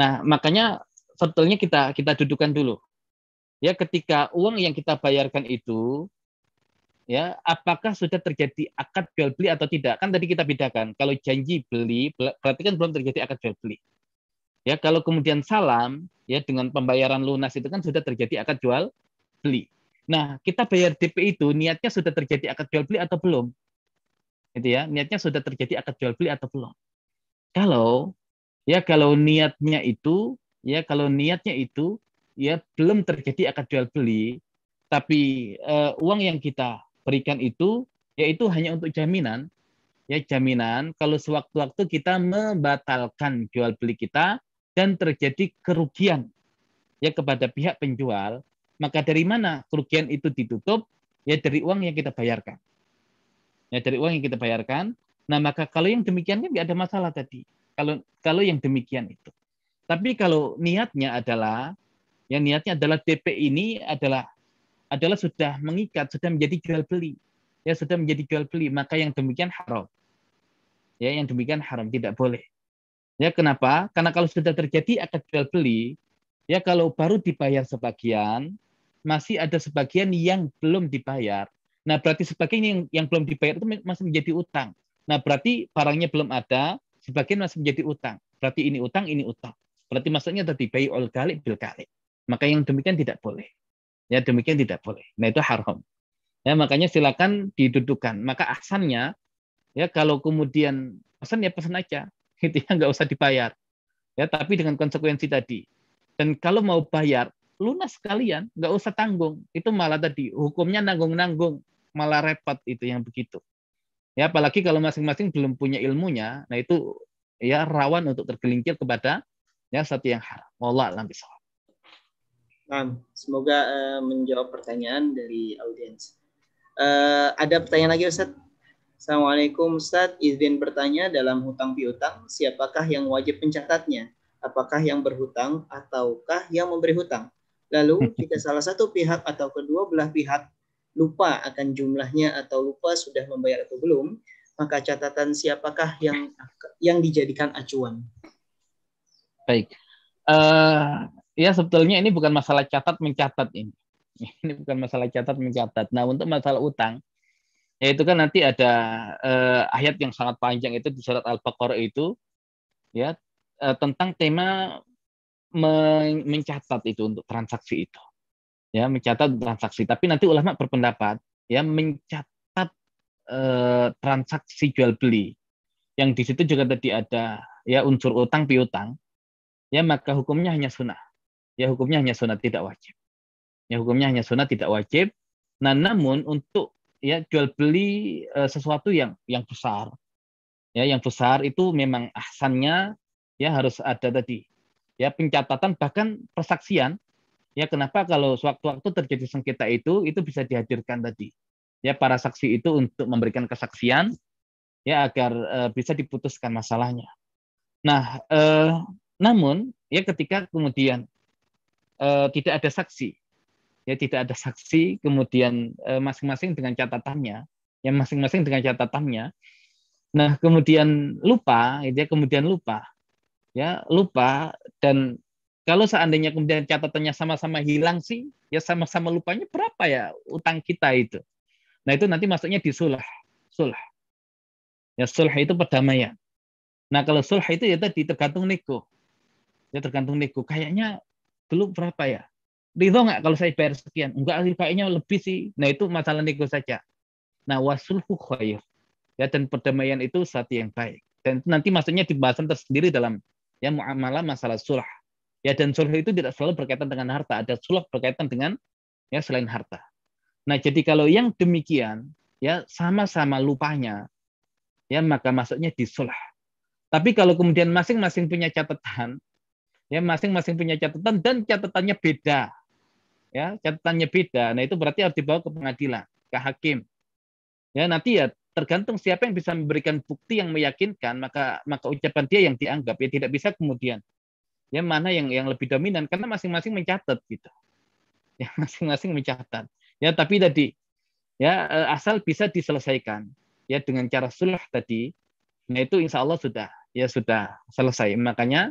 Nah makanya sebetulnya kita kita dudukan dulu. Ya ketika uang yang kita bayarkan itu ya apakah sudah terjadi akad jual beli atau tidak kan tadi kita bedakan kalau janji beli berarti kan belum terjadi akad jual beli Ya, kalau kemudian salam ya dengan pembayaran lunas itu kan sudah terjadi akad jual beli. Nah, kita bayar DP itu niatnya sudah terjadi akad jual beli atau belum? Gitu ya, niatnya sudah terjadi akad jual beli atau belum? Kalau ya kalau niatnya itu ya kalau niatnya itu ya belum terjadi akad jual beli, tapi uh, uang yang kita berikan itu yaitu hanya untuk jaminan ya jaminan kalau sewaktu-waktu kita membatalkan jual beli kita dan terjadi kerugian ya kepada pihak penjual, maka dari mana kerugian itu ditutup? Ya dari uang yang kita bayarkan. Ya dari uang yang kita bayarkan. Nah, maka kalau yang demikian kan tidak ada masalah tadi. Kalau kalau yang demikian itu. Tapi kalau niatnya adalah yang niatnya adalah DP ini adalah adalah sudah mengikat, sudah menjadi jual beli. Ya, sudah menjadi jual beli, maka yang demikian haram. Ya, yang demikian haram tidak boleh. Ya kenapa? Karena kalau sudah terjadi akad jual beli, ya kalau baru dibayar sebagian, masih ada sebagian yang belum dibayar. Nah berarti sebagian yang, yang belum dibayar itu masih menjadi utang. Nah berarti barangnya belum ada, sebagian masih menjadi utang. Berarti ini utang, ini utang. Berarti maksudnya tadi bayi ol kali, bil kali. Maka yang demikian tidak boleh. Ya demikian tidak boleh. Nah itu haram. Ya makanya silakan didudukan. Maka asannya ya kalau kemudian pesan ya pesan aja itu ya nggak usah dibayar ya tapi dengan konsekuensi tadi dan kalau mau bayar lunas sekalian nggak usah tanggung itu malah tadi hukumnya nanggung nanggung malah repot itu yang begitu ya apalagi kalau masing-masing belum punya ilmunya nah itu ya rawan untuk tergelincir kepada ya satu yang haram Allah alam Nah, semoga uh, menjawab pertanyaan dari audiens. Uh, ada pertanyaan lagi Ustaz? Assalamualaikum Ustaz, izin bertanya dalam hutang piutang, siapakah yang wajib mencatatnya? Apakah yang berhutang ataukah yang memberi hutang? Lalu jika salah satu pihak atau kedua belah pihak lupa akan jumlahnya atau lupa sudah membayar atau belum, maka catatan siapakah yang yang dijadikan acuan? Baik. Uh, ya sebetulnya ini bukan masalah catat mencatat ini. Ini bukan masalah catat mencatat. Nah, untuk masalah utang, ya itu kan nanti ada eh, ayat yang sangat panjang itu di surat Al-Baqarah itu ya eh, tentang tema mencatat itu untuk transaksi itu. Ya, mencatat transaksi. Tapi nanti ulama berpendapat ya mencatat eh, transaksi jual beli. Yang di situ juga tadi ada ya unsur utang piutang. Ya, maka hukumnya hanya sunnah. Ya, hukumnya hanya sunnah tidak wajib. Ya, hukumnya hanya sunnah tidak wajib. Nah, namun untuk ya jual beli uh, sesuatu yang yang besar ya yang besar itu memang ahsannya ya harus ada tadi ya pencatatan bahkan persaksian ya kenapa kalau sewaktu-waktu terjadi sengketa itu itu bisa dihadirkan tadi ya para saksi itu untuk memberikan kesaksian ya agar uh, bisa diputuskan masalahnya nah uh, namun ya ketika kemudian uh, tidak ada saksi ya tidak ada saksi kemudian eh, masing-masing dengan catatannya yang masing-masing dengan catatannya nah kemudian lupa gitu ya kemudian lupa ya lupa dan kalau seandainya kemudian catatannya sama-sama hilang sih ya sama-sama lupanya berapa ya utang kita itu nah itu nanti masuknya di sulah sulh ya sulah itu perdamaian nah kalau sulah itu ya tadi tergantung nego ya tergantung nego kayaknya belum berapa ya ridho nggak kalau saya bayar sekian? Enggak sih, kayaknya lebih sih. Nah itu masalah nego saja. Nah wasulhu khair. Ya dan perdamaian itu satu yang baik. Dan nanti maksudnya dibahasan tersendiri dalam ya muamalah masalah sulh. Ya dan sulh itu tidak selalu berkaitan dengan harta. Ada sulh berkaitan dengan ya selain harta. Nah jadi kalau yang demikian ya sama-sama lupanya ya maka masuknya di sulh. Tapi kalau kemudian masing-masing punya catatan, ya masing-masing punya catatan dan catatannya beda ya catatannya beda nah itu berarti harus dibawa ke pengadilan ke hakim ya nanti ya tergantung siapa yang bisa memberikan bukti yang meyakinkan maka maka ucapan dia yang dianggap ya tidak bisa kemudian ya mana yang yang lebih dominan karena masing-masing mencatat gitu ya masing-masing mencatat ya tapi tadi ya eh, asal bisa diselesaikan ya dengan cara sulh tadi nah itu insya Allah sudah ya sudah selesai makanya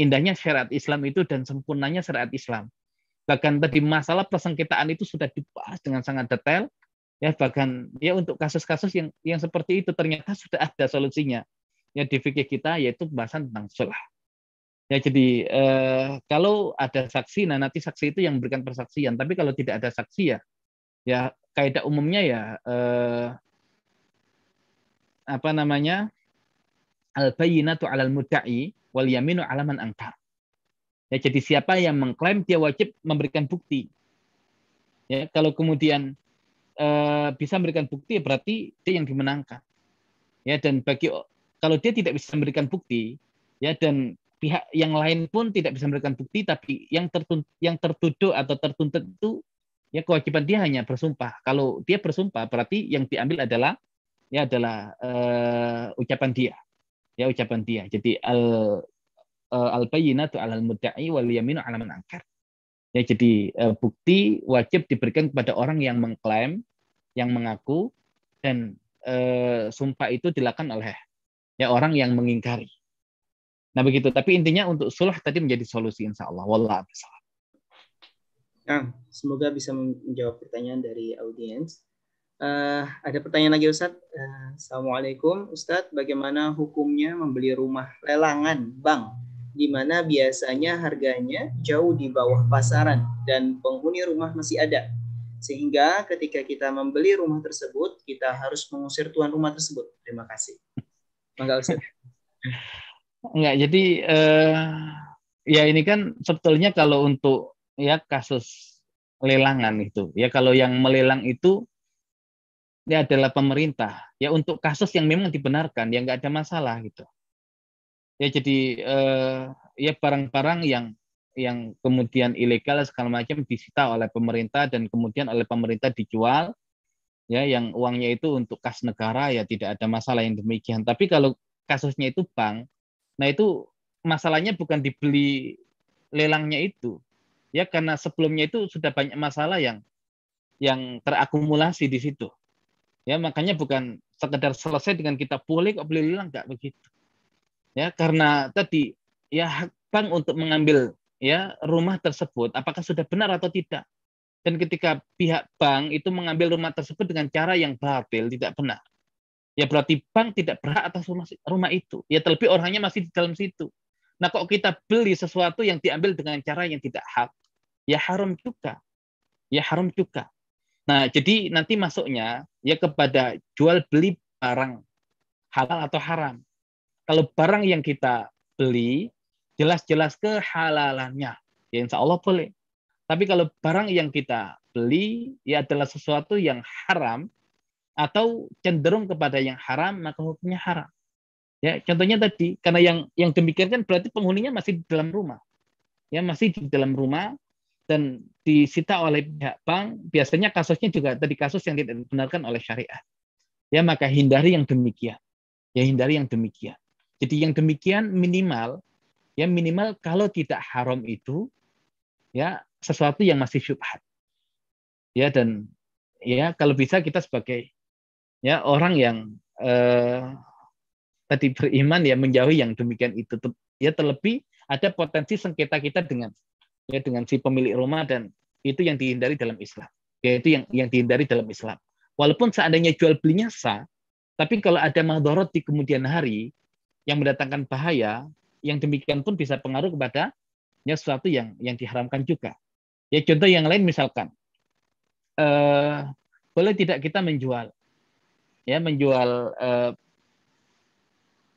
indahnya syariat Islam itu dan sempurnanya syariat Islam bahkan tadi masalah persengketaan itu sudah dibahas dengan sangat detail ya bahkan ya untuk kasus-kasus yang yang seperti itu ternyata sudah ada solusinya ya di fikih kita yaitu pembahasan tentang sholat ya jadi eh, kalau ada saksi nah nanti saksi itu yang memberikan persaksian tapi kalau tidak ada saksi ya ya kaidah umumnya ya eh, apa namanya al bayyinatu 'alal mudda'i wal yaminu 'alaman angkar Ya, jadi siapa yang mengklaim dia wajib memberikan bukti. Ya, kalau kemudian e, bisa memberikan bukti berarti dia yang dimenangkan. Ya, dan bagi kalau dia tidak bisa memberikan bukti, ya dan pihak yang lain pun tidak bisa memberikan bukti, tapi yang tertuntut, yang tertuduh atau tertuntut itu ya kewajiban dia hanya bersumpah. Kalau dia bersumpah berarti yang diambil adalah ya adalah e, ucapan dia ya ucapan dia. Jadi al Eh, al bayyinatu 'alal mudda'i wal yaminu 'ala man angkar. Ya jadi eh, bukti wajib diberikan kepada orang yang mengklaim, yang mengaku dan uh, sumpah itu dilakukan oleh ya orang yang mengingkari. Nah begitu. Tapi intinya untuk sulh tadi menjadi solusi insya Allah. Wallah besar. Nah, semoga bisa menjawab pertanyaan dari audiens. Uh, ada pertanyaan lagi Ustadz. Uh, Assalamualaikum Ustadz, bagaimana hukumnya membeli rumah lelangan bank di mana biasanya harganya jauh di bawah pasaran dan penghuni rumah masih ada. Sehingga ketika kita membeli rumah tersebut, kita harus mengusir tuan rumah tersebut. Terima kasih. Mangga Ustaz. Enggak, jadi eh, ya ini kan sebetulnya kalau untuk ya kasus lelangan itu, ya kalau yang melelang itu ya adalah pemerintah. Ya untuk kasus yang memang dibenarkan, ya nggak ada masalah gitu ya jadi eh, ya barang-barang yang yang kemudian ilegal segala macam disita oleh pemerintah dan kemudian oleh pemerintah dijual ya yang uangnya itu untuk kas negara ya tidak ada masalah yang demikian tapi kalau kasusnya itu bank nah itu masalahnya bukan dibeli lelangnya itu ya karena sebelumnya itu sudah banyak masalah yang yang terakumulasi di situ ya makanya bukan sekedar selesai dengan kita pulih kok beli lelang nggak begitu ya karena tadi ya hak bank untuk mengambil ya rumah tersebut apakah sudah benar atau tidak dan ketika pihak bank itu mengambil rumah tersebut dengan cara yang batil tidak benar ya berarti bank tidak berhak atas rumah rumah itu ya terlebih orangnya masih di dalam situ nah kok kita beli sesuatu yang diambil dengan cara yang tidak hak ya haram juga ya haram juga nah jadi nanti masuknya ya kepada jual beli barang halal atau haram kalau barang yang kita beli jelas-jelas kehalalannya, ya insya Allah boleh. Tapi kalau barang yang kita beli ya adalah sesuatu yang haram atau cenderung kepada yang haram maka hukumnya haram. Ya, contohnya tadi karena yang yang demikian kan berarti penghuninya masih di dalam rumah. Ya, masih di dalam rumah dan disita oleh pihak bank, biasanya kasusnya juga tadi kasus yang tidak dibenarkan oleh syariat. Ya, maka hindari yang demikian. Ya, hindari yang demikian. Jadi yang demikian minimal ya minimal kalau tidak haram itu ya sesuatu yang masih syubhat. Ya dan ya kalau bisa kita sebagai ya orang yang eh, tadi beriman ya menjauhi yang demikian itu ya terlebih ada potensi sengketa kita dengan ya dengan si pemilik rumah dan itu yang dihindari dalam Islam yaitu yang yang dihindari dalam Islam walaupun seandainya jual belinya sah tapi kalau ada madorot di kemudian hari yang mendatangkan bahaya, yang demikian pun bisa pengaruh kepada ya sesuatu yang yang diharamkan juga. Ya contoh yang lain misalkan eh, boleh tidak kita menjual ya menjual eh,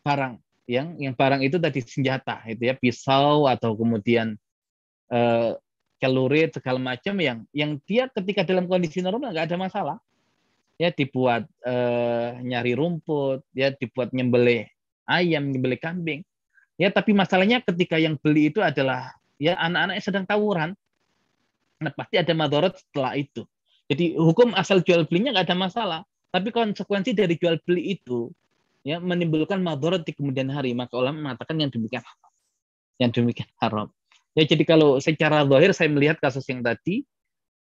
barang yang yang barang itu tadi senjata itu ya pisau atau kemudian eh, celurit segala macam yang yang dia ketika dalam kondisi normal nggak ada masalah ya dibuat eh, nyari rumput ya dibuat nyembelih ayam, nyembelih kambing. Ya, tapi masalahnya ketika yang beli itu adalah ya anak-anak yang sedang tawuran. Nah, pasti ada madorot setelah itu. Jadi hukum asal jual belinya nggak ada masalah, tapi konsekuensi dari jual beli itu ya menimbulkan madorot di kemudian hari. Maka ulama mengatakan yang demikian Yang demikian haram. Ya jadi kalau secara zahir saya melihat kasus yang tadi,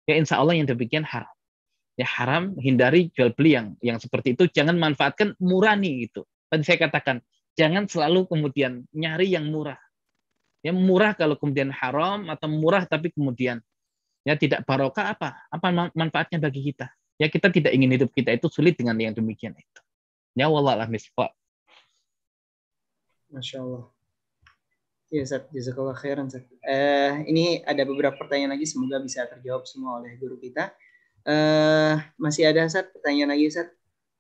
ya insya Allah yang demikian haram. Ya haram hindari jual beli yang yang seperti itu. Jangan manfaatkan murani itu. Tadi saya katakan, jangan selalu kemudian nyari yang murah. Ya murah kalau kemudian haram atau murah tapi kemudian ya tidak barokah apa? Apa manfaatnya bagi kita? Ya kita tidak ingin hidup kita itu sulit dengan yang demikian itu. Ya wallahualam misfak. Masya Allah. Ya, Ustaz. Jazakallah khairan, Uh, ini ada beberapa pertanyaan lagi. Semoga bisa terjawab semua oleh guru kita. Uh, masih ada, Ustaz, pertanyaan lagi, Ustaz?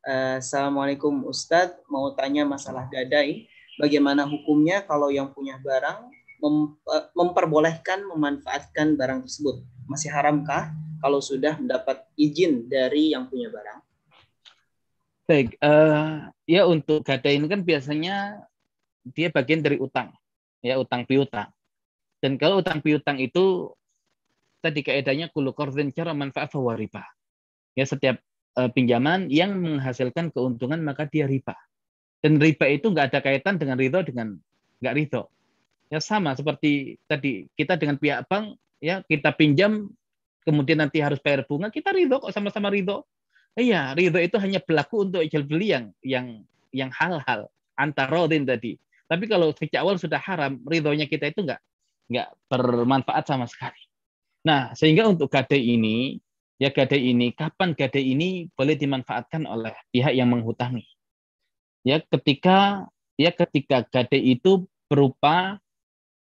Eh, Assalamualaikum Ustadz, mau tanya masalah gadai. Bagaimana hukumnya kalau yang punya barang eh, memperbolehkan memanfaatkan barang tersebut? Masih haramkah kalau sudah mendapat izin dari yang punya barang? Baik, uh, ya untuk gadai ini kan biasanya dia bagian dari utang, ya utang piutang. Dan kalau utang piutang itu tadi kaidahnya kullu qardhin cara manfaat riba. Ya setiap Eh, pinjaman yang menghasilkan keuntungan maka dia riba. Dan riba itu nggak ada kaitan dengan ridho dengan nggak ridho. Ya sama seperti tadi kita dengan pihak bank ya kita pinjam kemudian nanti harus bayar bunga kita ridho kok sama-sama ridho. Iya ridho itu hanya berlaku untuk jual beli yang yang yang hal-hal antarodin tadi. Tapi kalau sejak awal sudah haram ridhonya kita itu nggak nggak bermanfaat sama sekali. Nah sehingga untuk gade ini ya gadai ini, kapan gadai ini boleh dimanfaatkan oleh pihak yang menghutangi. Ya ketika ya ketika gadai itu berupa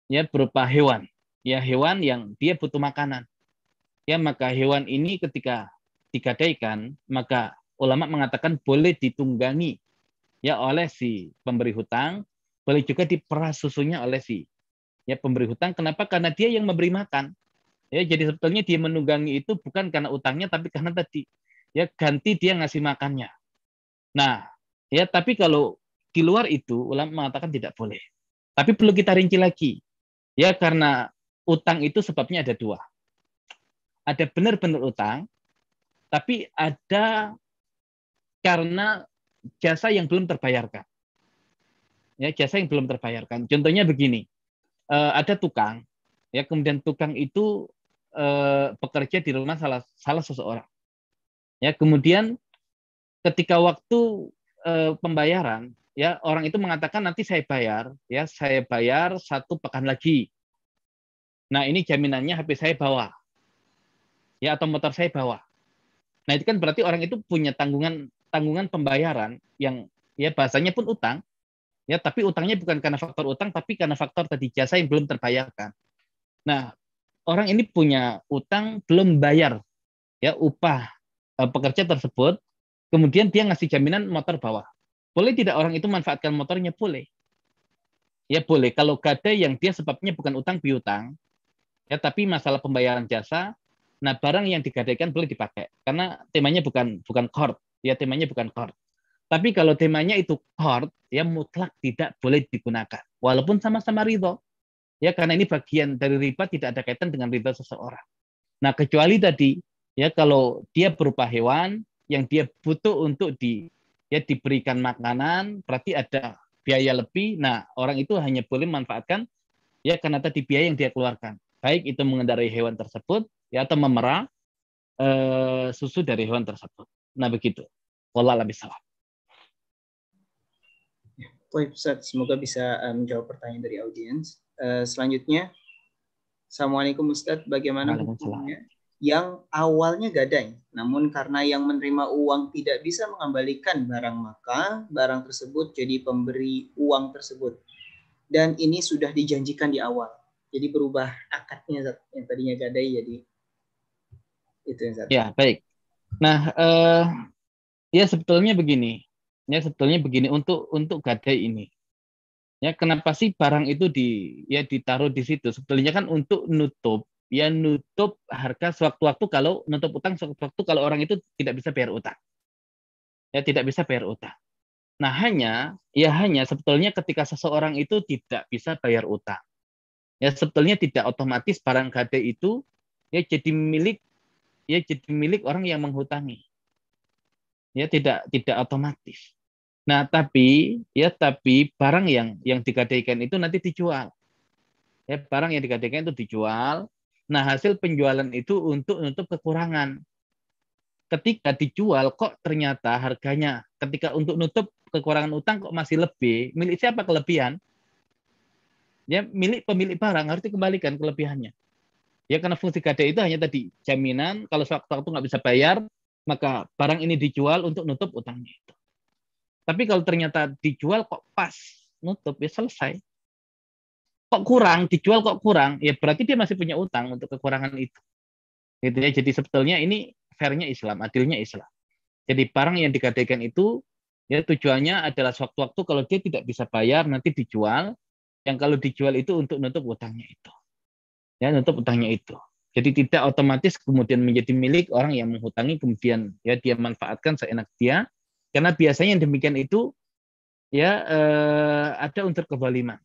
ya berupa hewan. Ya hewan yang dia butuh makanan. Ya maka hewan ini ketika digadaikan, maka ulama mengatakan boleh ditunggangi ya oleh si pemberi hutang, boleh juga diperas susunya oleh si ya pemberi hutang. Kenapa? Karena dia yang memberi makan. Ya, jadi sebetulnya dia menunggangi itu bukan karena utangnya tapi karena tadi ya ganti dia ngasih makannya. Nah, ya tapi kalau di luar itu ulama mengatakan tidak boleh. Tapi perlu kita rinci lagi. Ya karena utang itu sebabnya ada dua. Ada benar-benar utang, tapi ada karena jasa yang belum terbayarkan. Ya, jasa yang belum terbayarkan. Contohnya begini, eh, ada tukang, ya kemudian tukang itu eh, pekerja di rumah salah salah seseorang. Ya, kemudian ketika waktu eh, pembayaran, ya orang itu mengatakan nanti saya bayar, ya saya bayar satu pekan lagi. Nah, ini jaminannya HP saya bawa. Ya atau motor saya bawa. Nah, itu kan berarti orang itu punya tanggungan tanggungan pembayaran yang ya bahasanya pun utang. Ya, tapi utangnya bukan karena faktor utang tapi karena faktor tadi jasa yang belum terbayarkan. Nah, orang ini punya utang belum bayar ya upah eh, pekerja tersebut, kemudian dia ngasih jaminan motor bawah. Boleh tidak orang itu manfaatkan motornya? Boleh. Ya boleh. Kalau gade yang dia sebabnya bukan utang piutang, ya tapi masalah pembayaran jasa, nah barang yang digadaikan boleh dipakai karena temanya bukan bukan court, ya temanya bukan court. Tapi kalau temanya itu court, ya mutlak tidak boleh digunakan. Walaupun sama-sama ridho ya karena ini bagian dari riba tidak ada kaitan dengan riba seseorang. Nah, kecuali tadi ya kalau dia berupa hewan yang dia butuh untuk di ya diberikan makanan, berarti ada biaya lebih. Nah, orang itu hanya boleh manfaatkan ya karena tadi biaya yang dia keluarkan. Baik itu mengendarai hewan tersebut ya atau memerah eh, susu dari hewan tersebut. Nah, begitu. Wallah lebih salah. Baik, Ustaz. Semoga bisa eh, menjawab pertanyaan dari audiens. Eh, selanjutnya. Assalamualaikum Ustadz, bagaimana hukumnya yang awalnya gadai, namun karena yang menerima uang tidak bisa mengembalikan barang maka barang tersebut jadi pemberi uang tersebut. Dan ini sudah dijanjikan di awal. Jadi berubah akadnya yang tadinya gadai jadi itu yang satu. Ya, baik. Nah, eh, ya sebetulnya begini. Ya sebetulnya begini untuk untuk gadai ini ya kenapa sih barang itu di ya ditaruh di situ sebetulnya kan untuk nutup ya nutup harga sewaktu-waktu kalau nutup utang sewaktu-waktu kalau orang itu tidak bisa bayar utang ya tidak bisa bayar utang nah hanya ya hanya sebetulnya ketika seseorang itu tidak bisa bayar utang ya sebetulnya tidak otomatis barang gade itu ya jadi milik ya jadi milik orang yang menghutangi ya tidak tidak otomatis Nah, tapi ya tapi barang yang yang digadaikan itu nanti dijual. Ya, barang yang digadaikan itu dijual. Nah, hasil penjualan itu untuk untuk kekurangan. Ketika dijual kok ternyata harganya ketika untuk nutup kekurangan utang kok masih lebih, milik siapa kelebihan? Ya, milik pemilik barang harus dikembalikan kelebihannya. Ya, karena fungsi gadai itu hanya tadi jaminan kalau sewaktu-waktu nggak bisa bayar, maka barang ini dijual untuk nutup utangnya itu. Tapi kalau ternyata dijual kok pas nutup ya selesai. Kok kurang dijual kok kurang ya berarti dia masih punya utang untuk kekurangan itu. Gitu ya. Jadi sebetulnya ini fairnya Islam, adilnya Islam. Jadi barang yang digadaikan itu ya tujuannya adalah sewaktu-waktu kalau dia tidak bisa bayar nanti dijual. Yang kalau dijual itu untuk nutup utangnya itu. Ya, nutup utangnya itu. Jadi tidak otomatis kemudian menjadi milik orang yang menghutangi kemudian ya dia manfaatkan seenak dia karena biasanya yang demikian itu ya eh, ada unsur kezaliman.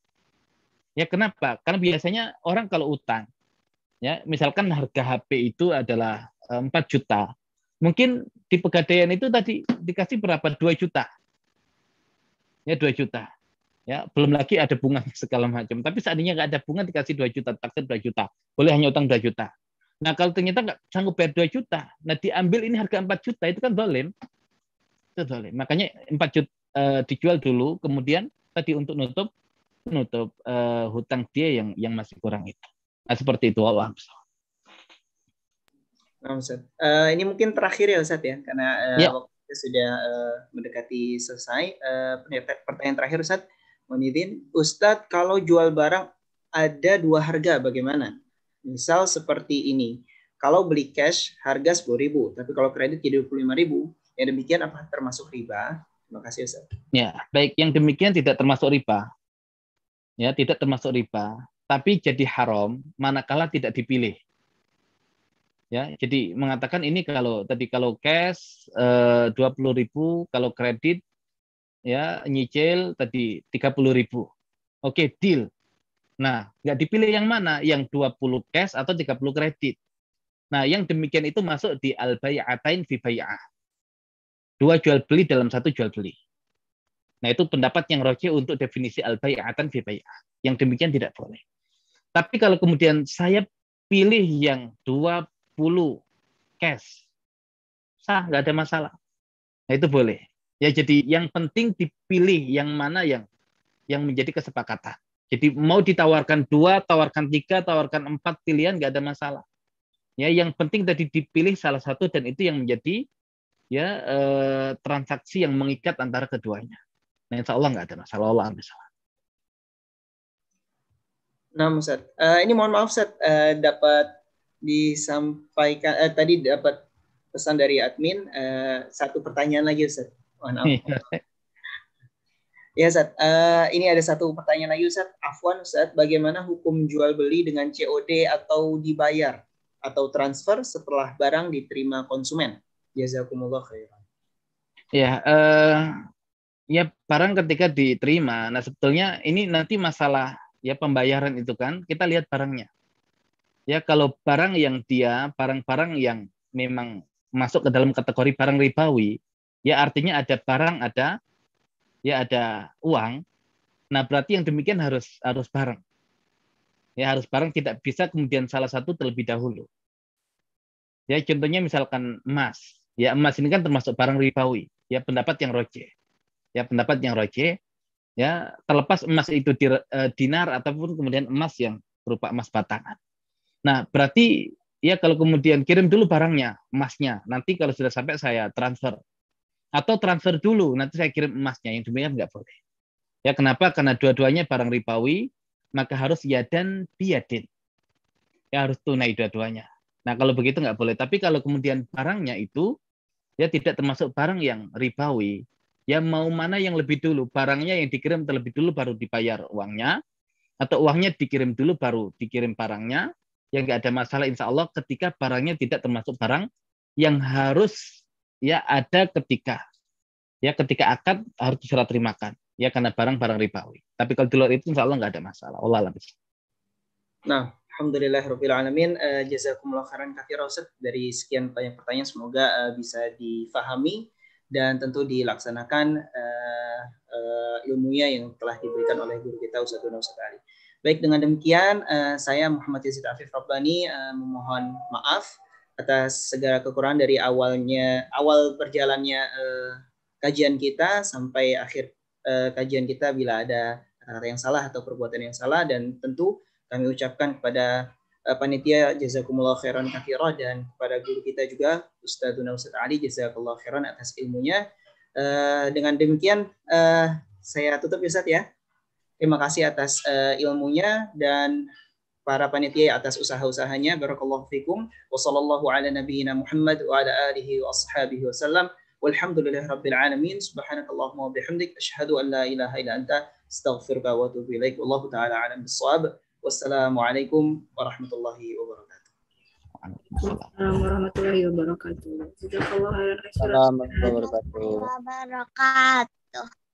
Ya kenapa? Karena biasanya orang kalau utang ya misalkan harga HP itu adalah 4 eh, juta. Mungkin di pegadaian itu tadi dikasih berapa? 2 juta. Ya 2 juta. Ya, belum lagi ada bunga segala macam. Tapi seandainya nggak ada bunga dikasih 2 juta, taksir 2 juta. Boleh hanya utang 2 juta. Nah, kalau ternyata nggak sanggup bayar 2 juta, nah diambil ini harga 4 juta, itu kan dolim itu boleh. Makanya 4 juta uh, eh, dijual dulu, kemudian tadi untuk nutup nutup uh, hutang dia yang yang masih kurang itu. Nah, seperti itu Allah. Nah, Ustaz. Uh, ini mungkin terakhir ya Ustaz ya, karena uh, ya. waktu sudah uh, mendekati selesai. Uh, pertanyaan terakhir Ustaz, mohon izin. Ustaz, kalau jual barang ada dua harga bagaimana? Misal seperti ini. Kalau beli cash harga 10.000, tapi kalau kredit jadi 25.000, yang demikian apa termasuk riba? Terima kasih Ustaz. Ya, baik yang demikian tidak termasuk riba. Ya, tidak termasuk riba, tapi jadi haram manakala tidak dipilih. Ya, jadi mengatakan ini kalau tadi kalau cash eh, dua puluh ribu kalau kredit ya nyicil tadi tiga puluh ribu Oke, deal. Nah, nggak dipilih yang mana, yang 20 cash atau 30 kredit. Nah, yang demikian itu masuk di al bayatain fi bayah. Dua jual beli dalam satu jual beli. Nah itu pendapat yang roji untuk definisi al-bay'atan fi bay'ah. Yang demikian tidak boleh. Tapi kalau kemudian saya pilih yang 20 cash, sah, nggak ada masalah. Nah itu boleh. Ya jadi yang penting dipilih yang mana yang yang menjadi kesepakatan. Jadi mau ditawarkan dua, tawarkan tiga, tawarkan empat pilihan nggak ada masalah. Ya yang penting tadi dipilih salah satu dan itu yang menjadi ya eh, transaksi yang mengikat antara keduanya. Nah, insya Allah nggak ada masalah. Allah misalnya. Nah, Ustaz. Uh, eh, ini mohon maaf, Ustaz. Uh, eh, dapat disampaikan, uh, tadi dapat pesan dari admin, uh, satu pertanyaan lagi, Ustaz. Mohon maaf. ya, Ustaz. Uh, ini ada satu pertanyaan lagi, Ustaz. Afwan, Ustaz. Bagaimana hukum jual-beli dengan COD atau dibayar? atau transfer setelah barang diterima konsumen. Jazakumullah khairan. Ya, uh, ya barang ketika diterima. Nah, sebetulnya ini nanti masalah ya pembayaran itu kan, kita lihat barangnya. Ya, kalau barang yang dia barang-barang yang memang masuk ke dalam kategori barang ribawi, ya artinya ada barang ada ya ada uang. Nah, berarti yang demikian harus harus barang. Ya, harus barang tidak bisa kemudian salah satu terlebih dahulu. Ya, contohnya misalkan emas Ya emas ini kan termasuk barang ribawi. Ya pendapat yang roce Ya pendapat yang roce Ya terlepas emas itu eh, dinar ataupun kemudian emas yang berupa emas batangan. Nah berarti ya kalau kemudian kirim dulu barangnya emasnya. Nanti kalau sudah sampai saya transfer atau transfer dulu nanti saya kirim emasnya. Yang demikian nggak boleh. Ya kenapa? Karena dua-duanya barang ribawi, maka harus ya dan biadin. Ya harus tunai dua-duanya. Nah, kalau begitu nggak boleh. Tapi kalau kemudian barangnya itu ya tidak termasuk barang yang ribawi. Ya mau mana yang lebih dulu, barangnya yang dikirim terlebih dulu baru dibayar uangnya, atau uangnya dikirim dulu baru dikirim barangnya, yang nggak ada masalah insya Allah ketika barangnya tidak termasuk barang yang harus ya ada ketika ya ketika akad harus diserah terimakan ya karena barang-barang ribawi. Tapi kalau di luar itu insya Allah nggak ada masalah. Allah Nah, Alhamdulillah Rabbil Alamin. Uh, jazakumullah khairan kafir Dari sekian banyak pertanyaan semoga uh, bisa difahami dan tentu dilaksanakan uh, uh, ilmunya yang telah diberikan oleh guru kita Ustaz Dona Sekali Baik dengan demikian uh, saya Muhammad Yazid Afif Rabbani uh, memohon maaf atas segala kekurangan dari awalnya awal berjalannya uh, kajian kita sampai akhir uh, kajian kita bila ada kata-kata yang salah atau perbuatan yang salah dan tentu kami ucapkan kepada uh, panitia jazakumullah khairan kafirah dan kepada guru kita juga ustadzuna Ustaz Ali jazakallah khairan atas ilmunya. Uh, dengan demikian uh, saya tutup ya Ustaz ya. Terima kasih atas uh, ilmunya dan para panitia atas usaha-usahanya. Barakallahu fikum. Wassallallahu ala nabiyyina Muhammad wa ala alihi wa ashabihi wa sallam. Walhamdulillah rabbil alamin. Subhanakallahumma wa bihamdik. Ashhadu an la ilaha illa anta. Astaghfirullah wa atubu ilaik. Wallahu ta'ala alam bisawab. Wassalamualaikum warahmatullahi wabarakatuh. Waalaikumsalam warahmatullahi wabarakatuh. Jazakallahu Assalamualaikum warahmatullahi wabarakatuh.